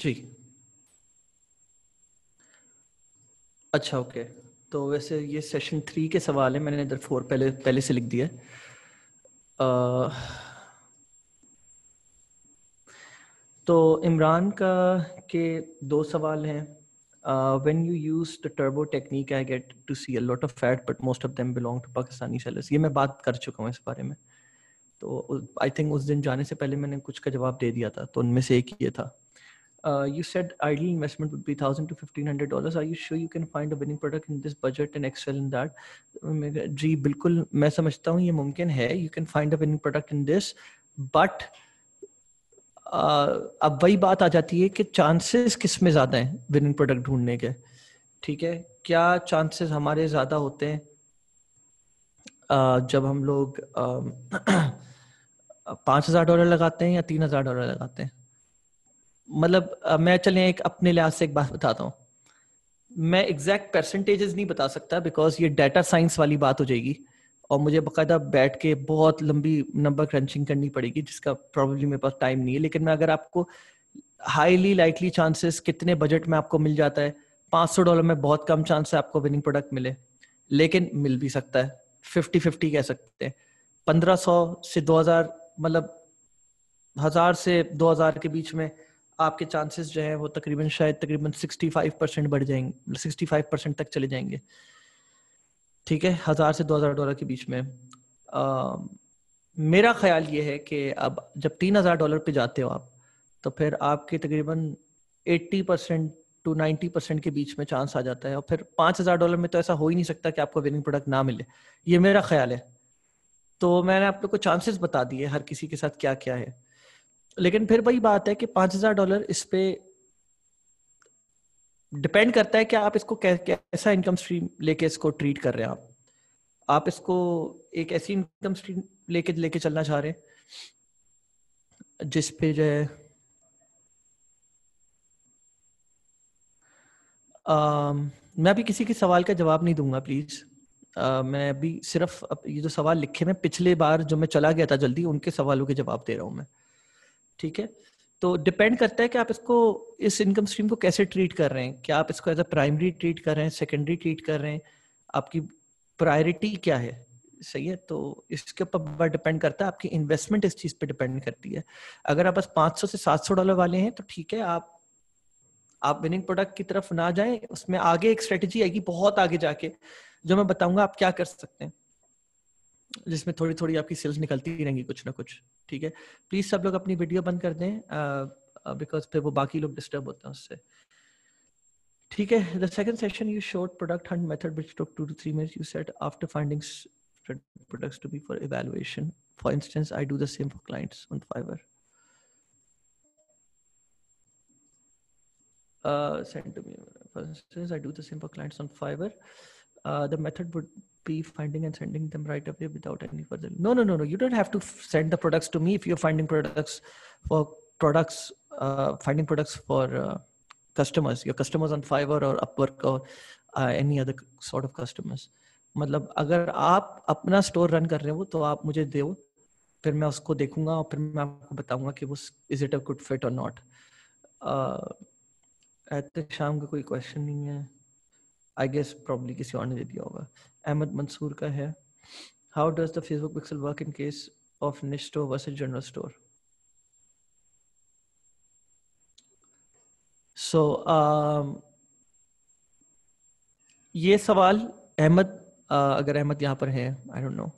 जी अच्छा okay okay. तो वैसे ये सेशन थ्री के सवाल है मैंने इधर फोर पहले पहले से लिख दिया तो इमरान का के दो सवाल हैं when you use the turbo technique I get to see a lot of fat but most of them belong to Pakistani sellers ये मैं बात कर चुका हूँ इस बारे में तो आई थिंक उस दिन जाने से पहले मैंने कुछ का जवाब दे दिया था तो उनमें से एक ये था Uh, you said ideal investment would be thousand to fifteen hundred dollars. Are you sure you can find a winning product in this budget and excel in that? जी बिल्कुल मैं समझता हूँ ये मुमकिन है. You can find a winning product in this, but uh, अब वही बात आ जाती है कि चांसेस किस में ज्यादा हैं विनिंग प्रोडक्ट ढूंढने के ठीक है क्या चांसेस हमारे ज्यादा होते हैं uh, जब हम लोग पांच हजार डॉलर लगाते हैं या तीन हजार डॉलर लगाते हैं मतलब मैं चले एक अपने लिहाज से एक बात बताता हूँ मैं एग्जैक्ट परसेंटेजेस नहीं बता सकता बिकॉज ये डाटा साइंस वाली बात हो जाएगी और मुझे बाकायदा बैठ के बहुत लंबी नंबर क्रंचिंग करनी पड़ेगी जिसका प्रॉब्लम मेरे पास टाइम नहीं है लेकिन मैं अगर आपको हाईली लाइकली चांसेस कितने बजट में आपको मिल जाता है पाँच सौ डॉलर में बहुत कम चांस है आपको विनिंग प्रोडक्ट मिले लेकिन मिल भी सकता है फिफ्टी फिफ्टी कह सकते हैं पंद्रह सौ से दो हज़ार मतलब हज़ार से दो हज़ार के बीच में आपके चांसेस जो है वो तकरीबन शायद तकरीबन 65 परसेंट बढ़ जाएंगे 65 मतलब परसेंट तक चले जाएंगे ठीक है हज़ार से दो हजार डॉलर के बीच में आ, मेरा ख्याल ये है कि अब जब तीन हजार डॉलर पे जाते हो आप तो फिर आपके तकरीबन 80 परसेंट टू 90 परसेंट के बीच में चांस आ जाता है और फिर हजार डॉलर में तो ऐसा हो ही नहीं सकता कि आपको विनिंग प्रोडक्ट ना मिले ये मेरा ख्याल है तो मैंने आप लोग को चांसेस बता दिए हर किसी के साथ क्या क्या है लेकिन फिर वही बात है कि पांच हजार डॉलर इस पे डिपेंड करता है कि आप इसको कैसा इनकम स्ट्रीम लेके इसको ट्रीट कर रहे हैं आप आप इसको एक ऐसी इनकम स्ट्रीम लेके लेके चलना चाह रहे हैं जिसपे जो है मैं अभी किसी के सवाल का जवाब नहीं दूंगा प्लीज आ, मैं अभी सिर्फ ये जो सवाल लिखे मैं पिछले बार जो मैं चला गया था जल्दी उनके सवालों के जवाब दे रहा हूं मैं ठीक है तो डिपेंड करता है कि आप इसको इस इनकम स्ट्रीम को कैसे ट्रीट कर रहे हैं क्या आप इसको एज अ प्राइमरी ट्रीट कर रहे हैं सेकेंडरी ट्रीट कर रहे हैं आपकी प्रायोरिटी क्या है सही है तो इसके ऊपर डिपेंड करता है आपकी इन्वेस्टमेंट इस चीज़ पे डिपेंड करती है अगर आप बस 500 से 700 डॉलर वाले हैं तो ठीक है आप आप विनिंग प्रोडक्ट की तरफ ना जाएं उसमें आगे एक स्ट्रेटजी आएगी बहुत आगे जाके जो मैं बताऊंगा आप क्या कर सकते हैं जिसमें थोड़ी थोड़ी आपकी सेल्स निकलती रहेंगी कुछ ना कुछ ठीक है प्लीज सब लोग अपनी वीडियो बंद कर दें बिकॉज फिर वो बाकी लोग डिस्टर्ब होते हैं उससे ठीक है the second session you showed product hunt method which to to three minute you set after finding products to be for evaluation for instance I do the same for clients on Fiverr Uh, send to me. For instance, I do the same for clients on Fiverr. Uh, the method would be finding and sending them right away without any further no no no no you don't have to send the products to me if you're finding products for products uh, finding products for uh, customers your customers on fiverr or upwork or uh, any other sort of customers मतलब अगर आप अपना store run कर रहे हो तो आप मुझे दो फिर मैं उसको देखूंगा और फिर मैं आपको बताऊंगा कि वो is it a good fit और नॉट शाम का कोई क्वेश्चन नहीं है आई गेस प्रॉब्ली किसी और ने दे दिया होगा अहमद मंसूर का है how does the Facebook pixel work in case of निस्टो स्टोर जनरल स्टोर सो ये सवाल अहमद uh, अगर अहमद यहाँ पर है आई डोंट नो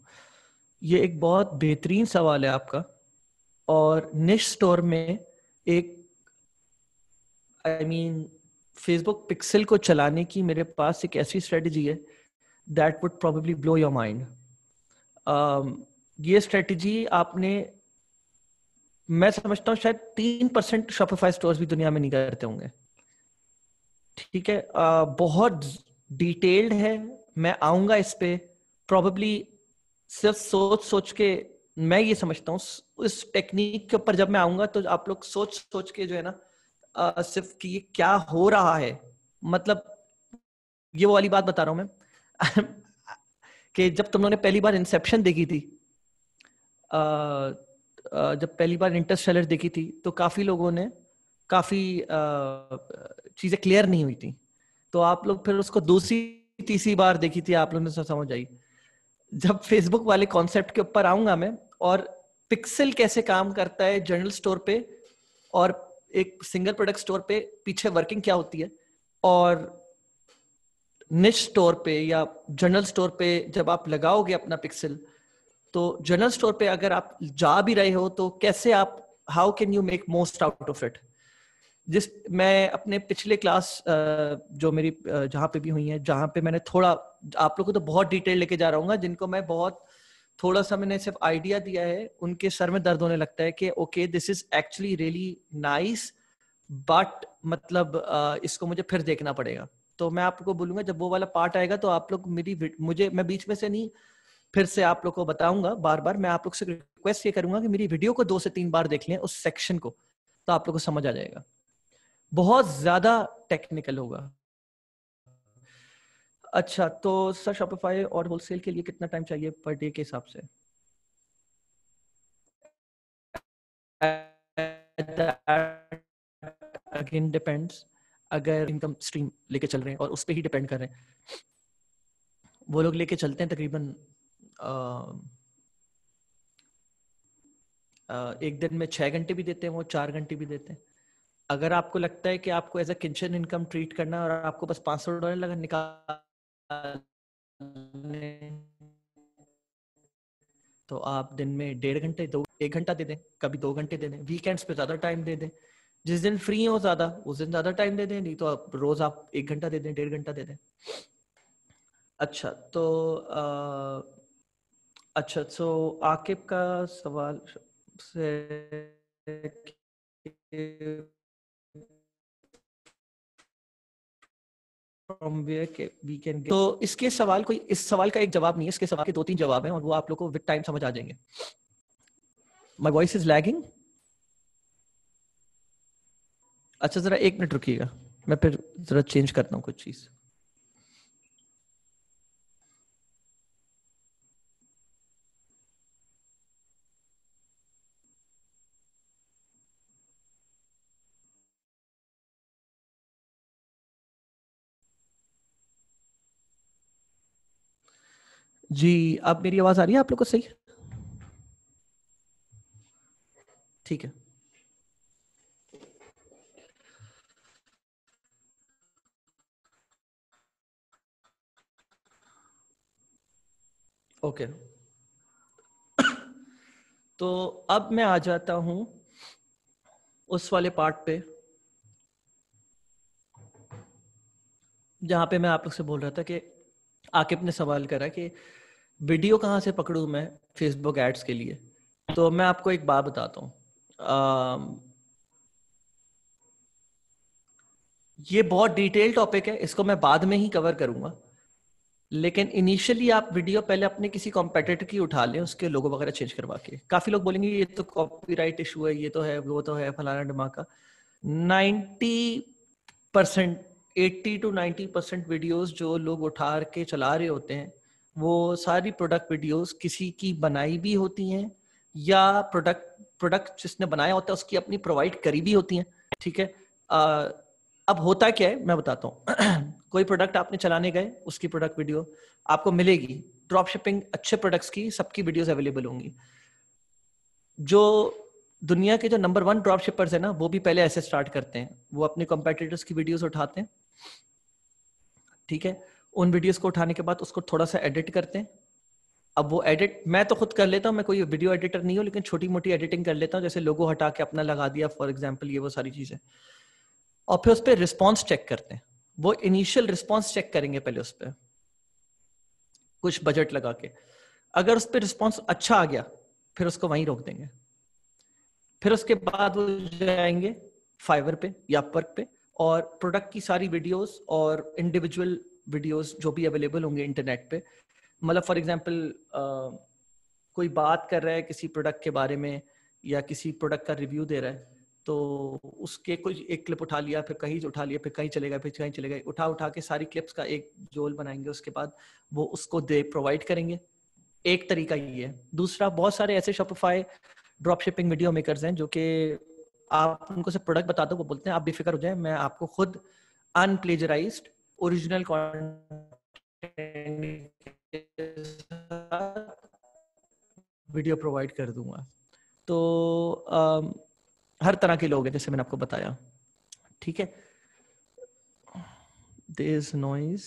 ये एक बहुत बेहतरीन सवाल है आपका और निश स्टोर में एक I I mean mean, Facebook pixel को चलाने की मेरे पास एक ऐसी स्ट्रेटजी है that would probably blow your mind ये स्ट्रेटजी आपने मैं समझता हूँ शायद तीन परसेंट शॉपिफाई स्टोर भी दुनिया में नहीं करते होंगे ठीक है uh, बहुत डिटेल्ड है मैं आऊंगा इस पे प्रॉबेबली सिर्फ सोच सोच के मैं ये समझता हूँ उस टेक्निक के ऊपर जब मैं आऊंगा तो आप लोग सोच सोच के जो है ना आ, सिर्फ कि ये क्या हो रहा है मतलब ये वो वाली बात बता रहा हूं मैं कि जब तुम लोगों ने पहली बार इंसेप्शन देखी थी आ, आ, जब पहली बार इंटरस्टेलर देखी थी तो काफी लोगों ने काफी चीजें क्लियर नहीं हुई थी तो आप लोग फिर उसको दूसरी तीसरी बार देखी थी आप लोगों ने समझ आई जब फेसबुक वाले कॉन्सेप्ट के ऊपर आऊंगा मैं और पिक्सल कैसे काम करता है जनरल स्टोर पे और एक सिंगल प्रोडक्ट स्टोर पे पीछे वर्किंग क्या होती है और निश स्टोर पे या जनरल स्टोर पे जब आप लगाओगे अपना पिक्सल तो जनरल स्टोर पे अगर आप जा भी रहे हो तो कैसे आप how can you make most out of it जिस मैं अपने पिछले क्लास जो मेरी जहाँ पे भी हुई है जहां पे मैंने थोड़ा आप लोग को तो बहुत डिटेल लेके जा रहा हूँ जिनको मैं बहुत थोड़ा सा मैंने सिर्फ आइडिया दिया है उनके सर में दर्द होने लगता है कि okay this is actually really nice but मतलब इसको मुझे फिर देखना पड़ेगा तो मैं आपको बोलूंगा जब वो वाला पार्ट आएगा तो आप लोग मेरी मुझे मैं बीच में से नहीं फिर से आप लोग को बताऊंगा बार बार मैं आप लोग से रिक्वेस्ट ये करूंगा कि मेरी वीडियो को दो से तीन बार देख लें उस सेक्शन को तो आप लोग को समझ आ जाएगा बहुत ज्यादा टेक्निकल होगा अच्छा तो सर शॉपिफाई और होलसेल के लिए कितना टाइम चाहिए पर डे के हिसाब से अगेन डिपेंड्स अगर इनकम स्ट्रीम लेके चल रहे हैं और उस पर ही डिपेंड कर रहे हैं वो लोग लेके चलते हैं तकरीबन एक दिन में छः घंटे भी देते हैं वो चार घंटे भी देते हैं अगर आपको लगता है कि आपको as a kitchen income treat करना और आपको बस पाँच सौ डॉलर लगा निकाल तो आप दिन में डेढ़ घंटे दो एक घंटा दे दें कभी दो घंटे दे दें वीकेंड्स पे ज्यादा टाइम दे दें जिस दिन फ्री हो ज्यादा उस दिन ज्यादा टाइम दे दें नहीं तो आप रोज आप एक घंटा दे दें डेढ़ घंटा दे दें अच्छा तो आ, अच्छा सो आकिब का सवाल से from where we can तो इसके सवाल कोई इस सवाल का एक जवाब नहीं है इसके सवाल के दो तीन जवाब हैं और वो आप लोग को विद टाइम समझ आ जाएंगे माई वॉइस इज लैगिंग अच्छा जरा एक मिनट रुकिएगा मैं फिर जरा चेंज करता हूँ कुछ चीज़ जी अब मेरी आवाज आ रही है आप लोग को सही ठीक है ओके okay. तो अब मैं आ जाता हूं उस वाले पार्ट पे जहां पे मैं आप लोग से बोल रहा था कि आकिब ने सवाल करा कि वीडियो कहाँ से पकड़ू मैं फेसबुक एड्स के लिए तो मैं आपको एक बात बताता हूँ ये बहुत डिटेल टॉपिक है इसको मैं बाद में ही कवर करूंगा लेकिन इनिशियली आप वीडियो पहले अपने किसी कॉम्पिटेटर की उठा लें उसके लोगो वगैरह चेंज करवा के काफी लोग बोलेंगे ये तो कॉपीराइट इशू है ये तो है वो तो है फलाना धमाका ninety percent eighty to ninety percent videos जो लोग उठा के चला रहे होते हैं वो सारी प्रोडक्ट वीडियोस किसी की बनाई भी होती हैं या प्रोडक्ट प्रोडक्ट जिसने बनाया होता है उसकी अपनी प्रोवाइड करी भी होती हैं ठीक है आ, अब होता क्या है मैं बताता हूँ कोई प्रोडक्ट आपने चलाने गए उसकी प्रोडक्ट वीडियो आपको मिलेगी ड्रॉप शिपिंग अच्छे प्रोडक्ट्स की सबकी वीडियोस अवेलेबल होंगी जो दुनिया के जो नंबर वन ड्रॉप शिपर्स है ना वो भी पहले ऐसे स्टार्ट करते हैं वो अपने कॉम्पिटिटर्स की वीडियोस उठाते हैं ठीक है उन वीडियोस को उठाने के बाद उसको थोड़ा सा एडिट करते हैं अब वो एडिट मैं तो खुद कर लेता हूँ मैं कोई वीडियो एडिटर नहीं हूँ लेकिन छोटी मोटी एडिटिंग कर लेता हूँ जैसे लोगो हटा के अपना लगा दिया फॉर एग्जाम्पल ये वो सारी चीजें और फिर उस पर रिस्पॉन्स चेक करते हैं वो इनिशियल रिस्पॉन्स चेक करेंगे पहले उस पर कुछ बजट लगा के अगर उस पर रिस्पॉन्स अच्छा आ गया फिर उसको वहीं रोक देंगे फिर उसके बाद वो जाएंगे फाइवर पे या पर्क पे और प्रोडक्ट की सारी वीडियोस और इंडिविजुअल वीडियोस जो भी अवेलेबल होंगे इंटरनेट पे मतलब फॉर एग्जांपल कोई बात कर रहा है किसी प्रोडक्ट के बारे में या किसी प्रोडक्ट का रिव्यू दे रहा है तो उसके कुछ एक क्लिप उठा लिया फिर कहीं उठा लिया फिर कहीं चलेगा फिर कहीं चले गए उठा उठा के सारी क्लिप्स का एक जोल बनाएंगे उसके बाद वो उसको दे प्रोवाइड करेंगे एक तरीका ये है दूसरा बहुत सारे ऐसे Shopify drop shipping video makers हैं जो कि आप उनको से प्रोडक्ट बता दो वो बोलते हैं आप बेफिक्र हो जाए मैं आपको खुद अनप्लेजराइज ओरिजिनल वीडियो प्रोवाइड कर दूंगा तो आ, हर तरह के लोग हैं जैसे मैंने आपको बताया ठीक है there is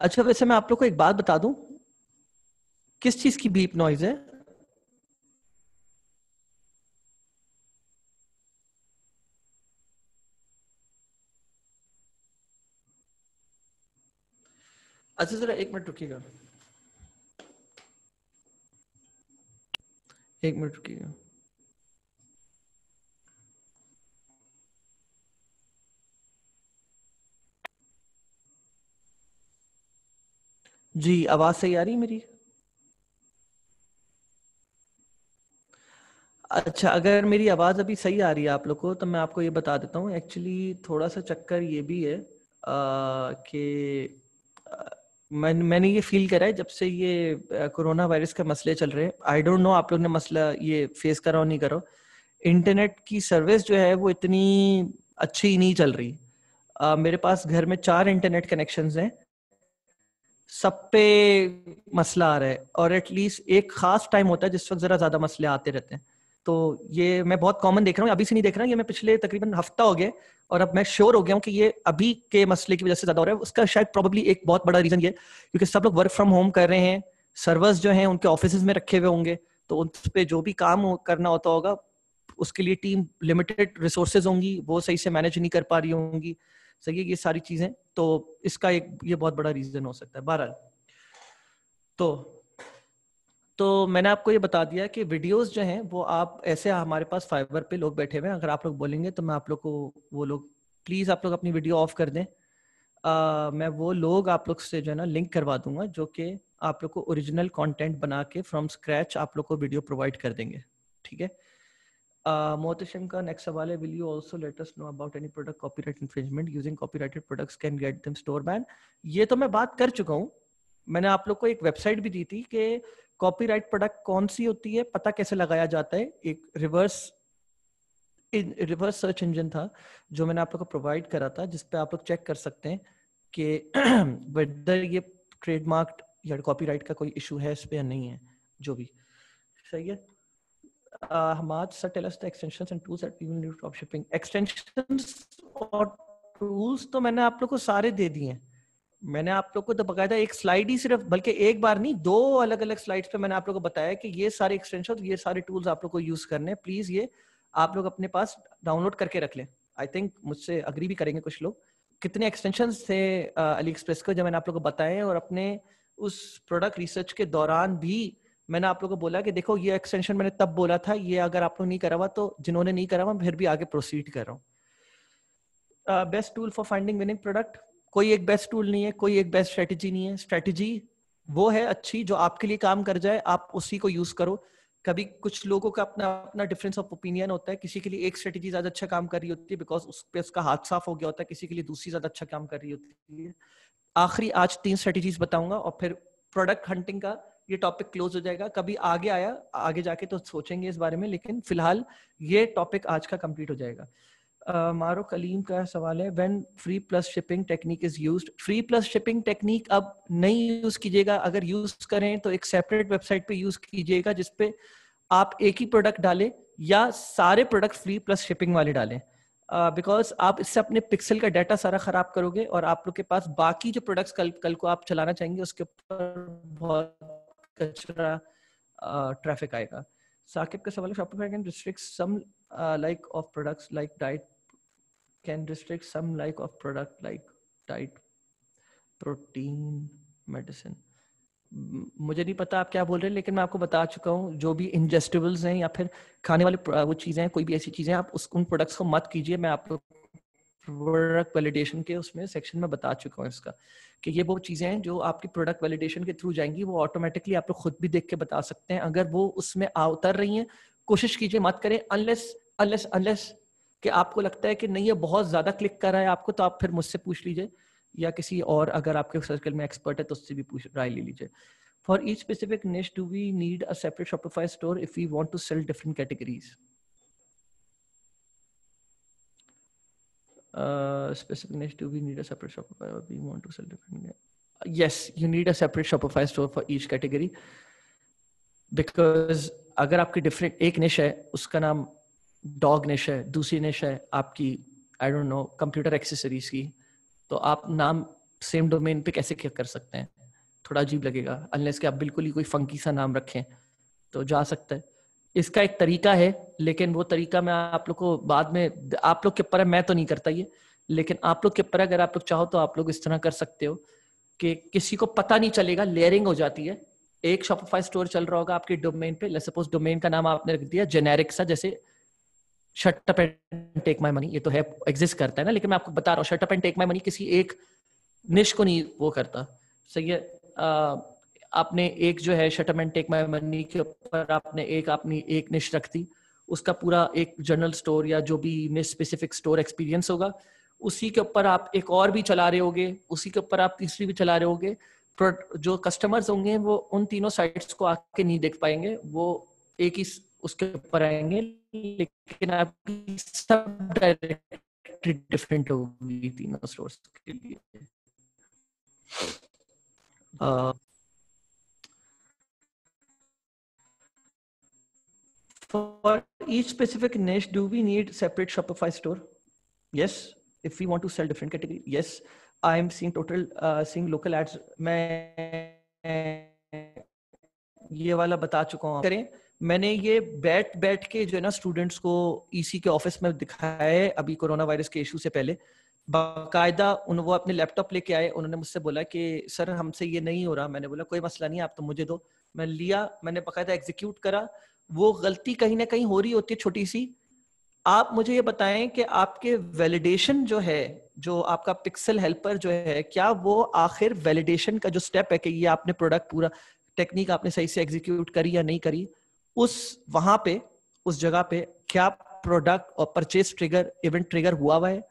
अच्छा वैसे मैं आप लोग को एक बात बता दूं किस चीज की बीप नॉइज है अच्छा जरा एक मिनट रुकिएगा एक मिनट रुकिएगा जी आवाज सही आ रही मेरी अच्छा अगर मेरी आवाज अभी सही आ रही है आप लोग को तो मैं आपको ये बता देता हूँ एक्चुअली थोड़ा सा चक्कर ये भी है कि मैं मैंने ये फील करा है जब से ये कोरोना वायरस के मसले चल रहे हैं आई डोंट नो आप लोग ने मसला ये फेस करा और नहीं करो इंटरनेट की सर्विस जो है वो इतनी अच्छी नहीं चल रही uh, मेरे पास घर में चार इंटरनेट कनेक्शन हैं सब पे मसला आ रहा है और एटलीस्ट एक खास टाइम होता है जिस वक्त जरा ज्यादा मसले आते रहते हैं तो ये मैं बहुत कॉमन देख रहा हूँ अभी से नहीं देख रहा हूँ ये मैं पिछले तकरीबन हफ्ता हो गया और अब मैं श्योर हो गया हूँ कि ये अभी के मसले की वजह से ज्यादा हो रहा है उसका शायद प्रॉब्ली एक बहुत बड़ा रीजन ये क्योंकि सब लोग वर्क फ्रॉम होम कर रहे हैं सर्वर्स जो हैं उनके ऑफिस में रखे हुए होंगे तो उन पर जो भी काम करना होता होगा उसके लिए टीम लिमिटेड रिसोर्सेज होंगी वो सही से मैनेज नहीं कर पा रही होंगी सही है ये सारी चीजें तो इसका एक ये बहुत बड़ा रीजन हो सकता है बहरहाल तो तो मैंने आपको ये बता दिया कि वीडियोस जो हैं वो आप ऐसे हमारे पास फाइबर पे लोग बैठे हुए हैं अगर आप लोग बोलेंगे तो मैं आप लोग को वो लोग प्लीज आप लोग अपनी वीडियो ऑफ कर दें आ, मैं वो लोग आप लोग से जो है ना लिंक करवा दूंगा जो कि आप लोग को ओरिजिनल कंटेंट बना के फ्रॉम स्क्रैच आप लोग को वीडियो प्रोवाइड कर देंगे ठीक है मोहतम का नेक्स्ट सवाल है will you also latest know about any product right infringement using righted product can get them store ban ये तो मैं बात कर चुका हूँ मैंने आप लोग को एक वेबसाइट भी दी थी कि कॉपीराइट प्रोडक्ट कौन सी होती है पता कैसे लगाया जाता है एक रिवर्स रिवर्स सर्च इंजन था जो मैंने आप लोग को प्रोवाइड करा था जिसपे आप लोग चेक कर सकते हैं कि वेदर ये ट्रेडमार्क या कॉपीराइट का कोई इशू है इस पर या नहीं है जो भी सही है uh, और तो मैंने आप लोग को सारे दे दिए हैं मैंने आप लोग को तो बकायदा एक स्लाइड ही सिर्फ बल्कि एक बार नहीं दो अलग अलग स्लाइड्स पे मैंने आप लोग को बताया कि ये सारे एक्सटेंशन ये सारे टूल्स आप लोग को यूज करने प्लीज ये आप लोग अपने पास डाउनलोड करके रख लें आई थिंक मुझसे अग्री भी करेंगे कुछ लोग कितने एक्सटेंशन थे अली एक्सप्रेस को जब मैंने आप लोग को बताए और अपने उस प्रोडक्ट रिसर्च के दौरान भी मैंने आप लोग को बोला कि देखो ये एक्सटेंशन मैंने तब बोला था ये अगर आप लोग नहीं करा हुआ तो जिन्होंने नहीं करा हुआ फिर भी आगे प्रोसीड कर रहा हूँ best tool for finding winning product कोई एक बेस्ट टूल नहीं है कोई एक बेस्ट स्ट्रेटेजी नहीं है स्ट्रेटेजी वो है अच्छी जो आपके लिए काम कर जाए आप उसी को यूज करो कभी कुछ लोगों का अपना अपना डिफरेंस ऑफ ओपिनियन होता है किसी के लिए एक स्ट्रेटेजी ज्यादा अच्छा काम कर रही होती है बिकॉज उस पर उसका हाथ साफ हो गया होता है किसी के लिए दूसरी ज्यादा अच्छा काम कर रही होती है आखिरी आज तीन स्ट्रेटेजीज बताऊंगा और फिर प्रोडक्ट हंटिंग का ये टॉपिक क्लोज हो जाएगा कभी आगे आया आगे जाके तो सोचेंगे इस बारे में लेकिन फिलहाल ये टॉपिक आज का कंप्लीट हो जाएगा मारो कलीम का सवाल है when free plus shipping technique is used free plus shipping technique अब नहीं यूज कीजिएगा अगर यूज करें तो एक सेपरेट वेबसाइट पे यूज कीजिएगा जिसपे आप एक ही प्रोडक्ट डालें या सारे प्रोडक्ट फ्री प्लस शिपिंग वाले डालें बिकॉज uh, आप इससे अपने पिक्सल का डाटा सारा खराब करोगे और आप लोग के पास बाकी जो प्रोडक्ट्स कल कल को आप चलाना चाहेंगे उसके ऊपर बहुत कचरा ट्रैफिक आएगा साकिब का सवाल है shopping restrict some uh, like of products like diet can restrict some like of product like diet protein medicine मुझे नहीं पता आप क्या बोल रहे हैं लेकिन मैं आपको बता चुका हूँ जो भी इंजेस्टिबल्स हैं या फिर खाने वाले वो चीज़ें हैं कोई भी ऐसी चीज़ें आप उस उन प्रोडक्ट्स को मत कीजिए मैं आपको प्रोडक्ट वैलिडेशन के उसमें सेक्शन में बता चुका हूँ इसका कि ये वो चीज़ें हैं जो आपकी प्रोडक्ट वैलिडेशन के थ्रू जाएंगी वो ऑटोमेटिकली आप लोग खुद भी देख के बता सकते हैं अगर वो उसमें उतर रही हैं कोशिश कीजिए मत करें अनलेस अनलेस अनलेस कि आपको लगता है कि नहीं ये बहुत ज्यादा क्लिक कर रहा है आपको तो आप फिर मुझसे पूछ लीजिए या किसी और अगर आपके सर्कल में एक्सपर्ट है तो उससे भी पूछ राय ले लीजिए for each specific niche do we need a separate Shopify store if we want to sell different categories उसका नाम डॉग निश है दूसरी निश है आपकी I don't know computer accessories की तो आप नाम सेम डोमेन पे कैसे कर सकते हैं थोड़ा अजीब लगेगा अनलेस के आप बिल्कुल ही कोई फंकी सा नाम रखें तो जा सकता है इसका एक तरीका है लेकिन वो तरीका मैं आप लोग को बाद में आप लोग के पर मैं तो नहीं करता ये लेकिन आप लोग के पर अगर आप लोग चाहो तो आप लोग इस तरह कर सकते हो कि किसी को पता नहीं चलेगा लेयरिंग हो जाती है एक शॉपिफाई स्टोर चल रहा होगा आपके डोमेन पे सपोज डोमेन का नाम आपने रख दिया जेनेरिक सा जैसे shut up and take my money ये तो है एग्जिस्ट करता है ना लेकिन मैं आपको बता रहा हूँ shut up and take my money किसी एक निश को नहीं वो करता सही है आपने एक जो है shut up and take my money के ऊपर आपने एक अपनी एक निश रख दी उसका पूरा एक जनरल स्टोर या जो भी निश स्पेसिफिक स्टोर एक्सपीरियंस होगा उसी के ऊपर आप एक और भी चला रहे होगे उसी के ऊपर आप तीसरी भी चला रहे होगे जो कस्टमर्स होंगे वो उन तीनों साइट्स को आके नहीं देख पाएंगे वो एक ही उसके ऊपर आएंगे लेकिन आपकी सब डायरेक्टरी डिफरेंट होगी तीनों स्टोर्स के लिए uh, for each specific niche do we need separate shopify store yes if we want to sell different category yes i am seeing total uh, seeing local ads मैं ये वाला बता चुका हूँ करें मैंने ये बैठ बैठ के जो है ना स्टूडेंट्स को ईसी e के ऑफिस में दिखाया है अभी कोरोना वायरस के इशू से पहले बाकायदा उन वो अपने लैपटॉप लेके आए उन्होंने मुझसे बोला कि सर हमसे ये नहीं हो रहा मैंने बोला कोई मसला नहीं आप तो मुझे दो मैं लिया मैंने बाकायदा एग्जीक्यूट करा वो गलती कहीं ना कहीं हो रही होती है छोटी सी आप मुझे ये बताएं कि आपके वैलिडेशन जो है जो आपका पिक्सल हेल्पर जो है क्या वो आखिर वैलिडेशन का जो स्टेप है कि ये आपने प्रोडक्ट पूरा टेक्निक आपने सही से एग्जीक्यूट करी या नहीं करी उस वहां पे उस जगह पे क्या प्रोडक्ट और परचेज ट्रिगर इवेंट ट्रिगर हुआ हुआ है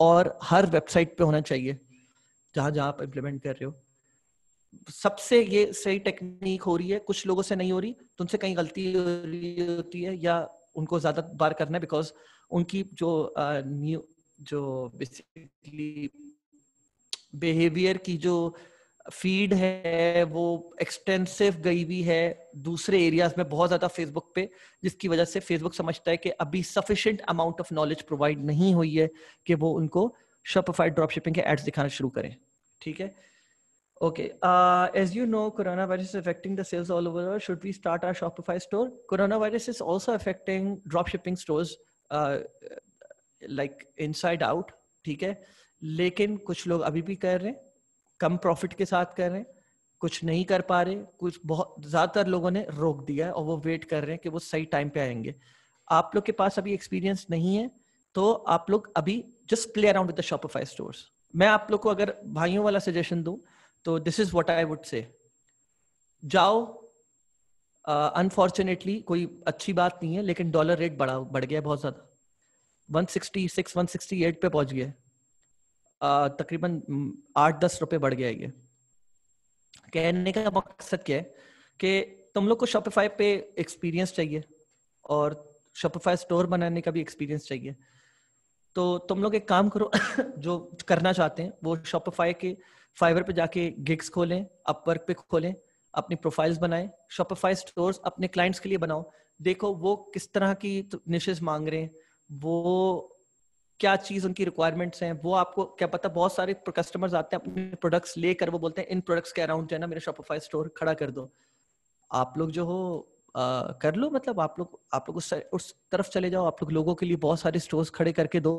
और हर वेबसाइट पे होना चाहिए जहां जहां आप इम्प्लीमेंट कर रहे हो सबसे ये सही टेक्निक हो रही है कुछ लोगों से नहीं हो रही तो उनसे कहीं गलती हो रही होती है या उनको ज्यादा बार करना है बिकॉज उनकी जो न्यू जो बेसिकली बिहेवियर की जो फीड है वो एक्सटेंसिव गई हुई है दूसरे एरियाज में बहुत ज्यादा फेसबुक पे जिसकी वजह से फेसबुक समझता है कि अभी sufficient amount of knowledge provide नहीं हुई है कि वो उनको शॉपिफाइड ड्रॉप शिपिंग के एड्स दिखाना शुरू करें ठीक है okay as you know corona virus affecting the sales all over should we start our Shopify store corona virus is also affecting drop shipping store like inside out ठीक है लेकिन कुछ लोग अभी भी कर रहे हैं कम प्रॉफिट के साथ कर रहे हैं कुछ नहीं कर पा रहे कुछ बहुत ज्यादातर लोगों ने रोक दिया है और वो वेट कर रहे हैं कि वो सही टाइम पे आएंगे आप लोग के पास अभी एक्सपीरियंस नहीं है तो आप लोग अभी just play around with the Shopify stores मैं आप लोग को अगर भाइयों वाला सजेशन दूं तो this is what I would say जाओ अनफॉर्चुनेटली uh, कोई अच्छी बात नहीं है लेकिन डॉलर रेट बढ़ा बढ़ गया बहुत ज्यादा 166 168 पे पहुंच गया तकरीबन आठ दस रुपए बढ़ गया ये कहने का मकसद क्या है कि तुम लोग को शॉपिफाई पे एक्सपीरियंस चाहिए और शॉपिफाई स्टोर बनाने का भी एक्सपीरियंस चाहिए तो तुम लोग एक काम करो जो करना चाहते हैं वो शॉपिफाई के फाइवर पे जाके गिग्स खोलें अपवर्क पे खोलें अपनी प्रोफाइल्स बनाएं शॉपिफाई स्टोर्स अपने क्लाइंट्स के लिए बनाओ देखो वो किस तरह की निशेज मांग रहे हैं वो क्या चीज उनकी रिक्वायरमेंट्स हैं वो आपको क्या पता बहुत सारे कस्टमर्स आते हैं अपने प्रोडक्ट्स लेकर वो बोलते हैं इन प्रोडक्ट्स के अराउंड जो है ना मेरा शॉपिफाई स्टोर खड़ा कर दो आप लोग जो हो आ, कर लो मतलब आप लोग आप लोग उस उस तरफ चले जाओ आप लोग लोगों के लिए बहुत सारे स्टोर्स खड़े करके दो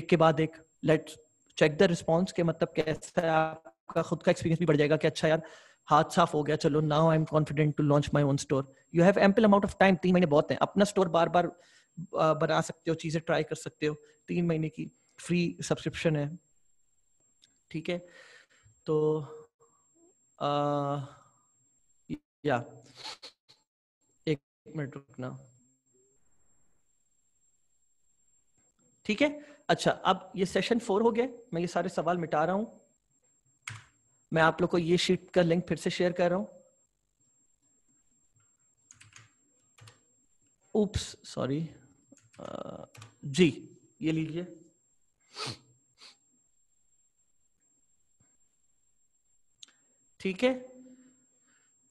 एक के बाद एक लेट चेक द रिस्पॉन्स के मतलब कैसा है आपका खुद का एक्सपीरियंस भी बढ़ जाएगा कि अच्छा यार हाथ साफ हो गया चलो now I am confident to launch my own store you have ample amount of time तीन महीने बहुत है अपना स्टोर बार बार बना सकते हो चीज़ें ट्राई कर सकते हो तीन महीने की फ्री सब्सक्रिप्शन है ठीक है तो आ, या एक मिनट रुकना ठीक है अच्छा अब ये सेशन फोर हो गया मैं ये सारे सवाल मिटा रहा हूं मैं आप लोग को ये शीट का लिंक फिर से शेयर कर रहा हूं उप्स सॉरी जी ये लीजिए ठीक है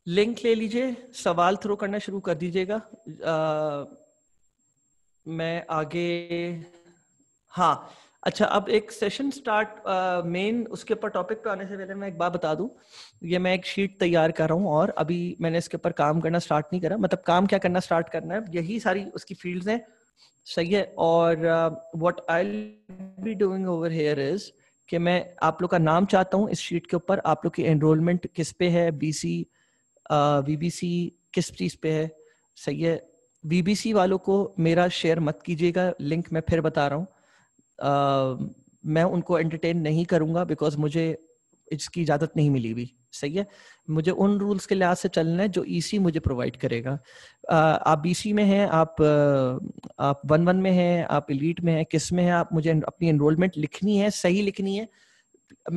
लिंक ले लीजिए सवाल थ्रो करना शुरू कर दीजिएगा मैं आगे हाँ अच्छा अब एक सेशन स्टार्ट मेन उसके ऊपर टॉपिक पे आने से पहले मैं एक बात बता दूं ये मैं एक शीट तैयार कर रहा हूँ और अभी मैंने इसके ऊपर काम करना स्टार्ट नहीं करा मतलब काम क्या करना स्टार्ट करना है यही सारी उसकी फील्ड्स हैं सही है और what I be doing over here is कि मैं आप लोग का नाम चाहता हूँ इस शीट के ऊपर आप लोग की एनरोलमेंट किस पे है बीसी सी uh, किस चीज पे है सही है बीबीसी वालों को मेरा शेयर मत कीजिएगा लिंक मैं फिर बता रहा हूँ uh, मैं उनको एंटरटेन नहीं करूँगा बिकॉज मुझे इसकी इजाजत नहीं मिली भी सही है मुझे उन रूल्स के लिहाज से चलना है जो ईसी e मुझे प्रोवाइड करेगा आप बीसी में हैं आप आप वन वन में हैं आप इलीट में हैं किस में हैं आप मुझे अपनी एनरोलमेंट लिखनी है सही लिखनी है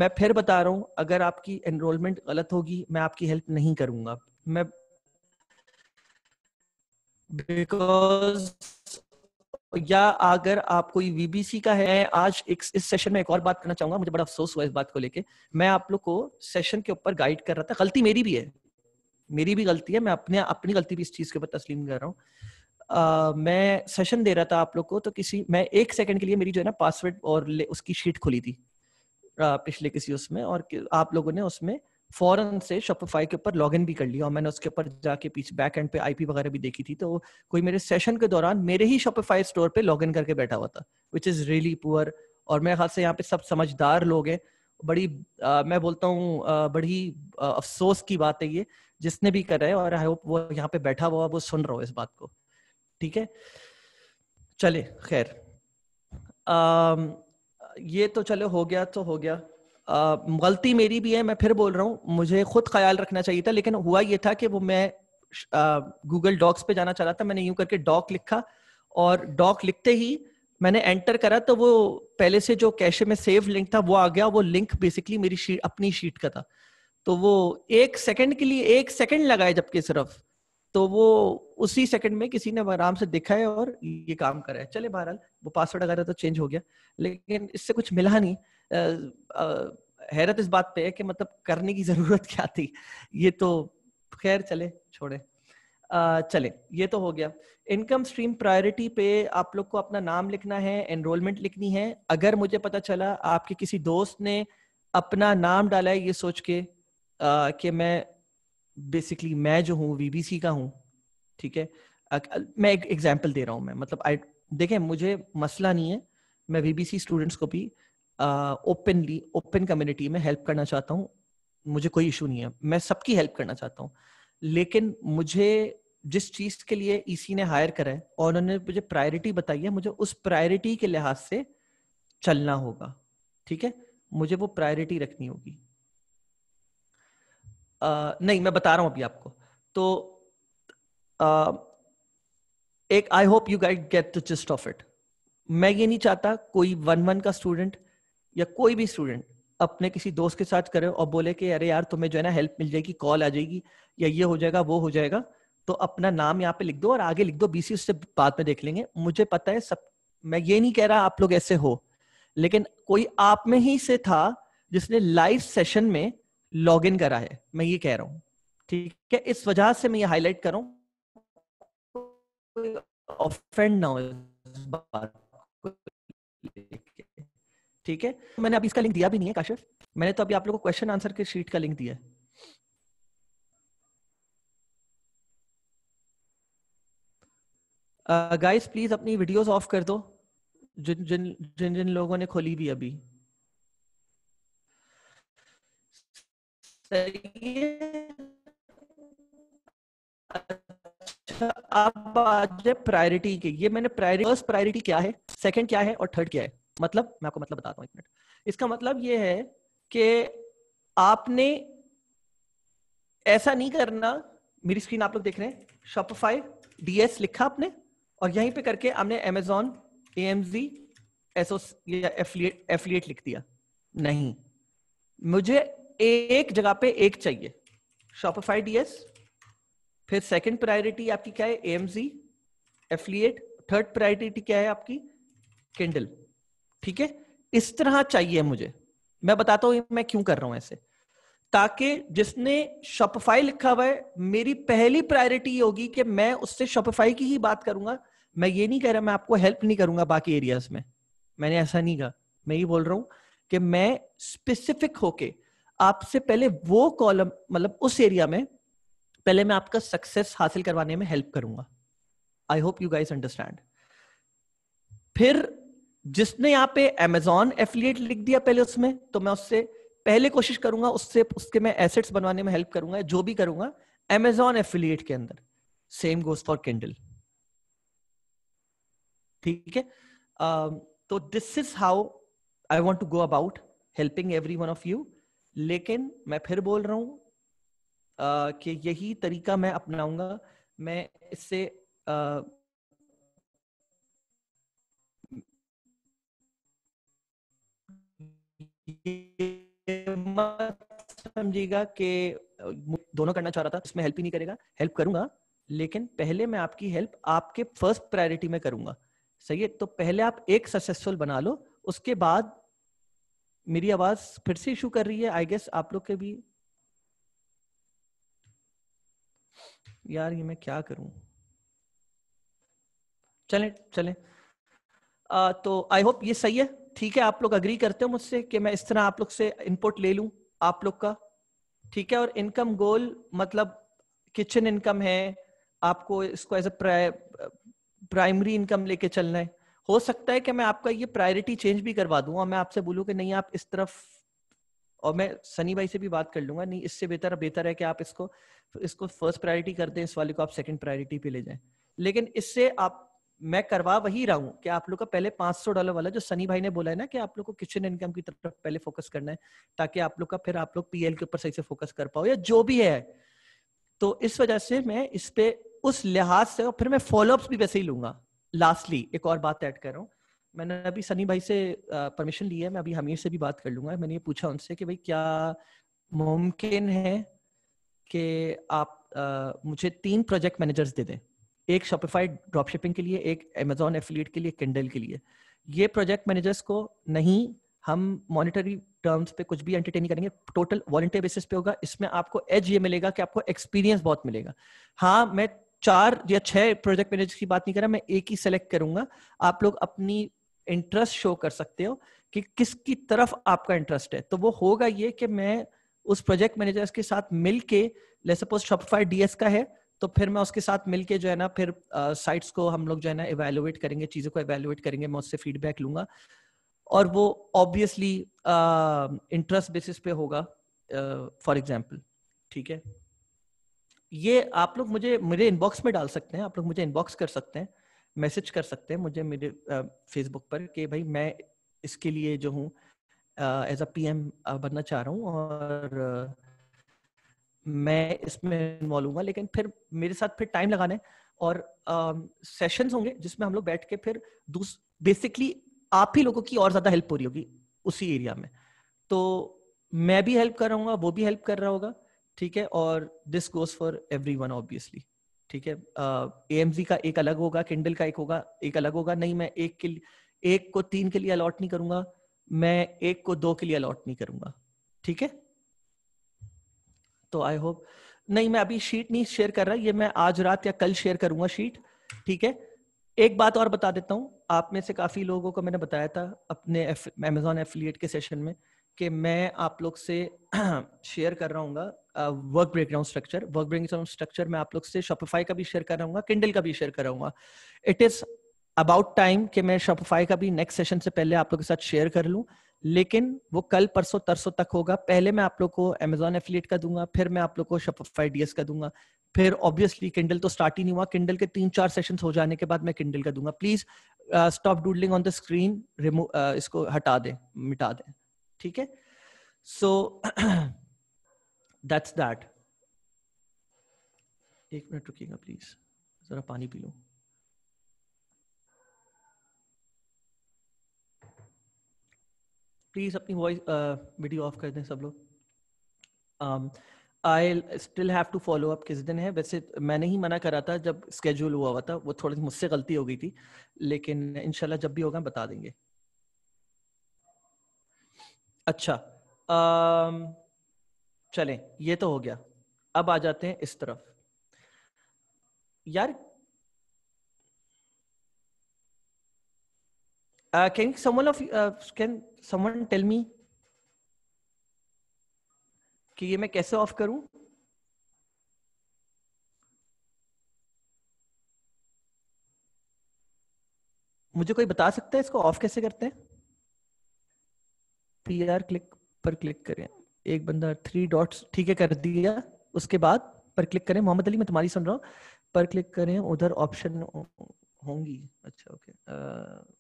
मैं फिर बता रहा हूँ अगर आपकी एनरोलमेंट गलत होगी मैं आपकी हेल्प नहीं करूंगा मैं बिकॉज या अगर आप कोई वीबीसी का है आज एक इस सेशन में एक और बात करना चाहूंगा मुझे बड़ा अफसोस हुआ इस बात को लेके मैं आप लोग को सेशन के ऊपर गाइड कर रहा था गलती मेरी भी है मेरी भी गलती है मैं अपने अपनी गलती भी इस चीज के ऊपर तस्लीम कर रहा हूँ मैं सेशन दे रहा था आप लोग को तो किसी मैं एक सेकंड के लिए मेरी जो है ना पासवर्ड और उसकी शीट खुली थी आ, पिछले किसी उसमें और आप लोगों ने उसमें फॉरन से शॉपिफाई के ऊपर लॉग इन भी कर लिया और मैंने उसके ऊपर जाके पीछे बैक एंड पे आईपी वगैरह भी देखी थी तो कोई मेरे सेशन के दौरान मेरे ही शॉपिफाई स्टोर पे लॉग इन करके बैठा हुआ था विच इज रियली पुअर और मेरे ख्याल से यहाँ पे सब समझदार लोग हैं बड़ी आ, मैं बोलता हूँ बड़ी आ, अफसोस की बात है ये जिसने भी करा है और आई होप वो यहाँ पे बैठा हुआ वो सुन रहा हो इस बात को ठीक है चले खैर ये तो चलो हो गया तो हो गया गलती मेरी भी है मैं फिर बोल रहा हूँ मुझे खुद ख्याल रखना चाहिए था लेकिन हुआ ये था कि वो मैं गूगल डॉक्स पे जाना चाह रहा था मैंने यूं करके डॉक लिखा और डॉक लिखते ही मैंने एंटर करा तो वो पहले से जो कैशे में सेव लिंक था वो आ गया वो लिंक बेसिकली मेरी शीट अपनी शीट का था तो वो एक सेकंड के लिए एक सेकंड लगाए जबकि सिर्फ तो वो उसी सेकंड में किसी ने आराम से दिखा है और ये काम करा है चले बहरहाल वो पासवर्ड वगैरह तो चेंज हो गया लेकिन इससे कुछ मिला नहीं हैरत इस बात पे है कि मतलब करने की जरूरत क्या थी ये तो खैर चले छोड़े चले ये तो हो गया इनकम स्ट्रीम प्रायोरिटी पे आप लोग को अपना नाम लिखना है एनरोलमेंट लिखनी है अगर मुझे पता चला आपके किसी दोस्त ने अपना नाम डाला है ये सोच के आ, कि मैं बेसिकली मैं जो हूँ वीबीसी का हूँ ठीक है मैं एक एग्जाम्पल दे रहा हूँ मैं मतलब आई देखें मुझे मसला नहीं है मैं बीबीसी स्टूडेंट्स को भी ओपनली ओपन कम्युनिटी में हेल्प करना चाहता हूँ मुझे कोई इशू नहीं है मैं सबकी हेल्प करना चाहता हूँ लेकिन मुझे जिस चीज के लिए ईसी e ने हायर करा है और उन्होंने मुझे प्रायोरिटी बताई है मुझे उस प्रायोरिटी के लिहाज से चलना होगा ठीक है मुझे वो प्रायोरिटी रखनी होगी आ, नहीं मैं बता रहा हूं अभी आपको तो आ, एक I hope you guys get the gist of it मैं ये नहीं चाहता कोई वन वन का स्टूडेंट या कोई भी स्टूडेंट अपने किसी दोस्त के साथ करे और बोले कि अरे यार तुम्हें जो है ना हेल्प मिल जाएगी कॉल आ जाएगी या ये हो जाएगा वो हो जाएगा तो अपना नाम यहाँ पे लिख दो और आगे लिख दो बीसी उससे बाद में देख लेंगे मुझे पता है सब मैं ये नहीं कह रहा आप लोग ऐसे हो लेकिन कोई आप में ही से था जिसने लाइव सेशन में लॉग इन करा है मैं ये कह रहा हूँ ठीक है इस वजह से मैं ये हाईलाइट करूँ ऑफेंड ना हो इस बात ठीक है मैंने अभी इसका लिंक दिया भी नहीं है काशिफ मैंने तो अभी आप लोगों को क्वेश्चन आंसर के शीट का लिंक दिया है गाइस uh, प्लीज अपनी वीडियोस ऑफ कर दो जिन जिन जिन जिन लोगों ने खोली भी अभी अच्छा अब प्रायोरिटी के ये मैंने प्रायोरिटी फर्स्ट प्रायोरिटी क्या है सेकंड क्या है और थर्ड क्या है मतलब मैं आपको मतलब बताता हूँ एक मिनट इसका मतलब ये है कि आपने ऐसा नहीं करना मेरी स्क्रीन आप लोग देख रहे हैं शॉपिफाई डीएस लिखा आपने और यहीं पे करके आपने Amazon A M G SO affiliate लिख दिया नहीं मुझे एक जगह पे एक चाहिए शॉपिफाई डीएस फिर सेकंड प्रायोरिटी आपकी क्या है ए एफिलिएट थर्ड प्रायोरिटी क्या है आपकी किंडल ठीक है इस तरह चाहिए मुझे मैं बताता हूं मैं क्यों कर रहा हूं ऐसे ताकि जिसने शॉपिफाई लिखा हुआ है मेरी पहली प्रायोरिटी ये होगी कि मैं उससे शॉपिफाई की ही बात करूंगा मैं ये नहीं कह रहा मैं आपको हेल्प नहीं करूंगा बाकी एरियाज में मैंने ऐसा नहीं कहा मैं ये बोल रहा हूं कि मैं स्पेसिफिक होके आपसे पहले वो कॉलम मतलब उस एरिया में पहले मैं आपका सक्सेस हासिल करवाने में हेल्प करूंगा I hope you guys understand फिर जिसने यहाँ पे एमेजॉन एफिलियट लिख दिया पहले उसमें तो मैं उससे पहले कोशिश करूंगा उससे उसके मैं एसेट्स बनवाने में हेल्प करूंगा जो भी करूंगा एमेजोन एफिलियट के अंदर सेम गोज फॉर किंडल ठीक है um, तो this is how I want to go about helping everyone of you लेकिन मैं फिर बोल रहा हूं uh, कि यही तरीका मैं अपनाऊंगा मैं इससे uh, समझिएगा कि दोनों करना चाह रहा था इसमें हेल्प ही नहीं करेगा हेल्प करूंगा लेकिन पहले मैं आपकी हेल्प आपके फर्स्ट प्रायोरिटी में करूंगा सही है तो पहले आप एक सक्सेसफुल बना लो उसके बाद मेरी आवाज फिर से इशू कर रही है आई गेस आप लोग के भी यार ये मैं क्या करूं चलें चलें आ, तो आई होप ये सही है ठीक है आप लोग अग्री करते हो मुझसे कि मैं इस तरह आप लोग से इनपुट ले लूं आप लोग का ठीक है और इनकम गोल मतलब किचन इनकम है आपको इसको एज अ प्राइमरी इनकम लेके चलना है हो सकता है कि मैं आपका ये प्रायोरिटी चेंज भी करवा दूं और मैं आपसे बोलूं कि नहीं आप इस तरफ और मैं सनी भाई से भी बात कर लूंगा नहीं इससे बेहतर बेहतर है कि आप इसको इसको फर्स्ट प्रायोरिटी कर दें इस वाले को आप सेकंड प्रायोरिटी पे ले जाएं लेकिन इससे आप मैं करवा वही रहा हूँ कि आप लोग का पहले 500 डॉलर वाला जो सनी भाई ने बोला है ना कि आप लोग को किचन इनकम की तरफ पहले फोकस करना है ताकि आप लोग का फिर आप लोग पीएल के ऊपर सही से फोकस कर पाओ या जो भी है तो इस वजह से मैं इस पे उस लिहाज से और फिर मैं फॉलोअप्स भी वैसे ही लूंगा लास्टली एक और बात ऐड कर रहा हूँ मैंने अभी सनी भाई से परमिशन ली है मैं अभी हमीर से भी बात कर लूंगा मैंने ये पूछा उनसे कि भाई क्या मुमकिन है कि आप आ, मुझे तीन प्रोजेक्ट मैनेजर्स दे दें एक शॉपिफाइड ड्रॉपशिपिंग के लिए एक अमेजोन एफिलियट के लिए किंडल के लिए ये प्रोजेक्ट मैनेजर्स को नहीं हम मॉनिटरी टर्म्स पे कुछ भी एंटरटेन करेंगे टोटल वॉलंटियर बेसिस पे होगा इसमें आपको एज ये मिलेगा कि आपको एक्सपीरियंस बहुत मिलेगा हाँ मैं चार या छह प्रोजेक्ट मैनेजर की बात नहीं कर रहा मैं एक ही सेलेक्ट करूंगा आप लोग अपनी इंटरेस्ट शो कर सकते हो कि किसकी तरफ आपका इंटरेस्ट है तो वो होगा ये कि मैं उस प्रोजेक्ट मैनेजर्स के साथ मिलके के सपोज शॉपिफाई डीएस का है तो फिर मैं उसके साथ मिलके जो है ना फिर साइट्स को हम लोग जो है ना इवेलुएट करेंगे चीज़ों को इवेलुएट करेंगे मैं उससे फीडबैक लूंगा और वो ऑब्वियसली इंटरेस्ट बेसिस पे होगा फॉर एग्जाम्पल ठीक है ये आप लोग मुझे मेरे इनबॉक्स में डाल सकते हैं आप लोग मुझे इनबॉक्स कर सकते हैं मैसेज कर सकते हैं मुझे मेरे फेसबुक uh, पर कि भाई मैं इसके लिए जो हूँ एज अ पी बनना चाह रहा हूँ और uh, मैं इसमें इन्वॉल्व हूँ लेकिन फिर मेरे साथ फिर टाइम लगाने और सेशंस uh, होंगे जिसमें हम लोग बैठ के फिर बेसिकली आप ही लोगों की और ज्यादा हेल्प हो रही होगी उसी एरिया में तो मैं भी हेल्प कर रहा हूँ वो भी हेल्प कर रहा होगा ठीक है और this goes for everyone obviously ठीक है ए एम जी का एक अलग होगा किंडल का एक होगा एक अलग होगा नहीं मैं एक के लिए एक को तीन के लिए अलॉट नहीं करूंगा मैं एक को दो के लिए अलॉट नहीं करूंगा ठीक है तो आई होप नहीं मैं अभी शीट नहीं शेयर कर रहा ये मैं आज रात या कल शेयर करूंगा शीट ठीक है एक बात और बता देता हूँ आप में से काफी लोगों को मैंने बताया था अपने अमेजोन एफिलियट के सेशन में कि मैं आप लोग से शेयर कर रहा हूँ work breakdown structure work breakdown structure मैं आप लोग से शॉपिफाई का भी शेयर कर रहा हूँ किंडल का भी शेयर कर रहा हूँ इट इज अबाउट टाइम कि मैं शॉपिफाई का भी नेक्स्ट सेशन से पहले आप लोग के साथ शेयर कर लूँ लेकिन वो कल परसों तरसों तक होगा पहले मैं आप लोग को अमेजोन एफिलेट का दूंगा फिर मैं आप लोग को शॉपिफाई डीएस का दूंगा फिर ऑब्वियसली किंडल तो स्टार्ट ही नहीं हुआ किंडल के तीन चार सेशन हो जाने के बाद मैं किंडल का दूंगा please stop doodling on the screen remove इसको हटा दें मिटा दें ठीक है सो दैट्स दैट एक मिनट रुकिएगा प्लीज जरा पानी पी लू प्लीज अपनी वॉइस वीडियो ऑफ कर दें सब लोग I still have to follow up किस दिन है वैसे मैंने ही मना करा था जब स्केड्यूल हुआ हुआ था वो थोड़ी मुझसे गलती हो गई थी लेकिन इनशाला जब भी होगा बता देंगे अच्छा um, चलें ये तो हो गया अब आ जाते हैं इस तरफ यार Uh, can someone of uh, can someone tell me कि ये मैं कैसे ऑफ करूं मुझे कोई बता सकता है इसको ऑफ कैसे करते हैं पी आर क्लिक पर क्लिक करें एक बंदा थ्री डॉट्स ठीक है कर दिया उसके बाद पर क्लिक करें मोहम्मद अली मैं तुम्हारी सुन रहा हूँ पर क्लिक करें उधर ऑप्शन होंगी अच्छा ओके okay. uh,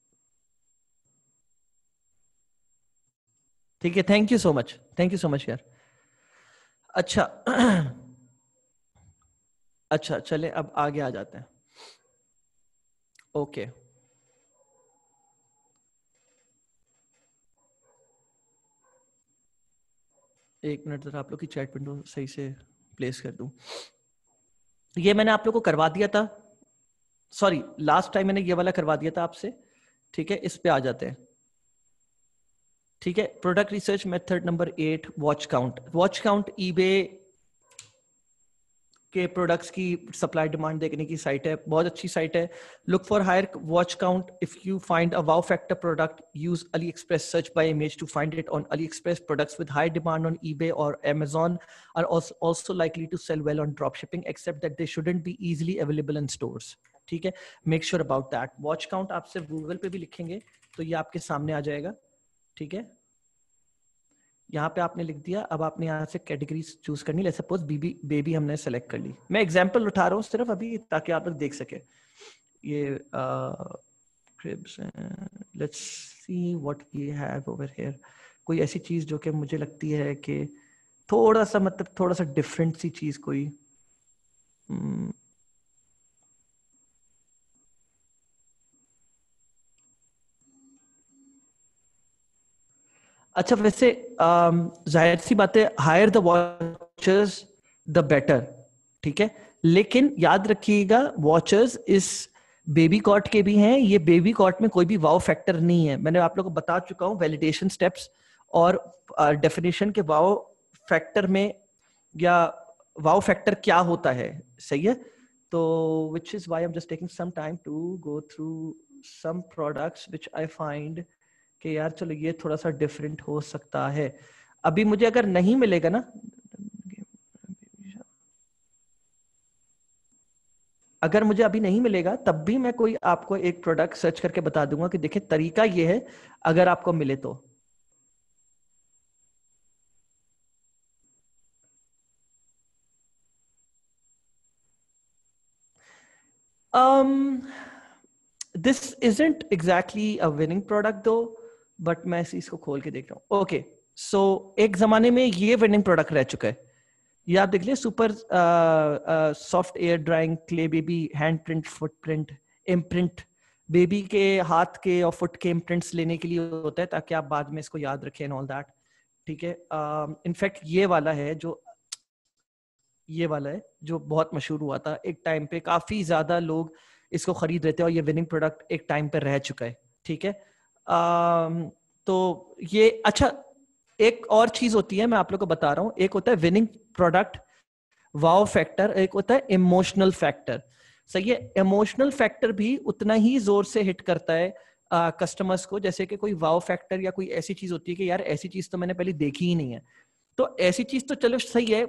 ठीक है thank you so much thank you so much यार अच्छा अच्छा चले अब आगे आ जाते हैं ओके एक मिनट जरा आप लोग की चैट विंडो सही से प्लेस कर दूं ये मैंने आप लोग को करवा दिया था सॉरी लास्ट टाइम मैंने ये वाला करवा दिया था आपसे ठीक है इस पे आ जाते हैं ठीक है product research method number eight watch count watch count eBay के प्रोडक्ट्स की सप्लाई डिमांड देखने की साइट है बहुत अच्छी साइट है look for higher watch count if you find a wow factor product use Ali Express search by image to find it on Ali Express products with high demand on eBay और Amazon are also likely to sell well on drop shipping except that they shouldn't be easily available in stores ठीक है make sure about that watch count आप सिर्फ Google पे भी लिखेंगे तो ये आपके सामने आ जाएगा ठीक है यहाँ पे आपने लिख दिया अब आपने यहाँ से कैटेगरीज चूज करनी ले सपोज बीबी बेबी हमने सेलेक्ट कर ली मैं एग्जाम्पल उठा रहा हूँ सिर्फ अभी ताकि आप लोग देख सके ये cribs let's see what we have over here कोई ऐसी चीज जो कि मुझे लगती है कि थोड़ा सा मतलब थोड़ा सा डिफरेंट सी चीज कोई hmm. अच्छा वैसे जाहिर सी बात है higher the watchers the better ठीक है लेकिन याद रखिएगा वॉचर्स इस बेबी कॉट के भी हैं ये बेबी कॉट में कोई भी वाव फैक्टर नहीं है मैंने आप लोगों को बता चुका हूँ वैलिडेशन स्टेप्स और डेफिनेशन के वाव फैक्टर में या वाव फैक्टर क्या होता है सही है तो which is why I'm just taking some time to go through some products which I find कि यार चलो ये थोड़ा सा डिफरेंट हो सकता है अभी मुझे अगर नहीं मिलेगा ना अगर मुझे अभी नहीं मिलेगा तब भी मैं कोई आपको एक प्रोडक्ट सर्च करके बता दूंगा कि देखिए तरीका ये है अगर आपको मिले तो this isn't exactly a winning product though but मैं इसको खोल के देख रहा हूँ ओके सो एक जमाने में ये विनिंग प्रोडक्ट रह चुका है ये आप देख लिया super soft air drying clay baby hand print foot print imprint baby के हाथ के और फुट के इम्प्रिंट्स लेने के लिए होता है ताकि आप बाद में इसको याद रखें ऑल दैट ठीक है इनफैक्ट um, ये वाला है जो ये वाला है जो बहुत मशहूर हुआ था एक टाइम पे काफी ज्यादा लोग इसको खरीद रहे थे और ये विनिंग प्रोडक्ट एक टाइम पे रह चुका है ठीक है तो ये अच्छा एक और चीज होती है मैं आप लोग को बता रहा हूँ एक होता है विनिंग प्रोडक्ट वाव फैक्टर एक होता है इमोशनल फैक्टर सही है इमोशनल फैक्टर भी उतना ही जोर से हिट करता है कस्टमर्स को जैसे कि कोई वाव फैक्टर या कोई ऐसी चीज होती है कि यार ऐसी चीज तो मैंने पहले देखी ही नहीं है तो ऐसी चीज तो चलो सही है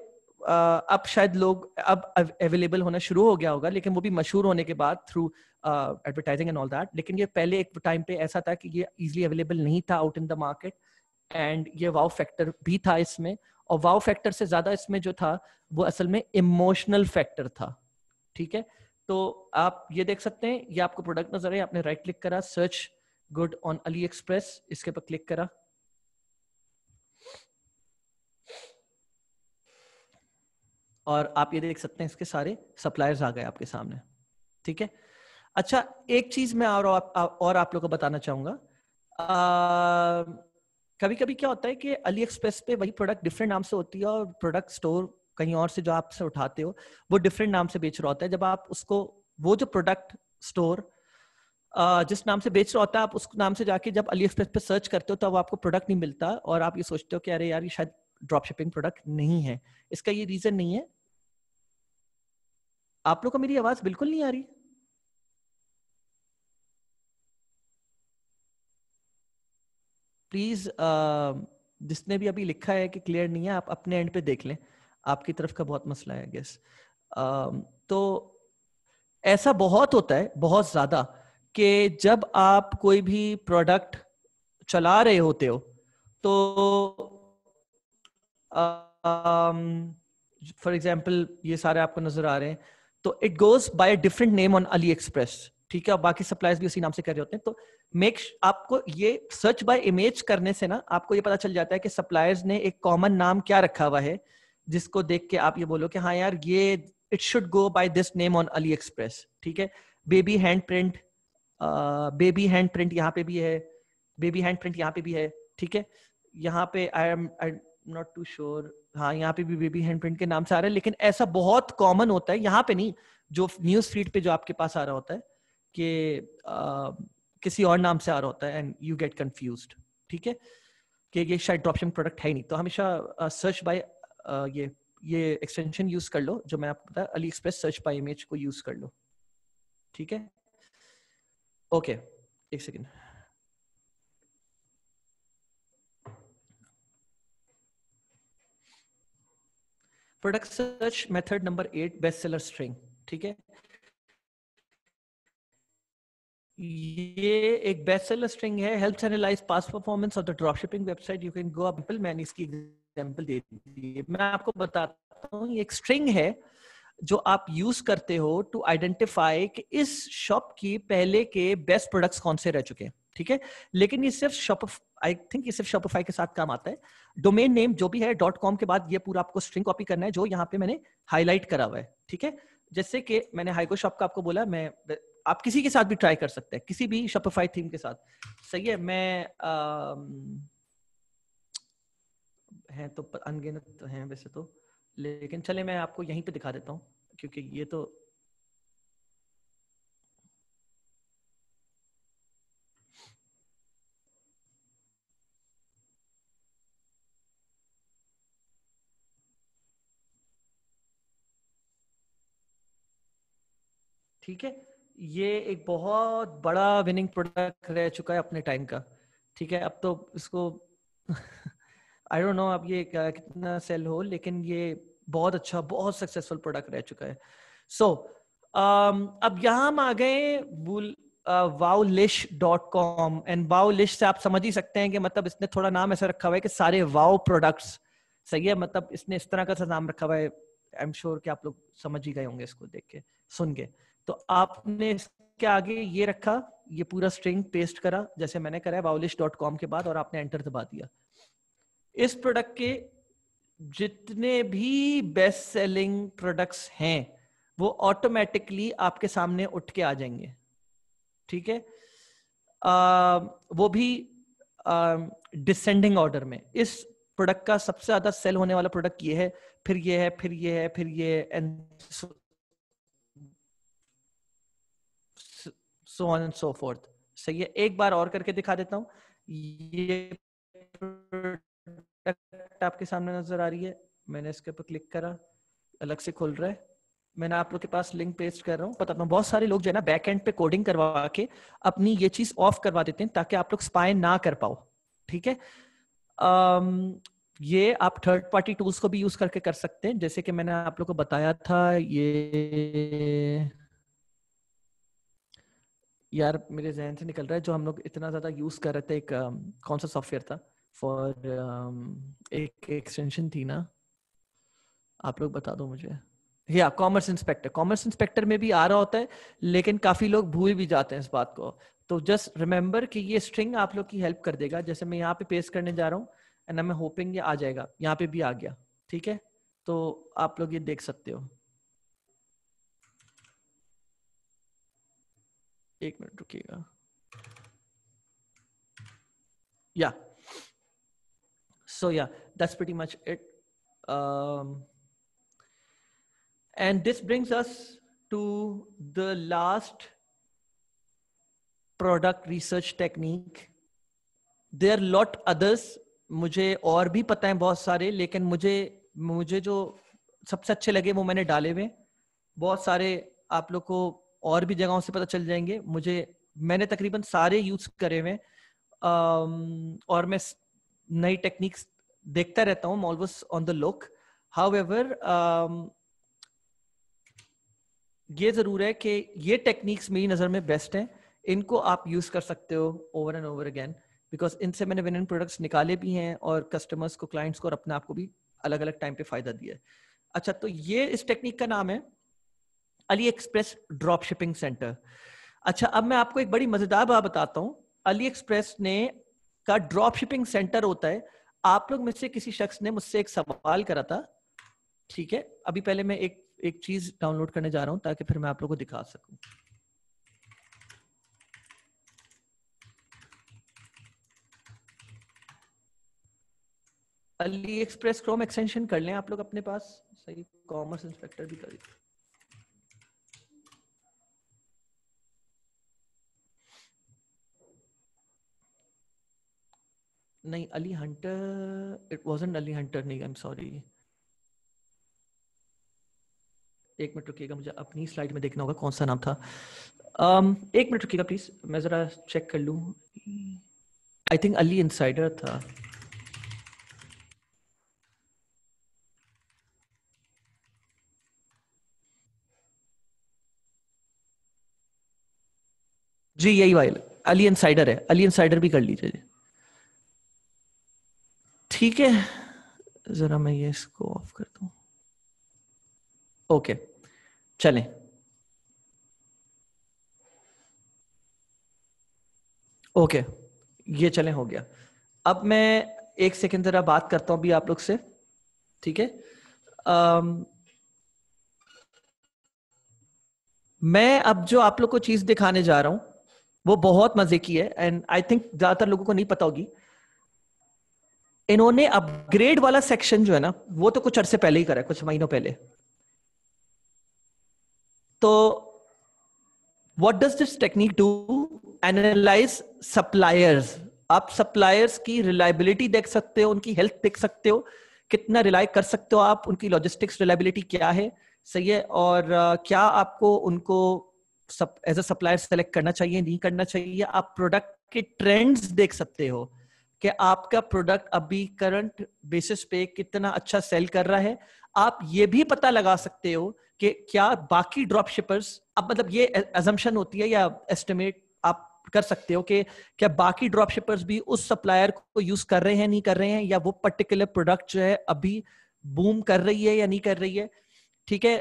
अब शायद लोग अब अवेलेबल होना शुरू हो गया होगा लेकिन वो भी मशहूर होने के बाद through advertising and all that लेकिन ये पहले एक टाइम पे ऐसा था कि ये इजिली अवेलेबल नहीं था out in the market and ये वाव फैक्टर भी था इसमें और वाव फैक्टर से ज्यादा इसमें जो था वो असल में इमोशनल फैक्टर था ठीक है तो आप ये देख सकते हैं ये आपको प्रोडक्ट नजर है आपने राइट क्लिक करा search good on Ali Express इसके ऊपर क्लिक करा और आप ये देख सकते हैं इसके सारे सप्लायर्स आ गए आपके सामने ठीक है अच्छा एक चीज मैं और आप, और आप लोग को बताना चाहूंगा कभी कभी क्या होता है कि अली एक्सप्रेस पे वही प्रोडक्ट डिफरेंट नाम से होती है और प्रोडक्ट स्टोर कहीं और से जो आपसे उठाते हो वो डिफरेंट नाम से बेच रहा होता है जब आप उसको वो जो प्रोडक्ट स्टोर जिस नाम से बेच रहा होता है आप उस नाम से जाके जब अली एक्सप्रेस पे सर्च करते हो तब तो आपको प्रोडक्ट नहीं मिलता और आप ये सोचते हो कि अरे यार ये शायद ड्रॉप शिपिंग प्रोडक्ट नहीं है इसका ये रीजन नहीं है आप लोग को मेरी आवाज बिल्कुल नहीं आ रही प्लीज uh, जिसने भी अभी लिखा है कि क्लियर नहीं है आप अपने एंड पे देख लें आपकी तरफ का बहुत मसला है गेस um, तो ऐसा बहुत होता है बहुत ज्यादा कि जब आप कोई भी प्रोडक्ट चला रहे होते हो तो फॉर um, एग्जाम्पल ये सारे आपको नजर आ रहे हैं तो it goes by different name on Ali Express ठीक है बाकी सप्लायर्स भी उसी नाम से कर रहे होते हैं तो मेक आपको ये सर्च बाय इमेज करने से ना आपको ये पता चल जाता है कि सप्लायर्स ने एक कॉमन नाम क्या रखा हुआ है जिसको देख के आप ये बोलो कि हाँ यार ये it should go by this name on Ali Express ठीक है baby hand print baby hand print यहाँ पे भी है बेबी हैंड प्रिंट यहाँ पे भी है ठीक है यहाँ पे I am I not too sure हाँ यहाँ पे भी बेबी हैंड प्रिंट के नाम से आ रहा है लेकिन ऐसा बहुत कॉमन होता है यहाँ पे नहीं जो न्यूज फीड पे जो आपके पास आ रहा होता है कि किसी और नाम से आ रहा होता है एंड यू गेट कंफ्यूज ठीक है कि ये शायद ड्रॉपशिपिंग प्रोडक्ट है ही नहीं तो हमेशा सर्च बाय ये ये एक्सटेंशन यूज कर लो जो मैं आपको बताया Ali Express search by image को यूज कर लो ठीक है ओके okay, एक second product search method number eight best seller string ठीक है ये एक बेस्ट सेलर स्ट्रिंग है help analyse pass performance of the drop shipping website you can go अपल मैंने इसकी एग्जाम्पल दे दी मैं आपको बताता हूँ ये एक स्ट्रिंग है जो आप यूज करते हो टू आइडेंटिफाई कि इस शॉप की पहले के बेस्ट प्रोडक्ट्स कौन से रह चुके हैं ठीक है लेकिन ये सिर्फ शॉप आई थिंक ये सिर्फ शॉपिफाई के साथ काम आता है डोमेन नेम जो भी है डॉट कॉम के बाद ये पूरा आपको स्ट्रिंग कॉपी करना है जो यहाँ पे मैंने हाईलाइट करा हुआ है ठीक है जैसे कि मैंने हाइगो शॉप का आपको बोला मैं आप किसी के साथ भी ट्राई कर सकते हैं किसी भी शॉपिफाई थीम के साथ सही है मैं आ, है तो अनगिनत हैं वैसे तो लेकिन चले मैं आपको यहीं पे दिखा देता हूँ क्योंकि ये तो ठीक है ये एक बहुत बड़ा विनिंग प्रोडक्ट रह चुका है अपने टाइम का ठीक है अब तो इसको आई डोंट नो अब ये कितना सेल हो लेकिन ये बहुत अच्छा बहुत सक्सेसफुल प्रोडक्ट रह चुका है सो so, um, अब यहां हम आ गए वाउलिश डॉट कॉम एंड वाउलिश से आप समझ ही सकते हैं कि मतलब इसने थोड़ा नाम ऐसा रखा हुआ है कि सारे वाओ प्रोडक्ट्स सही है मतलब इसने इस तरह का सा नाम रखा हुआ है आई एम श्योर कि आप लोग समझ ही गए होंगे इसको देख के सुन के तो आपने इसके आगे ये रखा ये पूरा स्ट्रिंग पेस्ट करा जैसे मैंने करा बाउलिश डॉट कॉम के बाद और आपने एंटर दबा दिया इस प्रोडक्ट के जितने भी बेस्ट सेलिंग प्रोडक्ट्स हैं वो ऑटोमेटिकली आपके सामने उठ के आ जाएंगे ठीक है वो भी डिसेंडिंग ऑर्डर में इस प्रोडक्ट का सबसे ज्यादा सेल होने वाला प्रोडक्ट ये है फिर ये है फिर ये है फिर ये and so on and so forth सही है एक बार और करके दिखा देता हूं ये आपके सामने नजर आ रही है मैंने इसके ऊपर क्लिक करा अलग से खोल रहा है मैंने आप लोग के पास लिंक पेस्ट कर रहा हूँ पता बहुत सारे लोग जो है ना बैक एंड पे कोडिंग करवा के अपनी ये चीज ऑफ करवा देते हैं ताकि आप लोग स्पाइन ना कर पाओ ठीक है ये आप थर्ड पार्टी टूल्स को भी यूज करके कर सकते हैं जैसे कि मैंने आप लोग को बताया था ये यार मेरे जहन से निकल रहा है जो हम लोग इतना ज्यादा यूज कर रहे थे एक कौन सा सॉफ्टवेयर था फॉर एक एक्सटेंशन थी ना आप लोग बता दो मुझे या कॉमर्स इंस्पेक्टर कॉमर्स इंस्पेक्टर में भी आ रहा होता है लेकिन काफी लोग भूल भी जाते हैं इस बात को तो जस्ट रिमेम्बर कि ये स्ट्रिंग आप लोग की हेल्प कर देगा जैसे मैं यहाँ पे पेस्ट करने जा रहा हूँ एंड आई एम होपिंग ये आ जाएगा यहाँ पे भी आ गया ठीक है तो आप लोग ये देख सकते हो एक minute रुकिएगा yeah so yeah that's वेटी much it and this brings us to the last product research technique there are lot others मुझे और भी पता है बहुत सारे लेकिन मुझे मुझे जो सबसे अच्छे लगे वो मैंने डाले हुए बहुत सारे आप लोग को और भी जगहों से पता चल जाएंगे मुझे मैंने तकरीबन सारे यूज करे हुए और मैं नई टेक्निक्स देखता रहता हूँ always on the look however ये जरूर है कि ये टेक्निक्स मेरी नज़र में बेस्ट हैं इनको आप यूज कर सकते हो over and over again because इनसे मैंने विन प्रोडक्ट्स निकाले भी हैं और कस्टमर्स को क्लाइंट्स को और अपने आप को भी अलग अलग टाइम पे फायदा दिया है अच्छा तो ये इस टेक्निक का नाम है Ali Express drop shipping centre अच्छा अब मैं आपको एक बड़ी मजेदार बात बताता हूँ अली एक्सप्रेस ने का ड्रॉप शिपिंग सेंटर होता है आप लोग में से किसी शख्स ने मुझसे एक सवाल करा था ठीक है अभी पहले मैं एक एक चीज डाउनलोड करने जा रहा हूं ताकि फिर मैं आप लोगों को दिखा सकूं अली एक्सप्रेस क्रोम एक्सटेंशन कर लें आप लोग अपने पास सही कॉमर्स इंस्पेक्टर भी कर करिए नहीं Ali Hunter it was Ali Hunter नहीं आई एम सॉरी एक मिनट रुकिएगा मुझे अपनी स्लाइड में देखना होगा कौन सा नाम था um, एक मिनट रुकिएगा प्लीज मैं जरा चेक कर लू आई थिंक अली इनसाइडर था जी यही वाइल अली इनसाइडर है अली इनसाइडर भी कर लीजिए ठीक है जरा मैं ये इसको ऑफ कर दू ओके चलें ओके ये चले हो गया अब मैं एक सेकेंड जरा बात करता हूं भी आप लोग से ठीक है um, मैं अब जो आप लोग को चीज दिखाने जा रहा हूं वो बहुत मजे की है एंड आई थिंक ज्यादातर लोगों को नहीं पता होगी इन्होंने अपग्रेड वाला सेक्शन जो है ना वो तो कुछ अरसे पहले ही करा कुछ महीनों पहले तो what does this technique do analyse suppliers आप सप्लायर्स की रिलायबिलिटी देख सकते हो उनकी हेल्थ देख सकते हो कितना रिलाय कर सकते हो आप उनकी लॉजिस्टिक्स रिलायबिलिटी क्या है सही है और क्या आपको उनको एज अ सप्लायर सेलेक्ट करना चाहिए नहीं करना चाहिए आप प्रोडक्ट के ट्रेंड्स देख सकते हो कि आपका प्रोडक्ट अभी करंट बेसिस पे कितना अच्छा सेल कर रहा है आप ये भी पता लगा सकते हो कि क्या बाकी ड्रॉप शिपर्स अब मतलब ये एजम्पन होती है या एस्टिमेट आप कर सकते हो कि क्या बाकी ड्रॉप शिपर्स भी उस सप्लायर को यूज कर रहे हैं नहीं कर रहे हैं या वो पर्टिकुलर प्रोडक्ट जो है अभी बूम कर रही है या नहीं कर रही है ठीक है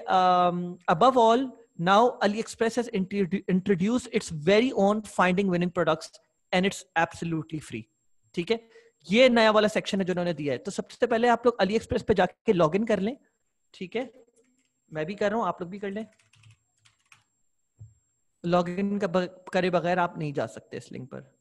above all now Ali Express introduce its very own finding winning product and it's absolutely free ठीक है ये नया वाला सेक्शन है जो उन्होंने दिया है तो सबसे पहले आप लोग अली एक्सप्रेस पे जाके लॉग इन कर लें ठीक है मैं भी कर रहा हूँ आप लोग भी कर लें लॉग इन करे बगैर आप नहीं जा सकते इस लिंक पर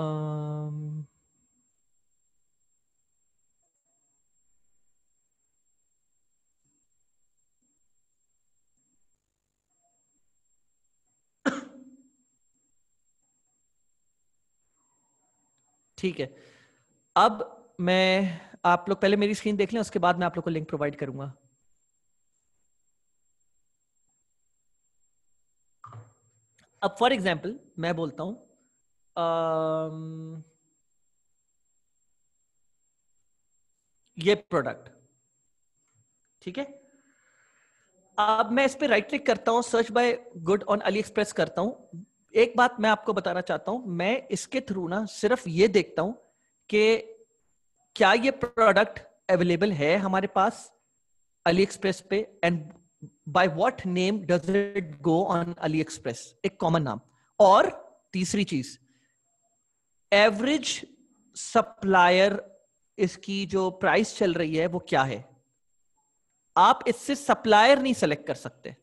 um ठीक है अब मैं आप लोग पहले मेरी स्क्रीन देख लें उसके बाद मैं आप लोग को लिंक प्रोवाइड करूंगा अब फॉर एग्जाम्पल मैं बोलता हूं आ, ये प्रोडक्ट ठीक है अब मैं इस पर राइट क्लिक करता हूं search by good on Ali Express करता हूं एक बात मैं आपको बताना चाहता हूं मैं इसके थ्रू ना सिर्फ ये देखता हूं कि क्या ये प्रोडक्ट अवेलेबल है हमारे पास अली एक्सप्रेस पे and by what name does it go on Ali Express एक कॉमन नाम और तीसरी चीज एवरेज सप्लायर इसकी जो प्राइस चल रही है वो क्या है आप इससे सप्लायर नहीं सेलेक्ट कर सकते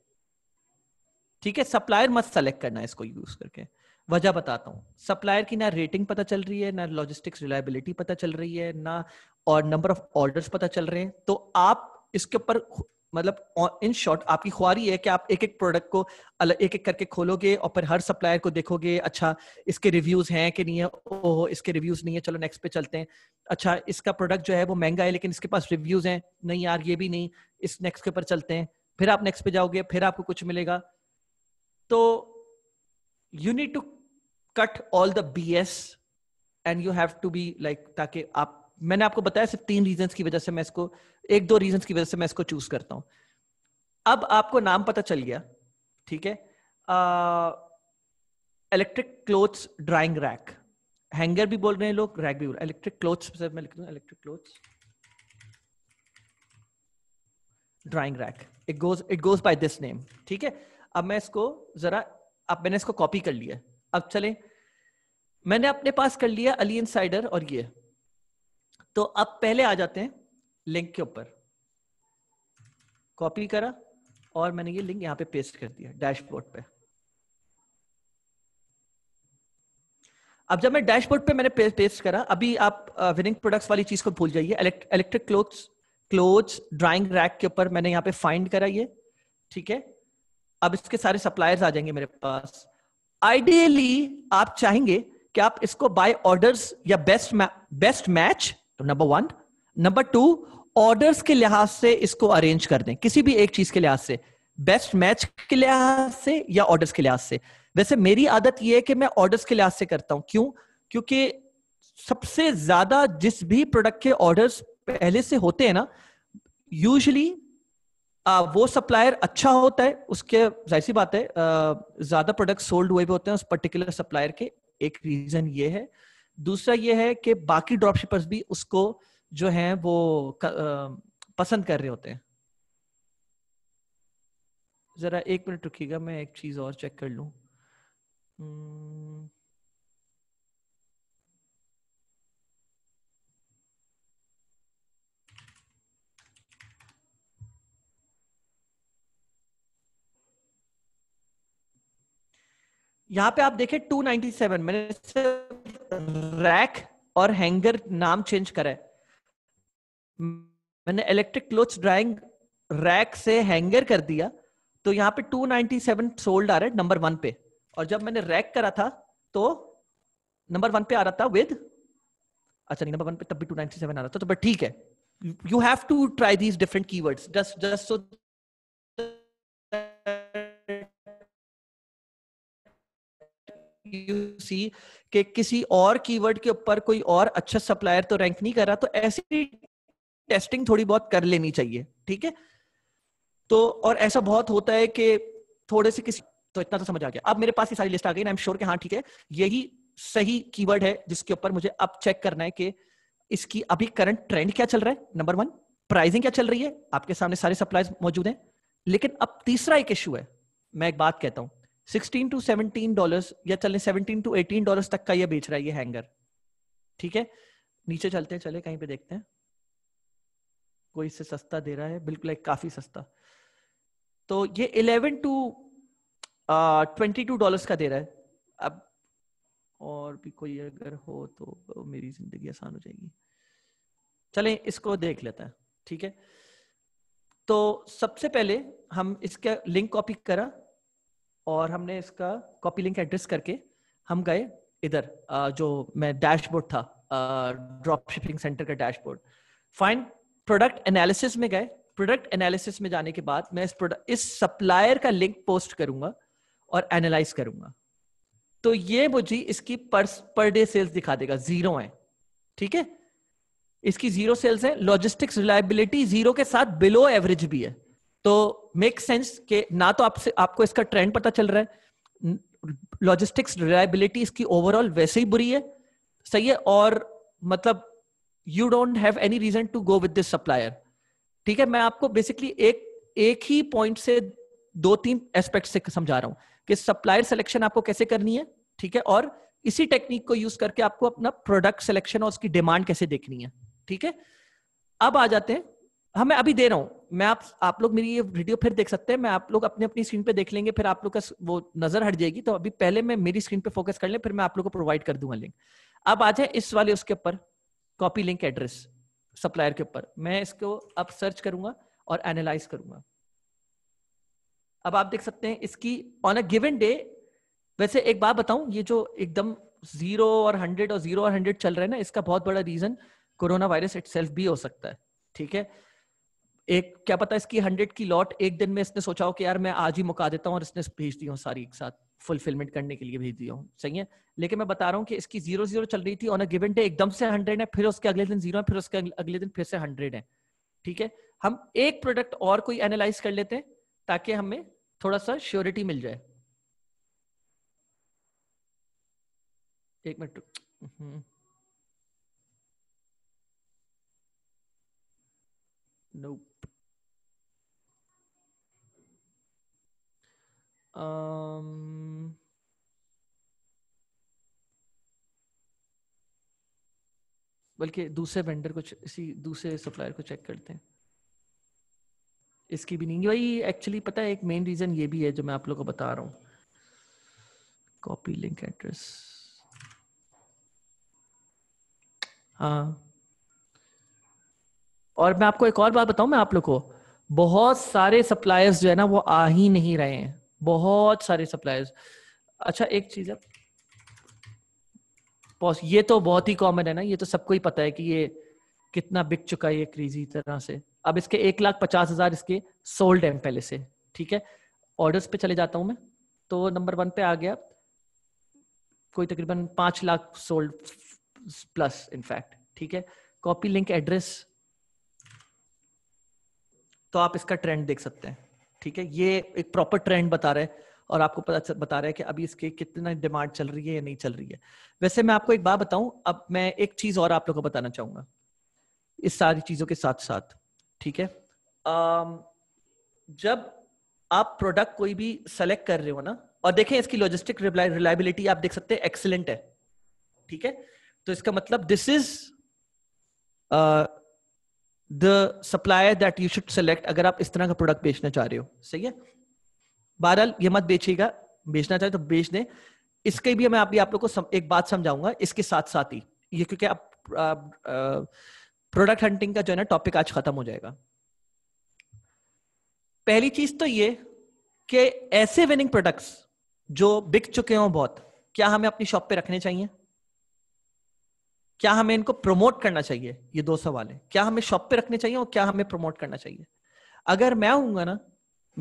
ठीक है सप्लायर मत सेलेक्ट करना इसको यूज करके वजह बताता हूँ सप्लायर की ना रेटिंग पता चल रही है ना लॉजिस्टिक्स रिलायबिलिटी पता चल रही है ना और नंबर ऑफ ऑर्डर्स पता चल रहे हैं तो आप इसके ऊपर मतलब इन शॉर्ट आपकी ख्वारी है कि आप एक एक प्रोडक्ट को एक एक करके खोलोगे और फिर हर सप्लायर को देखोगे अच्छा इसके रिव्यूज हैं कि नहीं है ओहो इसके रिव्यूज नहीं है चलो नेक्स्ट पे चलते हैं अच्छा इसका प्रोडक्ट जो है वो महंगा है लेकिन इसके पास रिव्यूज हैं नहीं यार ये भी नहीं इस नेक्स्ट के ऊपर चलते हैं फिर आप नेक्स्ट पे जाओगे फिर आपको कुछ मिलेगा तो you need to cut all the B S and you have to be like ताकि आप मैंने आपको बताया सिर्फ तीन रीजन की वजह से मैं इसको एक दो रीजन की वजह से मैं इसको चूज करता हूं अब आपको नाम पता चल गया ठीक है electric clothes drying rack hanger भी बोल रहे हैं लोग रैक भी बोल रहे हैं इलेक्ट्रिक क्लोथ्स मैं लिख दूंगा electric clothes drying rack it goes it goes by this name ठीक है अब मैं इसको जरा अब मैंने इसको कॉपी कर लिया अब चले मैंने अपने पास कर लिया अली इनसाइडर और ये तो अब पहले आ जाते हैं लिंक के ऊपर कॉपी करा और मैंने ये लिंक यहाँ पे पेस्ट कर दिया डैशबोर्ड पे अब जब मैं डैशबोर्ड पे मैंने पेस्ट, करा अभी आप विनिंग प्रोडक्ट्स वाली चीज को भूल जाइए electric clothes clothes drying rack के ऊपर मैंने यहां पे फाइंड करा ये ठीक है अब इसके सारे सप्लायर्स आ जाएंगे मेरे पास आइडियली आप चाहेंगे कि आप इसको बाय ऑर्डर्स या best best match number one number two orders के लिहाज से इसको अरेंज कर दें किसी भी एक चीज के लिहाज से बेस्ट मैच के लिहाज से या ऑर्डर्स के लिहाज से वैसे मेरी आदत यह है कि मैं ऑर्डर्स के लिहाज से करता हूं क्यों क्योंकि सबसे ज्यादा जिस भी प्रोडक्ट के ऑर्डर्स पहले से होते हैं ना यूजली आ, वो सप्लायर अच्छा होता है उसके जाहिर सी बात है ज्यादा प्रोडक्ट सोल्ड हुए भी होते हैं उस पर्टिकुलर सप्लायर के एक रीजन ये है दूसरा ये है कि बाकी ड्रॉपशिपर्स भी उसको जो है वो क, आ, पसंद कर रहे होते हैं जरा एक मिनट रुकिएगा मैं एक चीज और चेक कर लू हम्म। यहाँ पे आप देखें 297 मैंने रैक और हैंगर नाम चेंज करा है मैंने इलेक्ट्रिक क्लोथ ड्राइंग रैक से हैंगर कर दिया तो यहाँ पे 297 सोल्ड आ रहा है नंबर वन पे और जब मैंने रैक करा था तो नंबर वन पे आ रहा था विद अच्छा नहीं नंबर वन पे तब भी 297 आ रहा था तो बट ठीक है you have to try these different keywords just just so you see कि किसी और कीवर्ड के ऊपर कोई और अच्छा सप्लायर तो रैंक नहीं कर रहा तो ऐसी टेस्टिंग थोड़ी बहुत कर लेनी चाहिए ठीक है तो और ऐसा बहुत होता है कि थोड़े से किसी तो इतना तो समझ आ गया अब मेरे पास ये सारी लिस्ट आ गई आई एम श्योर कि हाँ ठीक है यही सही कीवर्ड है जिसके ऊपर मुझे अब चेक करना है कि इसकी अभी करंट ट्रेंड क्या चल रहा है नंबर वन प्राइसिंग क्या चल रही है आपके सामने सारे सप्लाई मौजूद हैं लेकिन अब तीसरा एक इश्यू है मैं एक बात कहता हूं सिक्सटीन टू सेवनटीन डॉलर या चले सेवनटीन टू एटीन डॉलर तक का ये बेच रहा है ये हैंगर ठीक है नीचे चलते हैं चले कहीं पे देखते हैं कोई इससे सस्ता दे रहा है बिल्कुल एक काफी सस्ता तो ये eleven to twenty two dollar का दे रहा है अब और भी कोई अगर हो तो मेरी जिंदगी आसान हो जाएगी चले इसको देख लेता है ठीक है तो सबसे पहले हम इसका लिंक कॉपी करा और हमने इसका कॉपी लिंक एड्रेस करके हम गए इधर जो मैं डैशबोर्ड था ड्रॉप शिपिंग सेंटर का डैशबोर्ड फाइन प्रोडक्ट एनालिसिस में गए प्रोडक्ट एनालिसिस में जाने के बाद मैं इस प्रोडक्ट इस सप्लायर का लिंक पोस्ट करूंगा और एनालाइज करूंगा तो ये मुझे इसकी पर पर डे सेल्स दिखा देगा जीरो है ठीक है इसकी जीरो सेल्स है लॉजिस्टिक्स रिलायबिलिटी जीरो के साथ बिलो एवरेज भी है तो मेक सेंस के ना तो आपसे आपको इसका ट्रेंड पता चल रहा है लॉजिस्टिक्स रिलायबिलिटी इसकी ओवरऑल वैसे ही बुरी है सही है और मतलब you don't have any reason to go with this supplier ठीक है मैं आपको बेसिकली एक एक ही पॉइंट से दो तीन एस्पेक्ट से समझा रहा हूं कि सप्लायर सिलेक्शन आपको कैसे करनी है ठीक है और इसी टेक्निक को यूज करके आपको अपना प्रोडक्ट सिलेक्शन और उसकी डिमांड कैसे देखनी है ठीक है अब आ जाते हैं हमें अभी दे रहा हूं मैं आप आप लोग मेरी ये वीडियो फिर देख सकते हैं मैं आप लोग अपने अपनी स्क्रीन पे देख लेंगे फिर आप लोग का वो नजर हट जाएगी तो अभी पहले मैं मेरी स्क्रीन पे फोकस कर लें फिर मैं आप लोग को प्रोवाइड कर दूंगा लिंक अब आ जाए इस वाले उसके ऊपर कॉपी लिंक एड्रेस सप्लायर के ऊपर मैं इसको अब सर्च करूंगा और एनालाइज करूंगा अब आप देख सकते हैं इसकी ऑन अ गिवन डे वैसे एक बात बताऊं ये जो एकदम जीरो और हंड्रेड और जीरो और हंड्रेड चल रहे हैं ना इसका बहुत बड़ा रीजन कोरोना वायरस इट भी हो सकता है ठीक है एक क्या पता इसकी हंड्रेड की लॉट एक दिन में इसने सोचा हो कि यार मैं आज ही मुका देता हूँ और इसने भेज दी हूँ सारी एक साथ फुलफिलमेंट करने के लिए भेज दिया हूँ सही है लेकिन मैं बता रहा हूँ कि इसकी जीरो जीरो चल रही थी ऑन अ गिवन डे एकदम से हंड्रेड है फिर उसके अगले दिन जीरो है फिर उसके अगले दिन फिर से हंड्रेड है ठीक है हम एक प्रोडक्ट और कोई एनालाइज कर लेते हैं ताकि हमें थोड़ा सा श्योरिटी मिल जाए एक मिनट नोप Um, बल्कि दूसरे वेंडर को इसी दूसरे सप्लायर को चेक करते हैं इसकी भी नहीं भाई एक्चुअली पता है एक मेन रीजन ये भी है जो मैं आप लोग को बता रहा हूँ कॉपी लिंक एड्रेस हाँ और मैं आपको एक और बात बताऊं मैं आप लोग को बहुत सारे सप्लायर्स जो है ना वो आ ही नहीं रहे हैं बहुत सारे सप्लायर्स अच्छा एक चीज है पॉस ये तो बहुत ही कॉमन है ना ये तो सबको ही पता है कि ये कितना बिक चुका है ये क्रीजी तरह से अब इसके एक लाख पचास हजार इसके सोल्ड हैं पहले से ठीक है ऑर्डर्स पे चले जाता हूं मैं तो नंबर वन पे आ गया कोई तकरीबन पांच लाख सोल्ड प्लस इनफैक्ट ठीक है कॉपी लिंक एड्रेस तो आप इसका ट्रेंड देख सकते हैं ठीक है ये एक प्रॉपर ट्रेंड बता रहा है और आपको पता बता रहा है कि अभी इसके कितना डिमांड चल रही है या नहीं चल रही है वैसे मैं आपको एक बात बताऊं अब मैं एक चीज और आप लोगों को बताना चाहूंगा इस सारी चीजों के साथ साथ ठीक है जब आप प्रोडक्ट कोई भी सेलेक्ट कर रहे हो ना और देखें इसकी लॉजिस्टिक रिलायबिलिटी आप देख सकते हैं एक्सीलेंट है ठीक है तो इसका मतलब this is the supplier that you should select अगर आप इस तरह का प्रोडक्ट बेचना चाह रहे हो सही है बहरहाल ये मत बेचिएगा बेचना चाहे तो बेच दें इसके भी मैं अभी आप लोग को सम, एक बात समझाऊंगा इसके साथ साथ ही ये क्योंकि आप, आप प्रोडक्ट हंटिंग का जो है ना टॉपिक आज खत्म हो जाएगा पहली चीज तो ये कि ऐसे विनिंग प्रोडक्ट्स जो बिक चुके हों बहुत क्या हमें अपनी शॉप पे रखने चाहिए क्या हमें इनको प्रमोट करना चाहिए ये दो सवाल है क्या हमें शॉप पे रखने चाहिए और क्या हमें प्रमोट करना चाहिए अगर मैं हूंगा ना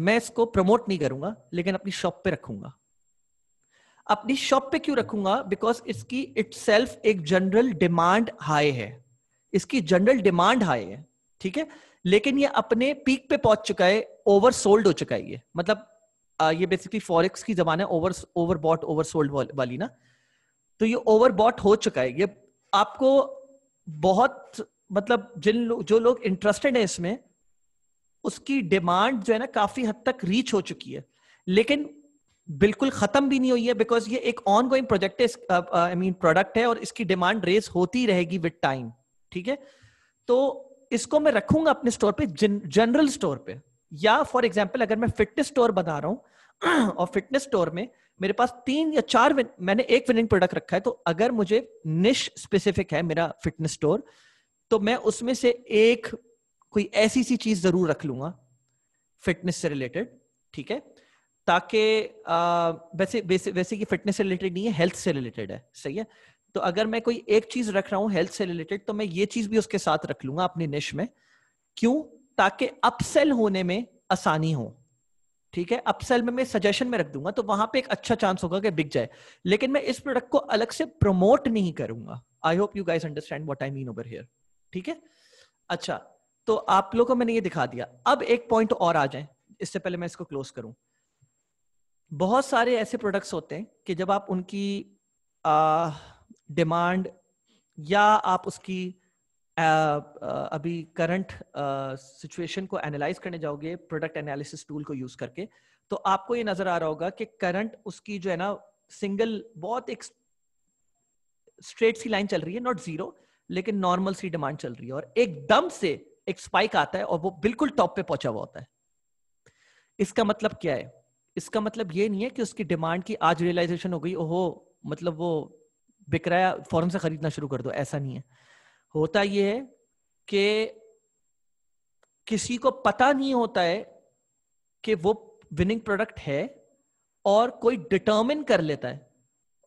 मैं इसको प्रमोट नहीं करूंगा लेकिन अपनी शॉप पे रखूंगा अपनी शॉप पे क्यों रखूंगा बिकॉज इसकी इट एक जनरल डिमांड हाई है इसकी जनरल डिमांड हाई है ठीक है लेकिन ये अपने पीक पे पहुंच चुका है ओवर सोल्ड हो चुका है ये मतलब ये बेसिकली फॉरेक्स की जमाना है over over bought over sold वाली ना तो ये ओवर बॉट हो चुका है ये आपको बहुत मतलब जिन लो, जो लोग इंटरेस्टेड है इसमें उसकी डिमांड जो है ना काफी हद तक रीच हो चुकी है लेकिन बिल्कुल खत्म भी नहीं हुई है बिकॉज ये एक ऑन गोइंग प्रोजेक्ट है आई मीन प्रोडक्ट है और इसकी डिमांड रेस होती रहेगी विद टाइम ठीक है तो इसको मैं रखूंगा अपने स्टोर पे जनरल स्टोर पे या फॉर एग्जाम्पल अगर मैं फिटनेस स्टोर बना रहा हूँ और फिटनेस स्टोर में मेरे पास तीन या चार विन, मैंने एक विनिंग प्रोडक्ट रखा है तो अगर मुझे निश स्पेसिफिक है मेरा फिटनेस स्टोर तो मैं उसमें से एक कोई ऐसी सी चीज जरूर रख लूंगा फिटनेस से रिलेटेड ठीक है ताकि वैसे वैसे वैसे कि फिटनेस से रिलेटेड नहीं है हेल्थ से रिलेटेड है सही है तो अगर मैं कोई एक चीज रख रहा हूं हेल्थ से रिलेटेड तो मैं ये चीज भी उसके साथ रख लूंगा अपने निश में क्यों ताकि अपसेल होने में आसानी हो ठीक है अपसेल में मैं सजेशन में रख दूंगा तो वहां पे एक अच्छा चांस होगा कि बिक जाए लेकिन मैं इस प्रोडक्ट को अलग से प्रमोट नहीं करूंगा I hope you guys understand what I mean over here ठीक है अच्छा तो आप लोगों को मैंने ये दिखा दिया अब एक पॉइंट और आ जाए इससे पहले मैं इसको क्लोज करूं बहुत सारे ऐसे प्रोडक्ट्स होते हैं कि जब आप उनकी डिमांड या आप उसकी अभी करंट सिचुएशन को एनालाइज करने जाओगे प्रोडक्ट एनालिसिस टूल को यूज करके तो आपको ये नजर आ रहा होगा कि करंट उसकी जो है ना सिंगल बहुत एक स्ट्रेट सी लाइन चल रही है नॉट जीरो लेकिन नॉर्मल सी डिमांड चल रही है और एकदम से एक स्पाइक आता है और वो बिल्कुल टॉप पे पहुंचा हुआ होता है इसका मतलब क्या है इसका मतलब ये नहीं है कि उसकी डिमांड की आज रियलाइजेशन हो गई ओहो मतलब वो बिक रहा है से खरीदना शुरू कर दो ऐसा नहीं है होता यह है कि किसी को पता नहीं होता है कि वो विनिंग प्रोडक्ट है और कोई डिटर्मिन कर लेता है